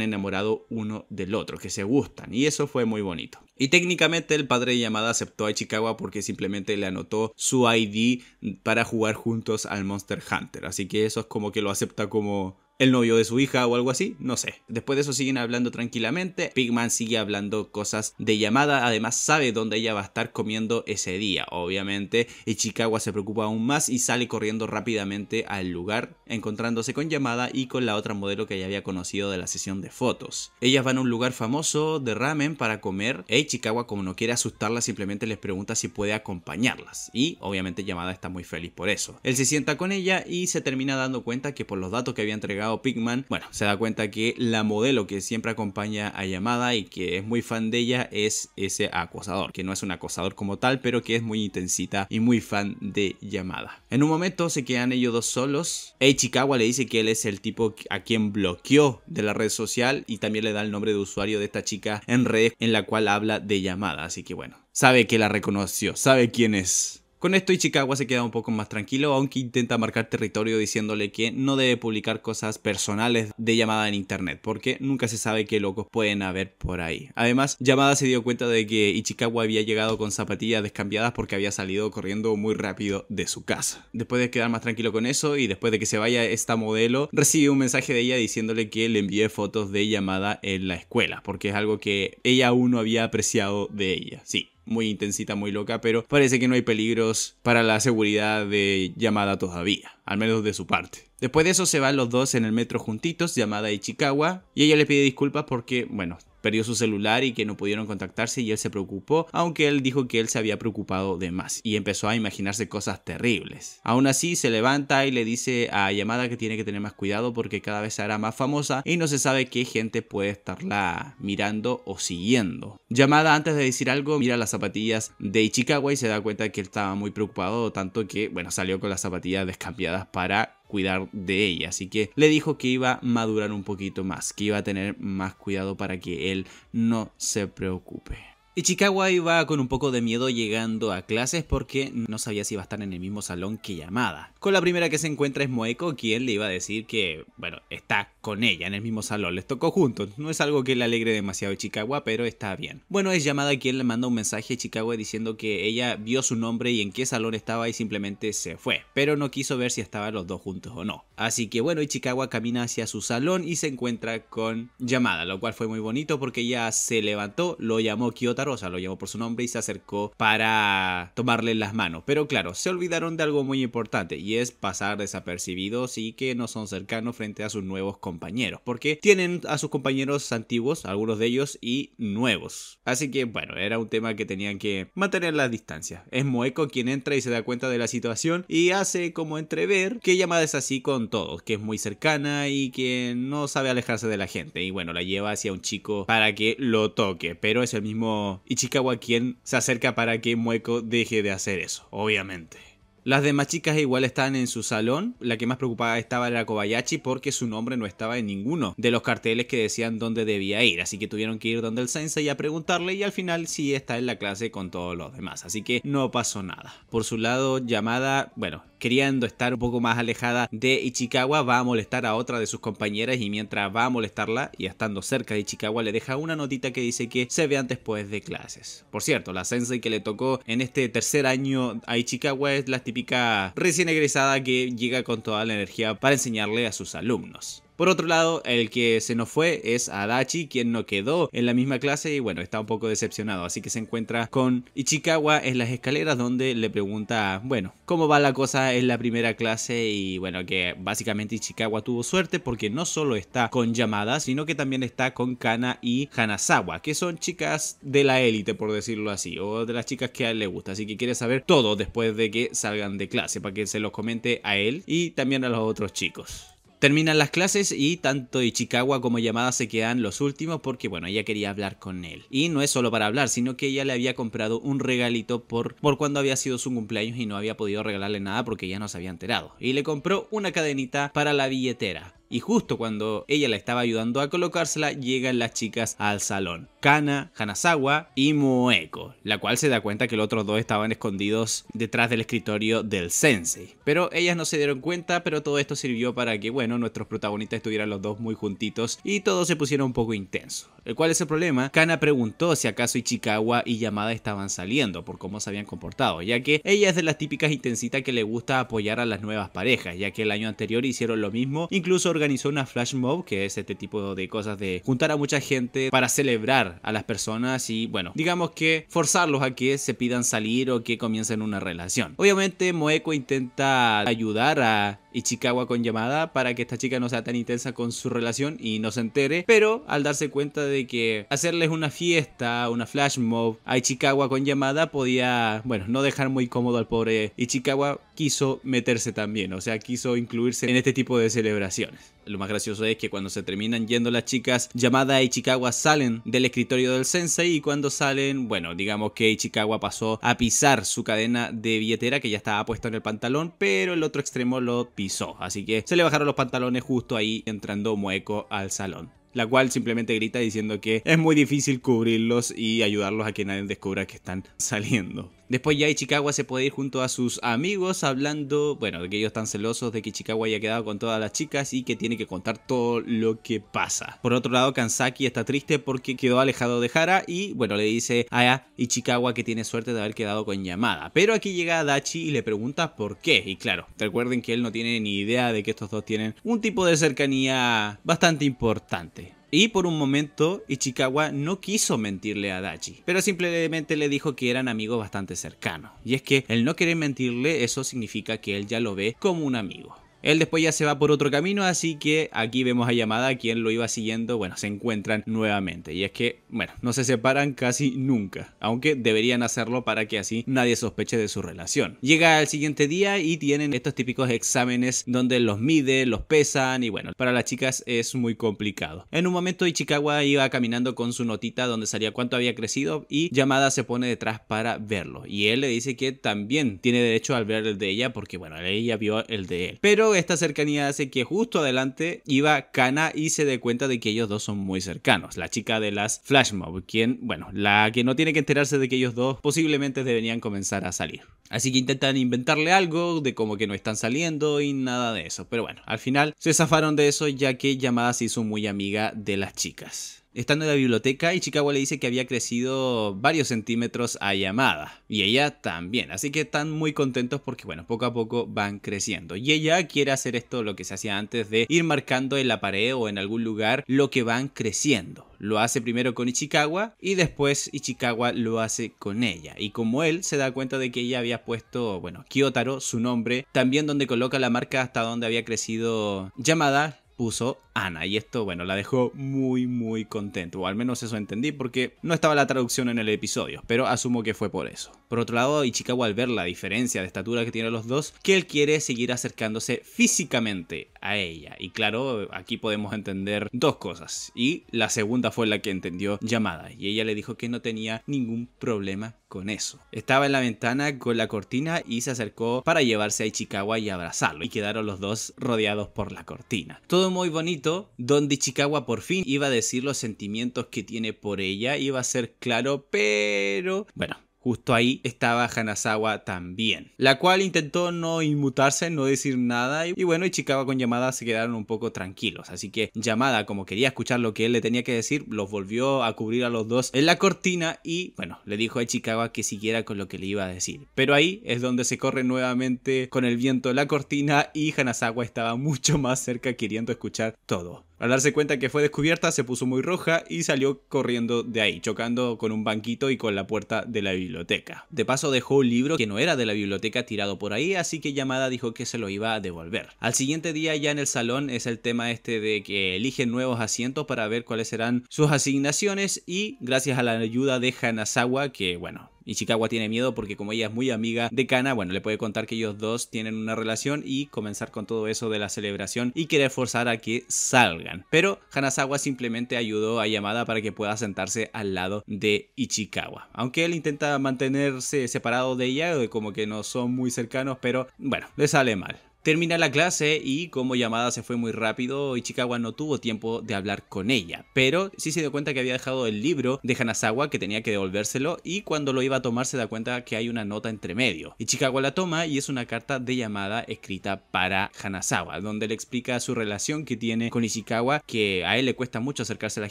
enamorados uno del otro, que se gustan. Y eso fue muy bonito. Y técnicamente el padre de Yamada aceptó a Ichikawa porque simplemente le anotó su ID para jugar juntos al Monster Hunter. Así que eso es como que lo acepta como el novio de su hija o algo así, no sé. Después de eso siguen hablando tranquilamente, Pigman sigue hablando cosas de llamada, además sabe dónde ella va a estar comiendo ese día, obviamente, y Chicago se preocupa aún más y sale corriendo rápidamente al lugar, encontrándose con llamada y con la otra modelo que ella había conocido de la sesión de fotos. Ellas van a un lugar famoso de ramen para comer, y Chicago como no quiere asustarla simplemente les pregunta si puede acompañarlas, y obviamente llamada está muy feliz por eso. Él se sienta con ella y se termina dando cuenta que por los datos que había entregado Pigman, bueno, se da cuenta que la modelo que siempre acompaña a Yamada y que es muy fan de ella es ese acosador, que no es un acosador como tal, pero que es muy intensita y muy fan de Yamada. En un momento se quedan ellos dos solos. Eichikawa le dice que él es el tipo a quien bloqueó de la red social y también le da el nombre de usuario de esta chica en red en la cual habla de Yamada, así que bueno, sabe que la reconoció, sabe quién es. Con esto Ichikawa se queda un poco más tranquilo, aunque intenta marcar territorio diciéndole que no debe publicar cosas personales de llamada en internet, porque nunca se sabe qué locos pueden haber por ahí. Además, Yamada se dio cuenta de que Ichikawa había llegado con zapatillas descambiadas porque había salido corriendo muy rápido de su casa. Después de quedar más tranquilo con eso y después de que se vaya esta modelo, recibe un mensaje de ella diciéndole que le envíe fotos de llamada en la escuela, porque es algo que ella aún no había apreciado de ella. Sí, muy intensita, muy loca, pero parece que no hay peligros para la seguridad de Yamada todavía, al menos de su parte. Después de eso se van los dos en el metro juntitos, Yamada y Chikawa, y ella le pide disculpas porque, bueno, perdió su celular y que no pudieron contactarse y él se preocupó, aunque él dijo que él se había preocupado de más y empezó a imaginarse cosas terribles. Aún así se levanta y le dice a Yamada que tiene que tener más cuidado porque cada vez será hará más famosa y no se sabe qué gente puede estarla mirando o siguiendo. Yamada antes de decir algo mira las zapatillas de Ichikawa y se da cuenta que él estaba muy preocupado tanto que bueno salió con las zapatillas descambiadas para cuidar de ella. Así que le dijo que iba a madurar un poquito más, que iba a tener más cuidado para que él no se preocupe. Ichikawa iba con un poco de miedo llegando a clases porque no sabía si iba a estar en el mismo salón que llamada. Con la primera que se encuentra es Moeko, quien le iba a decir que, bueno, está con ella en el mismo salón, les tocó juntos. No es algo que le alegre demasiado a Ichikawa, pero está bien. Bueno, es llamada quien le manda un mensaje a Ichikawa diciendo que ella vio su nombre y en qué salón estaba y simplemente se fue, pero no quiso ver si estaban los dos juntos o no. Así que bueno, Ichikawa camina hacia su salón y se encuentra con Yamada lo cual fue muy bonito porque ya se levantó, lo llamó Kiyotaro, o lo llamó por su nombre y se acercó para tomarle las manos. Pero claro, se olvidaron de algo muy importante y es pasar desapercibidos y que no son cercanos frente a sus nuevos compañeros, porque tienen a sus compañeros antiguos, algunos de ellos, y nuevos. Así que bueno, era un tema que tenían que mantener la distancia. Es Moeko quien entra y se da cuenta de la situación y hace como entrever que Yamada es así con todos, que es muy cercana y que no sabe alejarse de la gente. Y bueno, la lleva hacia un chico para que lo toque, pero es el mismo Ichikawa quien se acerca para que Mueco deje de hacer eso, obviamente. Las demás chicas igual estaban en su salón. La que más preocupada estaba era Kobayashi porque su nombre no estaba en ninguno de los carteles que decían dónde debía ir. Así que tuvieron que ir donde el sensei a preguntarle y al final sí está en la clase con todos los demás. Así que no pasó nada. Por su lado, llamada, bueno, queriendo estar un poco más alejada de Ichikawa, va a molestar a otra de sus compañeras y mientras va a molestarla y estando cerca de Ichikawa le deja una notita que dice que se vean después de clases. Por cierto, la sensei que le tocó en este tercer año a Ichikawa es la típica recién egresada que llega con toda la energía para enseñarle a sus alumnos. Por otro lado, el que se nos fue es Adachi, quien no quedó en la misma clase y bueno, está un poco decepcionado, así que se encuentra con Ichikawa en las escaleras donde le pregunta, bueno, ¿cómo va la cosa en la primera clase? Y bueno, que básicamente Ichikawa tuvo suerte porque no solo está con Yamada, sino que también está con Kana y Hanazawa, que son chicas de la élite, por decirlo así, o de las chicas que a él le gusta, así que quiere saber todo después de que salgan de clase, para que se los comente a él y también a los otros chicos. Terminan las clases y tanto Ichikawa como Yamada se quedan los últimos porque, bueno, ella quería hablar con él. Y no es solo para hablar, sino que ella le había comprado un regalito por, por cuando había sido su cumpleaños y no había podido regalarle nada porque ella no se había enterado. Y le compró una cadenita para la billetera y justo cuando ella la estaba ayudando a colocársela, llegan las chicas al salón. Kana, Hanazawa y Moeko, la cual se da cuenta que los otros dos estaban escondidos detrás del escritorio del sensei. Pero ellas no se dieron cuenta, pero todo esto sirvió para que, bueno, nuestros protagonistas estuvieran los dos muy juntitos y todo se pusiera un poco intenso. El cual es el problema, Kana preguntó si acaso Ichikawa y Yamada estaban saliendo por cómo se habían comportado, ya que ella es de las típicas intensitas que le gusta apoyar a las nuevas parejas, ya que el año anterior hicieron lo mismo, incluso organizó una flash mob, que es este tipo de cosas de juntar a mucha gente para celebrar a las personas y, bueno, digamos que forzarlos a que se pidan salir o que comiencen una relación. Obviamente, Moeko intenta ayudar a Ichikawa con llamada para que esta chica no sea tan intensa con su relación y no se entere, pero al darse cuenta de que hacerles una fiesta, una flash mob a Ichikawa con llamada podía, bueno, no dejar muy cómodo al pobre Ichikawa quiso meterse también, o sea, quiso incluirse en este tipo de celebraciones. Lo más gracioso es que cuando se terminan yendo las chicas, llamada a Ichikawa salen del escritorio del sensei y cuando salen, bueno, digamos que Ichikawa pasó a pisar su cadena de billetera que ya estaba puesta en el pantalón, pero el otro extremo lo pisó, así que se le bajaron los pantalones justo ahí entrando mueco al salón la cual simplemente grita diciendo que es muy difícil cubrirlos y ayudarlos a que nadie descubra que están saliendo. Después ya Ichikawa se puede ir junto a sus amigos hablando, bueno, de que ellos están celosos de que Ichikawa haya quedado con todas las chicas y que tiene que contar todo lo que pasa. Por otro lado, Kansaki está triste porque quedó alejado de Hara y, bueno, le dice a Ichikawa que tiene suerte de haber quedado con Yamada. Pero aquí llega Dachi y le pregunta por qué. Y claro, recuerden que él no tiene ni idea de que estos dos tienen un tipo de cercanía bastante importante. Y por un momento, Ichikawa no quiso mentirle a Dachi, pero simplemente le dijo que eran amigos bastante cercanos. Y es que el no querer mentirle, eso significa que él ya lo ve como un amigo. Él después ya se va por otro camino, así que aquí vemos a Yamada, quien lo iba siguiendo, bueno, se encuentran nuevamente. Y es que, bueno, no se separan casi nunca, aunque deberían hacerlo para que así nadie sospeche de su relación. Llega el siguiente día y tienen estos típicos exámenes donde los mide, los pesan y bueno, para las chicas es muy complicado. En un momento Ichikawa iba caminando con su notita donde salía cuánto había crecido y Yamada se pone detrás para verlo. Y él le dice que también tiene derecho al ver el de ella porque bueno, ella vio el de él. Pero esta cercanía hace que justo adelante iba Kana y se dé cuenta de que ellos dos son muy cercanos. La chica de las Flashmob, quien, bueno, la que no tiene que enterarse de que ellos dos posiblemente deberían comenzar a salir. Así que intentan inventarle algo de como que no están saliendo y nada de eso. Pero bueno, al final se zafaron de eso ya que Yamada se hizo muy amiga de las chicas estando en la biblioteca y le dice que había crecido varios centímetros a Yamada. y ella también, así que están muy contentos porque bueno, poco a poco van creciendo y ella quiere hacer esto lo que se hacía antes de ir marcando en la pared o en algún lugar lo que van creciendo. Lo hace primero con Ichikawa y después Ichikawa lo hace con ella. Y como él se da cuenta de que ella había puesto, bueno, Kiotaro su nombre, también donde coloca la marca hasta donde había crecido Yamada, puso Ana. Y esto, bueno, la dejó muy, muy contento. O al menos eso entendí porque no estaba la traducción en el episodio, pero asumo que fue por eso. Por otro lado, Ichikawa al ver la diferencia de estatura que tienen los dos, que él quiere seguir acercándose físicamente a ella. Y claro, aquí podemos entender dos cosas. Y la segunda fue la que entendió llamada. Y ella le dijo que no tenía ningún problema con eso. Estaba en la ventana con la cortina y se acercó para llevarse a Ichikawa y abrazarlo. Y quedaron los dos rodeados por la cortina. Todo muy bonito donde Chicago por fin iba a decir los sentimientos que tiene por ella, iba a ser claro, pero bueno, Justo ahí estaba Hanazawa también, la cual intentó no inmutarse, no decir nada y bueno, Ichikawa con Yamada se quedaron un poco tranquilos, así que Yamada como quería escuchar lo que él le tenía que decir, los volvió a cubrir a los dos en la cortina y bueno, le dijo a Ichikawa que siguiera con lo que le iba a decir. Pero ahí es donde se corre nuevamente con el viento la cortina y Hanazawa estaba mucho más cerca queriendo escuchar todo. Al darse cuenta que fue descubierta, se puso muy roja y salió corriendo de ahí, chocando con un banquito y con la puerta de la biblioteca. De paso dejó un libro que no era de la biblioteca tirado por ahí, así que Yamada dijo que se lo iba a devolver. Al siguiente día ya en el salón es el tema este de que eligen nuevos asientos para ver cuáles serán sus asignaciones y gracias a la ayuda de Hanazawa, que bueno, Ichikawa tiene miedo porque como ella es muy amiga de Kana, bueno, le puede contar que ellos dos tienen una relación y comenzar con todo eso de la celebración y querer forzar a que salgan. Pero Hanazawa simplemente ayudó a Yamada para que pueda sentarse al lado de Ichikawa. Aunque él intenta mantenerse separado de ella, como que no son muy cercanos, pero bueno, le sale mal. Termina la clase y como llamada se fue muy rápido, Ichikawa no tuvo tiempo de hablar con ella, pero sí se dio cuenta que había dejado el libro de Hanasawa que tenía que devolvérselo y cuando lo iba a tomar se da cuenta que hay una nota entre medio. Ichikawa la toma y es una carta de llamada escrita para Hanasawa donde le explica su relación que tiene con Ichikawa, que a él le cuesta mucho acercarse a la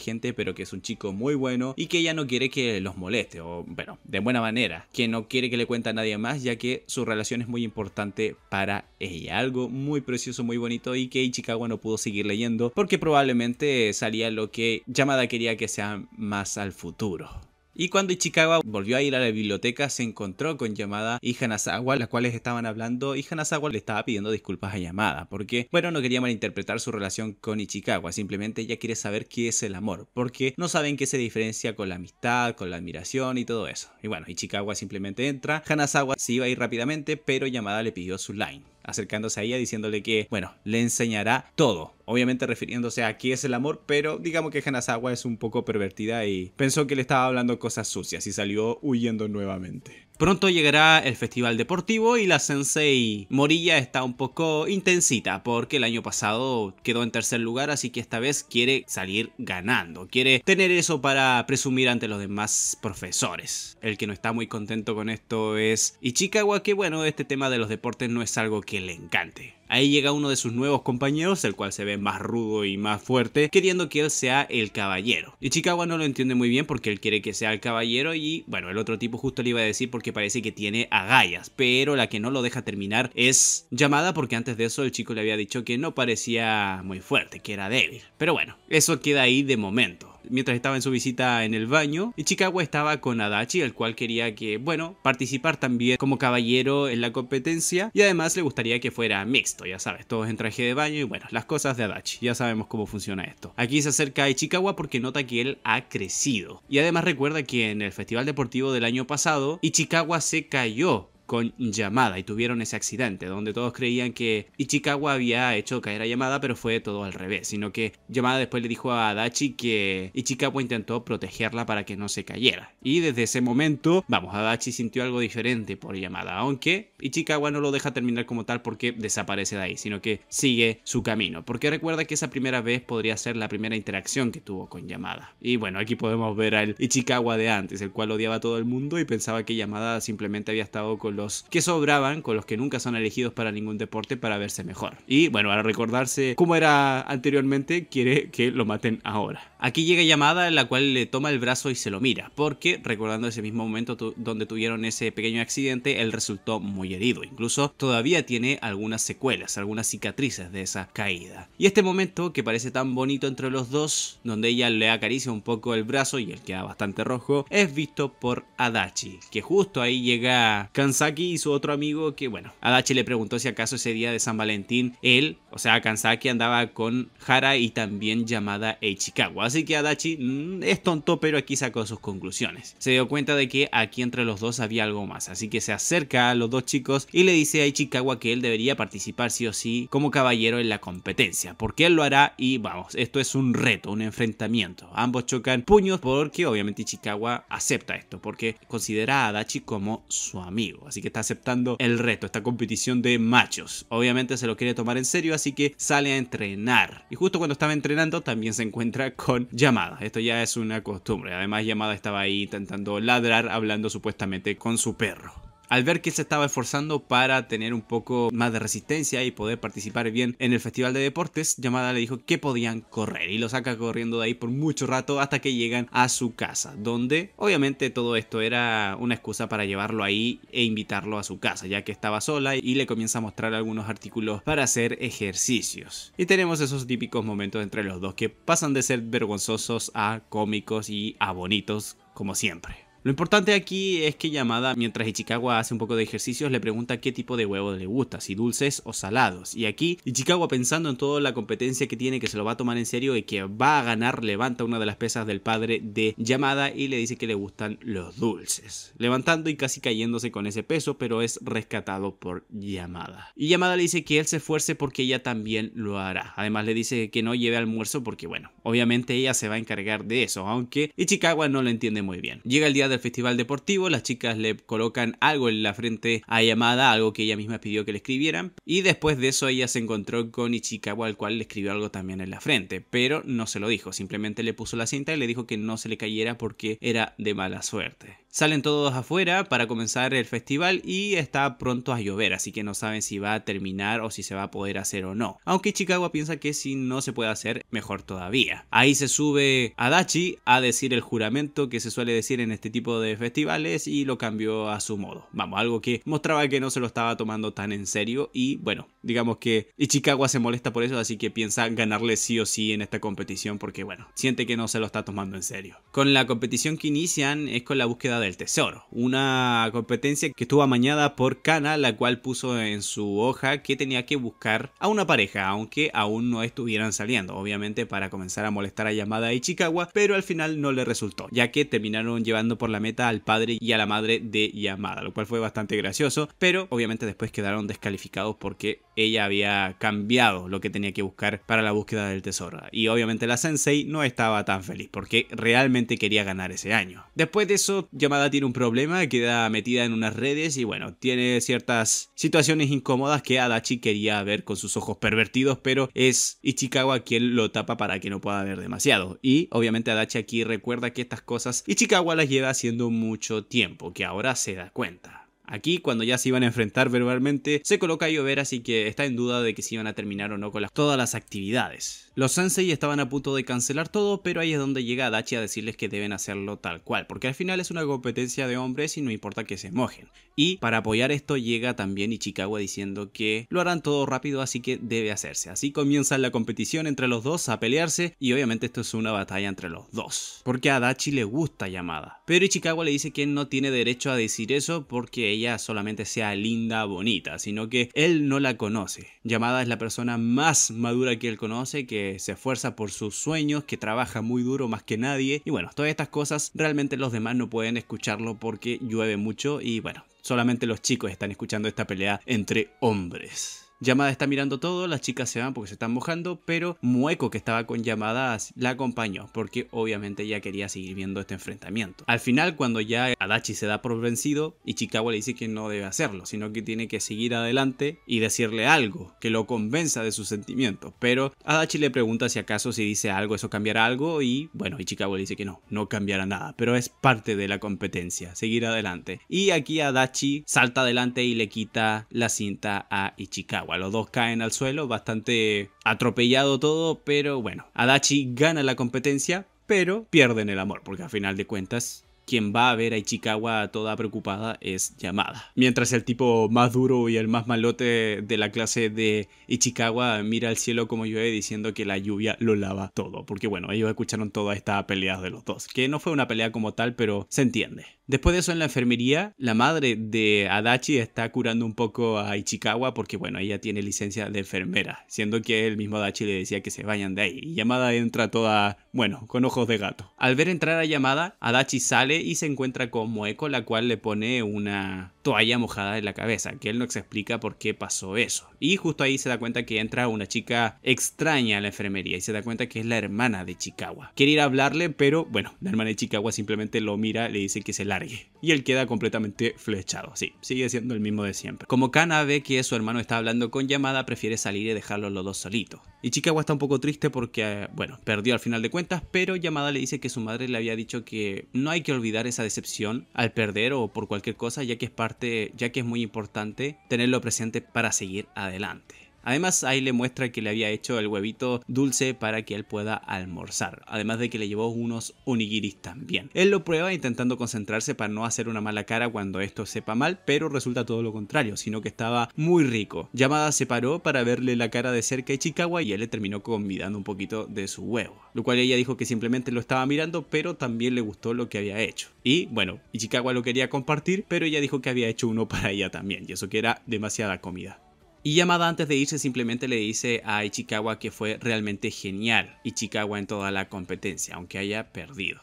gente, pero que es un chico muy bueno y que ella no quiere que los moleste, o bueno, de buena manera, que no quiere que le cuente a nadie más, ya que su relación es muy importante para es algo muy precioso, muy bonito y que Ichikawa no pudo seguir leyendo porque probablemente salía lo que Yamada quería que sea más al futuro. Y cuando Ichikawa volvió a ir a la biblioteca, se encontró con Yamada y Hanazawa, las cuales estaban hablando, y Hanazawa le estaba pidiendo disculpas a Yamada, porque, bueno, no quería malinterpretar su relación con Ichikawa, simplemente ella quiere saber qué es el amor, porque no saben qué se diferencia con la amistad, con la admiración y todo eso. Y bueno, Ichikawa simplemente entra, Hanazawa se iba a ir rápidamente, pero Yamada le pidió su line acercándose a ella diciéndole que, bueno, le enseñará todo. Obviamente refiriéndose a qué es el amor, pero digamos que Hanazawa es un poco pervertida y pensó que le estaba hablando cosas sucias y salió huyendo nuevamente. Pronto llegará el festival deportivo y la sensei Morilla está un poco intensita porque el año pasado quedó en tercer lugar, así que esta vez quiere salir ganando, quiere tener eso para presumir ante los demás profesores. El que no está muy contento con esto es Ichikawa, que bueno, este tema de los deportes no es algo que le encante. Ahí llega uno de sus nuevos compañeros, el cual se ve más rudo y más fuerte, queriendo que él sea el caballero. Y Ichikawa no lo entiende muy bien porque él quiere que sea el caballero y bueno, el otro tipo justo le iba a decir porque parece que tiene agallas, pero la que no lo deja terminar es llamada porque antes de eso el chico le había dicho que no parecía muy fuerte, que era débil. Pero bueno, eso queda ahí de momento mientras estaba en su visita en el baño. Ichikawa estaba con Adachi, el cual quería que, bueno, participar también como caballero en la competencia y además le gustaría que fuera mixto, ya sabes, todos en traje de baño y bueno, las cosas de Adachi, ya sabemos cómo funciona esto. Aquí se acerca a Ichikawa porque nota que él ha crecido y además recuerda que en el Festival Deportivo del año pasado, Ichikawa se cayó con Yamada y tuvieron ese accidente donde todos creían que Ichikawa había hecho caer a Yamada pero fue todo al revés, sino que Yamada después le dijo a Adachi que Ichikawa intentó protegerla para que no se cayera y desde ese momento, vamos, Adachi sintió algo diferente por Yamada, aunque Ichikawa no lo deja terminar como tal porque desaparece de ahí, sino que sigue su camino, porque recuerda que esa primera vez podría ser la primera interacción que tuvo con Yamada. Y bueno, aquí podemos ver al Ichikawa de antes, el cual odiaba a todo el mundo y pensaba que Yamada simplemente había estado con los que sobraban, con los que nunca son elegidos para ningún deporte, para verse mejor. Y bueno, para recordarse cómo era anteriormente, quiere que lo maten ahora. Aquí llega llamada en la cual le toma el brazo y se lo mira, porque recordando ese mismo momento donde tuvieron ese pequeño accidente, él resultó muy herido, incluso todavía tiene algunas secuelas, algunas cicatrices de esa caída. Y este momento que parece tan bonito entre los dos, donde ella le acaricia un poco el brazo y él queda bastante rojo, es visto por Adachi, que justo ahí llega cansado Aquí y su otro amigo que, bueno, Adachi le preguntó si acaso ese día de San Valentín él o sea, Kansaki andaba con Hara y también llamada Ichikawa. Así que Adachi mm, es tonto, pero aquí sacó sus conclusiones. Se dio cuenta de que aquí entre los dos había algo más. Así que se acerca a los dos chicos y le dice a Ichikawa que él debería participar sí o sí como caballero en la competencia. Porque él lo hará y vamos, esto es un reto, un enfrentamiento. Ambos chocan puños porque obviamente Ichikawa acepta esto. Porque considera a Adachi como su amigo. Así que está aceptando el reto, esta competición de machos. Obviamente se lo quiere tomar en serio así que sale a entrenar. Y justo cuando estaba entrenando también se encuentra con Yamada. Esto ya es una costumbre. Además Yamada estaba ahí intentando ladrar hablando supuestamente con su perro al ver que él se estaba esforzando para tener un poco más de resistencia y poder participar bien en el Festival de Deportes, llamada le dijo que podían correr y lo saca corriendo de ahí por mucho rato hasta que llegan a su casa, donde obviamente todo esto era una excusa para llevarlo ahí e invitarlo a su casa, ya que estaba sola y le comienza a mostrar algunos artículos para hacer ejercicios. Y tenemos esos típicos momentos entre los dos que pasan de ser vergonzosos a cómicos y a bonitos como siempre. Lo importante aquí es que Yamada, mientras Ichikawa hace un poco de ejercicios, le pregunta qué tipo de huevos le gusta, si dulces o salados. Y aquí Ichikawa pensando en toda la competencia que tiene, que se lo va a tomar en serio y que va a ganar, levanta una de las pesas del padre de Yamada y le dice que le gustan los dulces. Levantando y casi cayéndose con ese peso, pero es rescatado por Yamada. Y Yamada le dice que él se esfuerce porque ella también lo hará. Además le dice que no lleve almuerzo porque bueno, obviamente ella se va a encargar de eso, aunque Ichikawa no lo entiende muy bien. Llega el día de el festival deportivo, las chicas le colocan algo en la frente a Yamada, algo que ella misma pidió que le escribieran, y después de eso ella se encontró con Ichikawa, al cual le escribió algo también en la frente, pero no se lo dijo, simplemente le puso la cinta y le dijo que no se le cayera porque era de mala suerte. Salen todos afuera para comenzar el festival y está pronto a llover, así que no saben si va a terminar o si se va a poder hacer o no. Aunque Chicago piensa que si no se puede hacer, mejor todavía. Ahí se sube Adachi a decir el juramento que se suele decir en este tipo de festivales y lo cambió a su modo. Vamos, algo que mostraba que no se lo estaba tomando tan en serio y bueno, digamos que Ichikawa se molesta por eso, así que piensa ganarle sí o sí en esta competición porque bueno, siente que no se lo está tomando en serio. Con la competición que inician es con la búsqueda de del Tesoro, una competencia que estuvo amañada por Kana, la cual puso en su hoja que tenía que buscar a una pareja, aunque aún no estuvieran saliendo, obviamente para comenzar a molestar a Yamada y Chikawa, pero al final no le resultó, ya que terminaron llevando por la meta al padre y a la madre de Yamada, lo cual fue bastante gracioso, pero obviamente después quedaron descalificados porque ella había cambiado lo que tenía que buscar para la búsqueda del tesoro. Y obviamente la Sensei no estaba tan feliz porque realmente quería ganar ese año. Después de eso, Ada tiene un problema, queda metida en unas redes y bueno, tiene ciertas situaciones incómodas que Adachi quería ver con sus ojos pervertidos, pero es Ichikawa quien lo tapa para que no pueda ver demasiado. Y obviamente Adachi aquí recuerda que estas cosas Ichikawa las lleva haciendo mucho tiempo, que ahora se da cuenta. Aquí, cuando ya se iban a enfrentar verbalmente, se coloca a llover, así que está en duda de que si iban a terminar o no con todas las actividades. Los Sensei estaban a punto de cancelar todo, pero ahí es donde llega Dachi a decirles que deben hacerlo tal cual, porque al final es una competencia de hombres y no importa que se mojen. Y para apoyar esto llega también Ichikawa diciendo que lo harán todo rápido, así que debe hacerse. Así comienza la competición entre los dos a pelearse, y obviamente esto es una batalla entre los dos, porque a Adachi le gusta llamada. Pero Ichikawa le dice que no tiene derecho a decir eso porque ella solamente sea linda, bonita, sino que él no la conoce. Yamada es la persona más madura que él conoce, que se esfuerza por sus sueños, que trabaja muy duro más que nadie. Y bueno, todas estas cosas realmente los demás no pueden escucharlo porque llueve mucho y bueno, solamente los chicos están escuchando esta pelea entre hombres. Llamada está mirando todo, las chicas se van porque se están mojando, pero Mueco, que estaba con Yamada la acompañó porque obviamente ella quería seguir viendo este enfrentamiento. Al final, cuando ya Adachi se da por vencido, Ichikawa le dice que no debe hacerlo, sino que tiene que seguir adelante y decirle algo que lo convenza de sus sentimientos. Pero Adachi le pregunta si acaso si dice algo eso cambiará algo y bueno, Ichikawa le dice que no, no cambiará nada, pero es parte de la competencia, seguir adelante. Y aquí Adachi salta adelante y le quita la cinta a Ichikawa. Los dos caen al suelo, bastante atropellado todo, pero bueno, Adachi gana la competencia, pero pierden el amor, porque al final de cuentas quien va a ver a Ichikawa toda preocupada es Yamada. Mientras el tipo más duro y el más malote de la clase de Ichikawa mira al cielo como llueve diciendo que la lluvia lo lava todo. Porque bueno, ellos escucharon todas estas peleas de los dos. Que no fue una pelea como tal, pero se entiende. Después de eso en la enfermería, la madre de Adachi está curando un poco a Ichikawa porque, bueno, ella tiene licencia de enfermera, siendo que el mismo Adachi le decía que se vayan de ahí. Y Yamada entra toda, bueno, con ojos de gato. Al ver entrar a Yamada, Adachi sale y se encuentra con Moeko, la cual le pone una toalla mojada en la cabeza, que él no explica por qué pasó eso. Y justo ahí se da cuenta que entra una chica extraña a la enfermería y se da cuenta que es la hermana de Ichikawa. Quiere ir a hablarle, pero, bueno, la hermana de Ichikawa simplemente lo mira, le dice que se la y él queda completamente flechado. Sí, sigue siendo el mismo de siempre. Como Kana ve que su hermano está hablando con Yamada, prefiere salir y dejarlos los dos solitos. Y Chikawa está un poco triste porque, bueno, perdió al final de cuentas, pero Yamada le dice que su madre le había dicho que no hay que olvidar esa decepción al perder o por cualquier cosa, ya que es parte, ya que es muy importante tenerlo presente para seguir adelante. Además, ahí le muestra que le había hecho el huevito dulce para que él pueda almorzar. Además de que le llevó unos onigiris también. Él lo prueba intentando concentrarse para no hacer una mala cara cuando esto sepa mal, pero resulta todo lo contrario, sino que estaba muy rico. Llamada se paró para verle la cara de cerca a Ichikawa y él le terminó convidando un poquito de su huevo. Lo cual ella dijo que simplemente lo estaba mirando, pero también le gustó lo que había hecho. Y bueno, Ichikawa lo quería compartir, pero ella dijo que había hecho uno para ella también, y eso que era demasiada comida. Y Yamada antes de irse simplemente le dice a Ichikawa que fue realmente genial Ichikawa en toda la competencia, aunque haya perdido.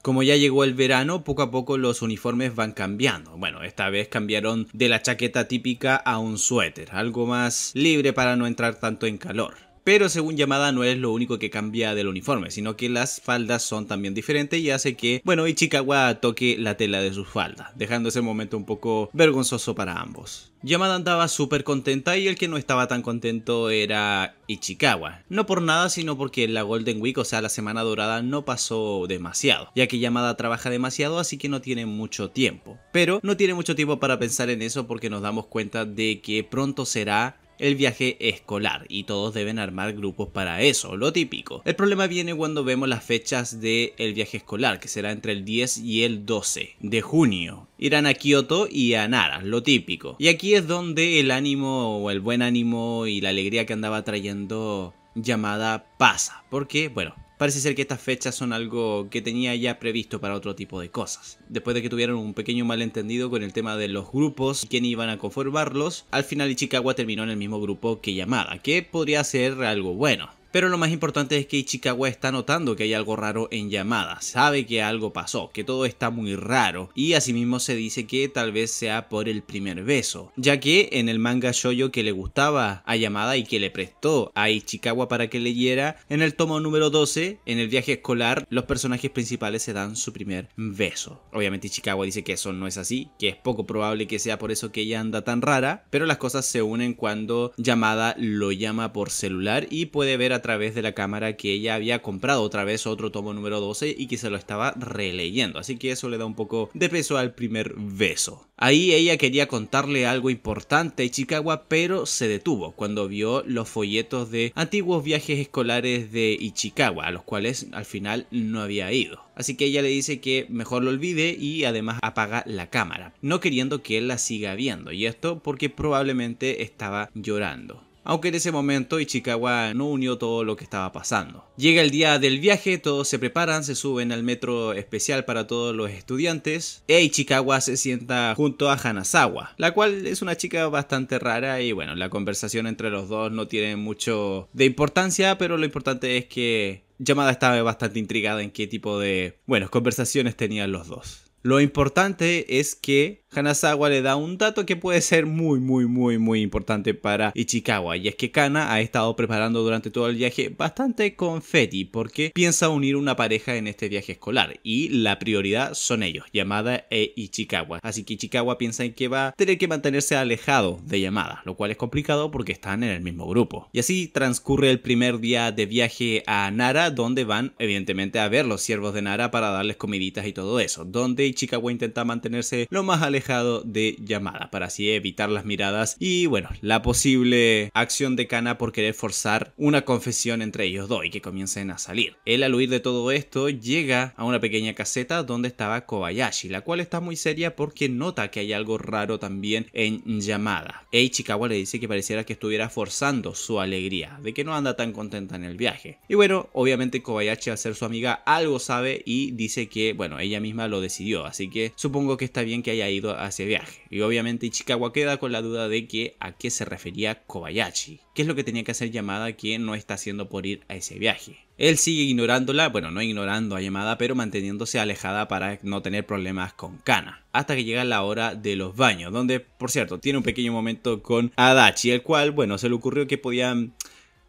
Como ya llegó el verano, poco a poco los uniformes van cambiando. Bueno, esta vez cambiaron de la chaqueta típica a un suéter, algo más libre para no entrar tanto en calor. Pero según Yamada no es lo único que cambia del uniforme, sino que las faldas son también diferentes y hace que, bueno, Ichikawa toque la tela de sus faldas, dejando ese momento un poco vergonzoso para ambos. Yamada andaba súper contenta y el que no estaba tan contento era Ichikawa. No por nada, sino porque la Golden Week, o sea, la Semana Dorada, no pasó demasiado, ya que Yamada trabaja demasiado, así que no tiene mucho tiempo. Pero no tiene mucho tiempo para pensar en eso porque nos damos cuenta de que pronto será el viaje escolar y todos deben armar grupos para eso, lo típico. El problema viene cuando vemos las fechas del el viaje escolar, que será entre el 10 y el 12 de junio. Irán a Kioto y a Nara, lo típico. Y aquí es donde el ánimo o el buen ánimo y la alegría que andaba trayendo llamada pasa, porque bueno, Parece ser que estas fechas son algo que tenía ya previsto para otro tipo de cosas. Después de que tuvieron un pequeño malentendido con el tema de los grupos y quién iban a conformarlos, al final Ichikawa terminó en el mismo grupo que Yamada, que podría ser algo bueno. Pero lo más importante es que Ichikawa está notando que hay algo raro en Yamada, sabe que algo pasó, que todo está muy raro, y asimismo se dice que tal vez sea por el primer beso, ya que en el manga shoyo que le gustaba a Yamada y que le prestó a Ichikawa para que leyera, en el tomo número 12, en el viaje escolar, los personajes principales se dan su primer beso. Obviamente Ichikawa dice que eso no es así, que es poco probable que sea por eso que ella anda tan rara, pero las cosas se unen cuando Yamada lo llama por celular y puede ver a través de la cámara que ella había comprado otra vez otro tomo número 12 y que se lo estaba releyendo. Así que eso le da un poco de peso al primer beso. Ahí ella quería contarle algo importante a Ichikawa, pero se detuvo cuando vio los folletos de antiguos viajes escolares de Ichikawa, a los cuales al final no había ido. Así que ella le dice que mejor lo olvide y además apaga la cámara, no queriendo que él la siga viendo, y esto porque probablemente estaba llorando aunque en ese momento Ichikawa no unió todo lo que estaba pasando. Llega el día del viaje, todos se preparan, se suben al metro especial para todos los estudiantes e Ichikawa se sienta junto a Hanazawa, la cual es una chica bastante rara y bueno, la conversación entre los dos no tiene mucho de importancia, pero lo importante es que Yamada estaba bastante intrigada en qué tipo de, bueno, conversaciones tenían los dos. Lo importante es que Hanazawa le da un dato que puede ser muy, muy, muy, muy importante para Ichikawa. Y es que Kana ha estado preparando durante todo el viaje bastante confeti porque piensa unir una pareja en este viaje escolar. Y la prioridad son ellos, Yamada e Ichikawa. Así que Ichikawa piensa en que va a tener que mantenerse alejado de Yamada, lo cual es complicado porque están en el mismo grupo. Y así transcurre el primer día de viaje a Nara, donde van evidentemente a ver los siervos de Nara para darles comiditas y todo eso. Donde Ichikawa intenta mantenerse lo más alejado de Yamada para así evitar las miradas y bueno, la posible acción de Kana por querer forzar una confesión entre ellos dos y que comiencen a salir. Él al huir de todo esto llega a una pequeña caseta donde estaba Kobayashi, la cual está muy seria porque nota que hay algo raro también en Yamada. Eichikawa Ichikawa le dice que pareciera que estuviera forzando su alegría, de que no anda tan contenta en el viaje. Y bueno, obviamente Kobayashi al ser su amiga algo sabe y dice que bueno, ella misma lo decidió así que supongo que está bien que haya ido a ese viaje. Y obviamente Ichikawa queda con la duda de que a qué se refería Kobayashi, qué es lo que tenía que hacer Yamada quien no está haciendo por ir a ese viaje. Él sigue ignorándola, bueno, no ignorando a Yamada, pero manteniéndose alejada para no tener problemas con Kana. Hasta que llega la hora de los baños, donde, por cierto, tiene un pequeño momento con Adachi, el cual, bueno, se le ocurrió que podían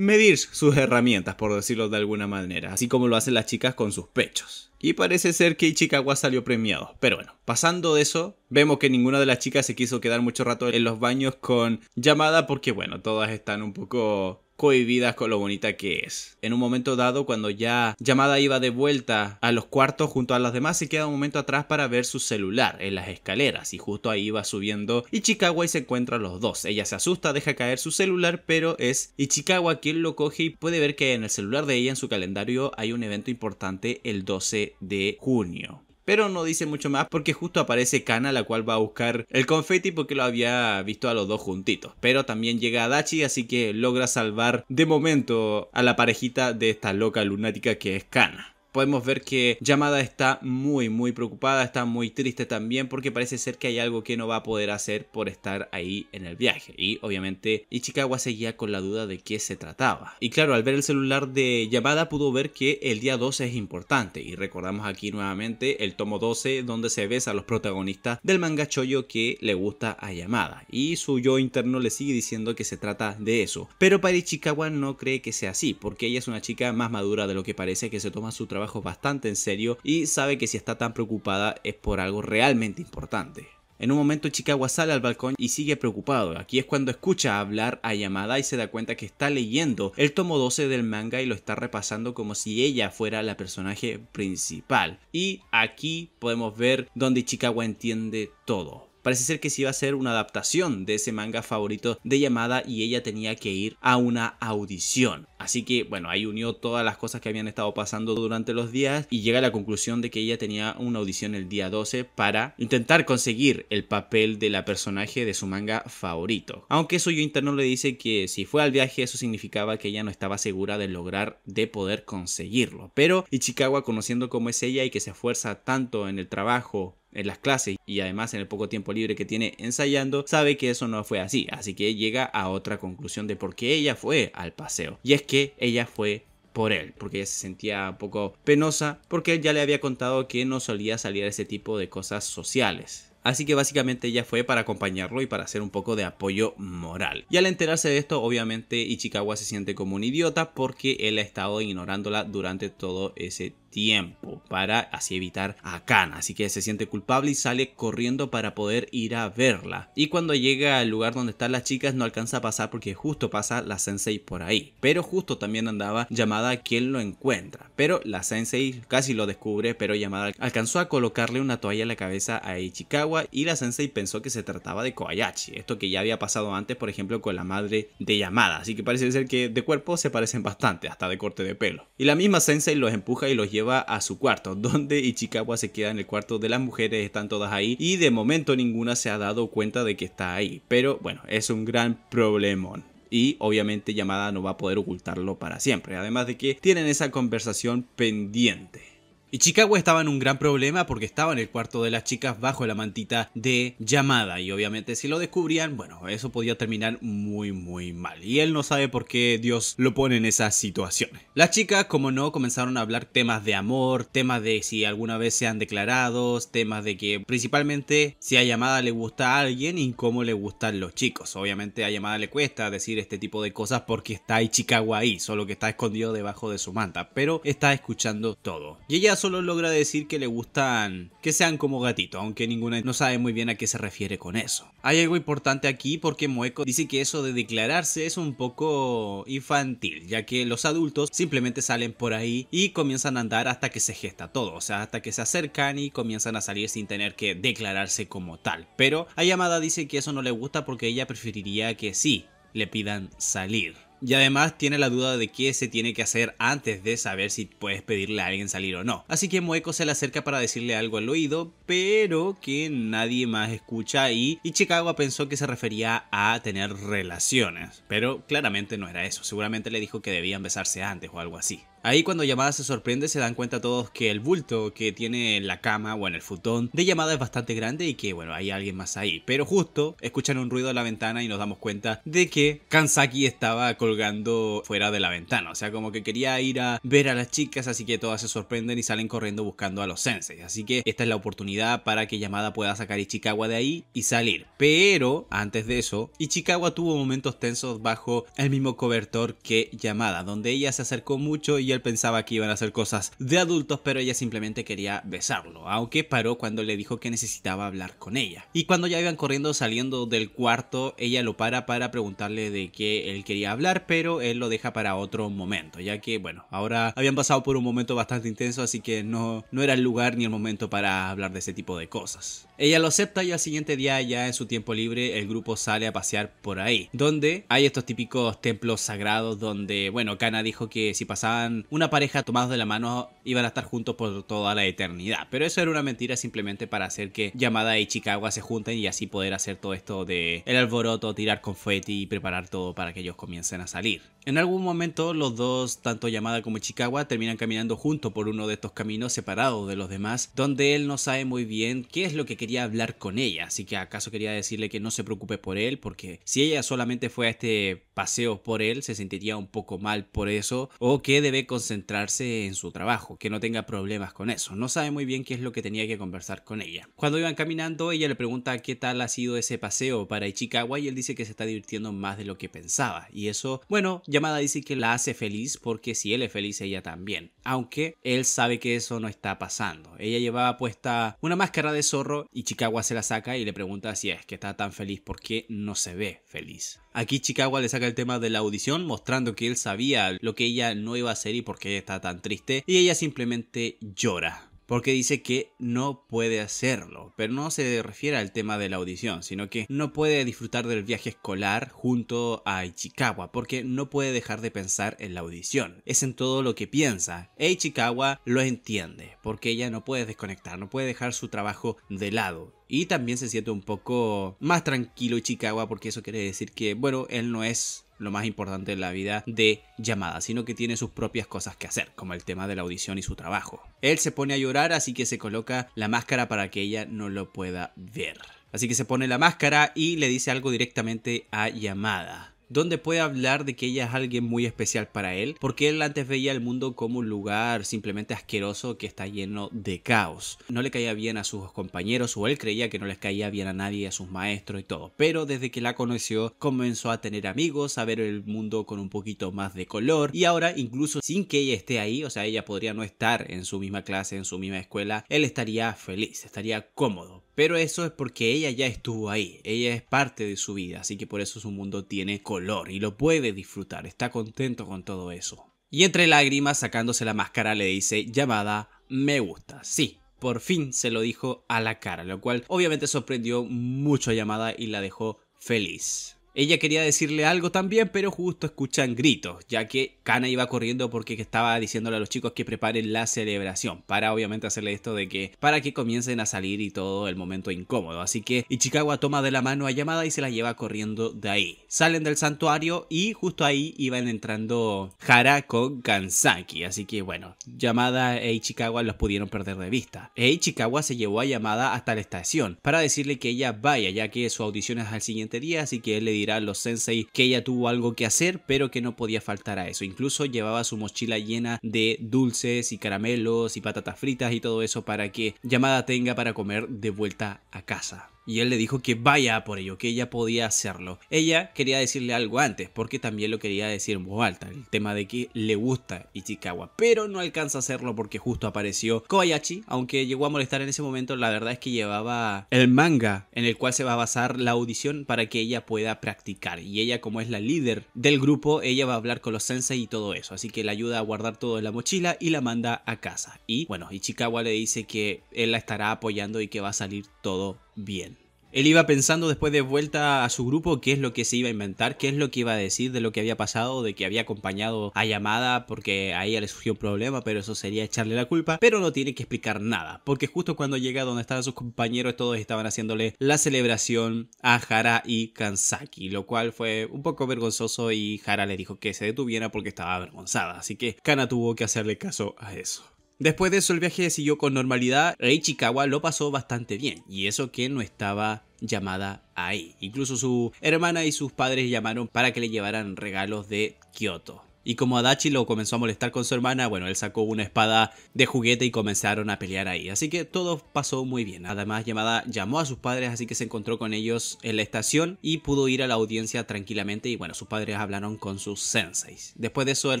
medir sus herramientas, por decirlo de alguna manera, así como lo hacen las chicas con sus pechos. Y parece ser que Ichikawa salió premiado. Pero bueno, pasando de eso, vemos que ninguna de las chicas se quiso quedar mucho rato en los baños con llamada porque bueno, todas están un poco cohibidas con lo bonita que es. En un momento dado, cuando ya Llamada iba de vuelta a los cuartos junto a las demás, se queda un momento atrás para ver su celular en las escaleras y justo ahí va subiendo Ichikawa y se encuentra los dos. Ella se asusta, deja caer su celular, pero es Ichikawa quien lo coge y puede ver que en el celular de ella, en su calendario, hay un evento importante el 12 de junio. Pero no dice mucho más porque justo aparece Kana, la cual va a buscar el confeti porque lo había visto a los dos juntitos. Pero también llega Dachi así que logra salvar de momento a la parejita de esta loca lunática que es Kana podemos ver que Yamada está muy, muy preocupada, está muy triste también porque parece ser que hay algo que no va a poder hacer por estar ahí en el viaje. Y obviamente Ichikawa seguía con la duda de qué se trataba. Y claro, al ver el celular de Yamada pudo ver que el día 12 es importante. Y recordamos aquí nuevamente el tomo 12 donde se besa a los protagonistas del manga choyo que le gusta a Yamada. Y su yo interno le sigue diciendo que se trata de eso. Pero para Ichikawa no cree que sea así porque ella es una chica más madura de lo que parece que se toma su trabajo bastante en serio y sabe que si está tan preocupada es por algo realmente importante. En un momento Chicago sale al balcón y sigue preocupado. Aquí es cuando escucha hablar a Yamada y se da cuenta que está leyendo el tomo 12 del manga y lo está repasando como si ella fuera la personaje principal. Y aquí podemos ver donde Chikawa entiende todo. Parece ser que sí iba a ser una adaptación de ese manga favorito de Yamada y ella tenía que ir a una audición. Así que bueno, ahí unió todas las cosas que habían estado pasando durante los días y llega a la conclusión de que ella tenía una audición el día 12 para intentar conseguir el papel de la personaje de su manga favorito. Aunque su yo interno le dice que si fue al viaje eso significaba que ella no estaba segura de lograr de poder conseguirlo. Pero Ichikawa conociendo cómo es ella y que se esfuerza tanto en el trabajo en las clases y además en el poco tiempo libre que tiene ensayando, sabe que eso no fue así, así que llega a otra conclusión de por qué ella fue al paseo. Y es que ella fue por él, porque ella se sentía un poco penosa, porque él ya le había contado que no solía salir a ese tipo de cosas sociales. Así que básicamente ella fue para acompañarlo y para hacer un poco de apoyo moral. Y al enterarse de esto, obviamente Ichikawa se siente como un idiota porque él ha estado ignorándola durante todo ese tiempo tiempo para así evitar a Kana, Así que se siente culpable y sale corriendo para poder ir a verla. Y cuando llega al lugar donde están las chicas no alcanza a pasar porque justo pasa la sensei por ahí. Pero justo también andaba llamada quien lo encuentra. Pero la sensei casi lo descubre, pero llamada alcanzó a colocarle una toalla en la cabeza a Ichikawa y la sensei pensó que se trataba de Koyachi. Esto que ya había pasado antes, por ejemplo, con la madre de llamada. Así que parece ser que de cuerpo se parecen bastante, hasta de corte de pelo. Y la misma sensei los empuja y los lleva Va a su cuarto, (laughs) donde Ichikawa se queda en el cuarto de las mujeres, están todas ahí y de momento ninguna se ha dado cuenta de que está ahí. Pero bueno, es un gran problemón y obviamente Yamada no va a poder ocultarlo para siempre. Además de que tienen esa conversación pendiente. Y Chicago estaba en un gran problema porque estaba en el cuarto de las chicas bajo la mantita de llamada y obviamente si lo descubrían, bueno, eso podía terminar muy muy mal y él no sabe por qué Dios lo pone en esas situaciones. Las chicas, como no, comenzaron a hablar temas de amor, temas de si alguna vez se han declarado, temas de que principalmente si a llamada le gusta a alguien y cómo le gustan los chicos. Obviamente a llamada le cuesta decir este tipo de cosas porque está ahí Chicago ahí, solo que está escondido debajo de su manta, pero está escuchando todo. Y ella solo logra decir que le gustan que sean como gatito, aunque ninguna no sabe muy bien a qué se refiere con eso. Hay algo importante aquí porque Moeko dice que eso de declararse es un poco infantil, ya que los adultos simplemente salen por ahí y comienzan a andar hasta que se gesta todo, o sea, hasta que se acercan y comienzan a salir sin tener que declararse como tal. Pero Ayamada dice que eso no le gusta porque ella preferiría que sí, le pidan salir. Y además tiene la duda de qué se tiene que hacer antes de saber si puedes pedirle a alguien salir o no. Así que Mueco se le acerca para decirle algo al oído, pero que nadie más escucha y, y Chicago pensó que se refería a tener relaciones. Pero claramente no era eso, seguramente le dijo que debían besarse antes o algo así. Ahí cuando Yamada se sorprende se dan cuenta todos que el bulto que tiene en la cama o en el futón de Yamada es bastante grande y que bueno, hay alguien más ahí. Pero justo escuchan un ruido en la ventana y nos damos cuenta de que Kansaki estaba colgando fuera de la ventana. O sea, como que quería ir a ver a las chicas, así que todas se sorprenden y salen corriendo buscando a los sensei Así que esta es la oportunidad para que Yamada pueda sacar Ichikawa de ahí y salir. Pero antes de eso, Ichikawa tuvo momentos tensos bajo el mismo cobertor que Yamada, donde ella se acercó mucho y él pensaba que iban a hacer cosas de adultos, pero ella simplemente quería besarlo, aunque paró cuando le dijo que necesitaba hablar con ella. Y cuando ya iban corriendo saliendo del cuarto, ella lo para para preguntarle de qué él quería hablar, pero él lo deja para otro momento, ya que bueno, ahora habían pasado por un momento bastante intenso, así que no, no era el lugar ni el momento para hablar de ese tipo de cosas. Ella lo acepta y al siguiente día, ya en su tiempo libre, el grupo sale a pasear por ahí, donde hay estos típicos templos sagrados donde, bueno, Kana dijo que si pasaban una pareja tomados de la mano iban a estar juntos por toda la eternidad. Pero eso era una mentira simplemente para hacer que Yamada y Chicago se junten y así poder hacer todo esto de el alboroto, tirar confeti y preparar todo para que ellos comiencen a salir. En algún momento los dos, tanto Yamada como Chicago, terminan caminando juntos por uno de estos caminos separados de los demás, donde él no sabe muy bien qué es lo que quería hablar con ella, así que acaso quería decirle que no se preocupe por él, porque si ella solamente fue a este paseo por él, se sentiría un poco mal por eso, o que debe concentrarse en su trabajo que no tenga problemas con eso. No sabe muy bien qué es lo que tenía que conversar con ella. Cuando iban caminando, ella le pregunta qué tal ha sido ese paseo para Ichikawa y él dice que se está divirtiendo más de lo que pensaba. Y eso, bueno, Yamada dice que la hace feliz porque si él es feliz, ella también. Aunque él sabe que eso no está pasando. Ella llevaba puesta una máscara de zorro y Ichikawa se la saca y le pregunta si es que está tan feliz porque no se ve feliz. Aquí Chicago le saca el tema de la audición, mostrando que él sabía lo que ella no iba a hacer y por qué está tan triste, y ella simplemente llora porque dice que no puede hacerlo, pero no se refiere al tema de la audición, sino que no puede disfrutar del viaje escolar junto a Ichikawa, porque no puede dejar de pensar en la audición, es en todo lo que piensa, e Ichikawa lo entiende, porque ella no puede desconectar, no puede dejar su trabajo de lado, y también se siente un poco más tranquilo Ichikawa porque eso quiere decir que, bueno, él no es lo más importante en la vida de llamada, sino que tiene sus propias cosas que hacer, como el tema de la audición y su trabajo. Él se pone a llorar, así que se coloca la máscara para que ella no lo pueda ver. Así que se pone la máscara y le dice algo directamente a llamada donde puede hablar de que ella es alguien muy especial para él, porque él antes veía el mundo como un lugar simplemente asqueroso que está lleno de caos. No le caía bien a sus compañeros o él creía que no les caía bien a nadie, a sus maestros y todo, pero desde que la conoció comenzó a tener amigos, a ver el mundo con un poquito más de color y ahora incluso sin que ella esté ahí, o sea, ella podría no estar en su misma clase, en su misma escuela, él estaría feliz, estaría cómodo pero eso es porque ella ya estuvo ahí, ella es parte de su vida, así que por eso su mundo tiene color y lo puede disfrutar, está contento con todo eso. Y entre lágrimas, sacándose la máscara, le dice, llamada, me gusta, sí, por fin se lo dijo a la cara, lo cual obviamente sorprendió mucho a llamada y la dejó feliz. Ella quería decirle algo también, pero justo escuchan gritos, ya que Kana iba corriendo porque estaba diciéndole a los chicos que preparen la celebración, para obviamente hacerle esto de que, para que comiencen a salir y todo el momento incómodo. Así que Ichikawa toma de la mano a Yamada y se la lleva corriendo de ahí. Salen del santuario y justo ahí iban entrando Harako con Kansaki, así que bueno, Yamada e Ichikawa los pudieron perder de vista. E Ichikawa se llevó a Yamada hasta la estación para decirle que ella vaya, ya que su audición es al siguiente día, así que le dirá los sensei que ella tuvo algo que hacer, pero que no podía faltar a eso. Incluso llevaba su mochila llena de dulces y caramelos y patatas fritas y todo eso para que llamada tenga para comer de vuelta a casa y él le dijo que vaya por ello, que ella podía hacerlo. Ella quería decirle algo antes, porque también lo quería decir en voz alta, el tema de que le gusta Ichikawa, pero no alcanza a hacerlo porque justo apareció Koyachi. aunque llegó a molestar en ese momento, la verdad es que llevaba el manga en el cual se va a basar la audición para que ella pueda practicar, y ella como es la líder del grupo, ella va a hablar con los sensei y todo eso, así que le ayuda a guardar todo en la mochila y la manda a casa. Y bueno, Ichikawa le dice que él la estará apoyando y que va a salir todo bien. Él iba pensando después de vuelta a su grupo qué es lo que se iba a inventar, qué es lo que iba a decir de lo que había pasado, de que había acompañado a Yamada porque a ella le surgió un problema, pero eso sería echarle la culpa, pero no tiene que explicar nada, porque justo cuando llega donde estaban sus compañeros todos estaban haciéndole la celebración a Hara y Kansaki, lo cual fue un poco vergonzoso y Hara le dijo que se detuviera porque estaba avergonzada, así que Kana tuvo que hacerle caso a eso. Después de eso el viaje siguió con normalidad, Reichikawa lo pasó bastante bien, y eso que no estaba llamada ahí. Incluso su hermana y sus padres llamaron para que le llevaran regalos de Kioto. Y como Adachi lo comenzó a molestar con su hermana, bueno, él sacó una espada de juguete y comenzaron a pelear ahí. Así que todo pasó muy bien. Además, Yamada llamó a sus padres, así que se encontró con ellos en la estación y pudo ir a la audiencia tranquilamente. Y bueno, sus padres hablaron con sus senseis. Después de eso, él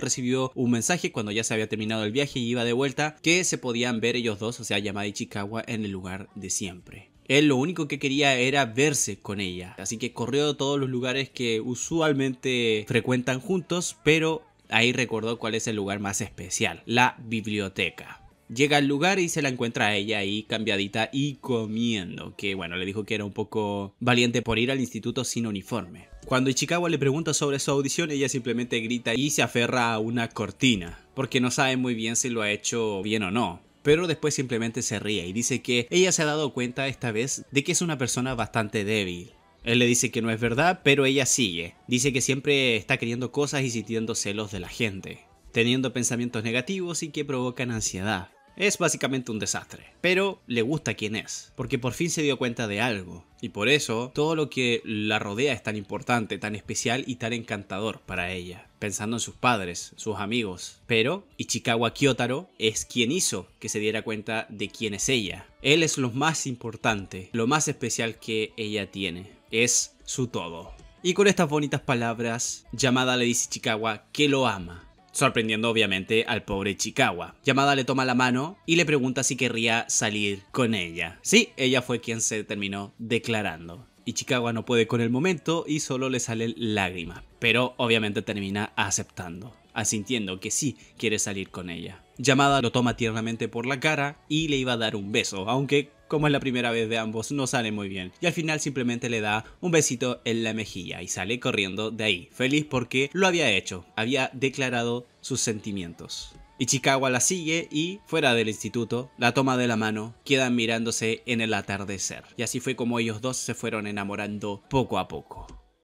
recibió un mensaje cuando ya se había terminado el viaje y iba de vuelta, que se podían ver ellos dos, o sea, Yamada y Chikawa, en el lugar de siempre. Él lo único que quería era verse con ella, así que corrió a todos los lugares que usualmente frecuentan juntos, pero Ahí recordó cuál es el lugar más especial, la biblioteca. Llega al lugar y se la encuentra a ella ahí cambiadita y comiendo, que bueno, le dijo que era un poco valiente por ir al instituto sin uniforme. Cuando Ichikawa le pregunta sobre su audición, ella simplemente grita y se aferra a una cortina, porque no sabe muy bien si lo ha hecho bien o no pero después simplemente se ríe y dice que ella se ha dado cuenta esta vez de que es una persona bastante débil. Él le dice que no es verdad, pero ella sigue. Dice que siempre está queriendo cosas y sintiendo celos de la gente, teniendo pensamientos negativos y que provocan ansiedad. Es básicamente un desastre, pero le gusta quién es, porque por fin se dio cuenta de algo, y por eso todo lo que la rodea es tan importante, tan especial y tan encantador para ella, pensando en sus padres, sus amigos. Pero Ichikawa Kyotaro es quien hizo que se diera cuenta de quién es ella. Él es lo más importante, lo más especial que ella tiene es su todo. Y con estas bonitas palabras, Yamada le dice a Chikawa que lo ama, sorprendiendo obviamente al pobre Chikawa. Yamada le toma la mano y le pregunta si querría salir con ella. Sí, ella fue quien se terminó declarando. Y Chikawa no puede con el momento y solo le sale lágrima pero obviamente termina aceptando, asintiendo que sí quiere salir con ella. Yamada lo toma tiernamente por la cara y le iba a dar un beso, aunque como es la primera vez de ambos, no sale muy bien. Y al final simplemente le da un besito en la mejilla y sale corriendo de ahí, feliz porque lo había hecho, había declarado sus sentimientos. Ichikawa la sigue y, fuera del instituto, la toma de la mano, quedan mirándose en el atardecer. Y así fue como ellos dos se fueron enamorando poco a poco.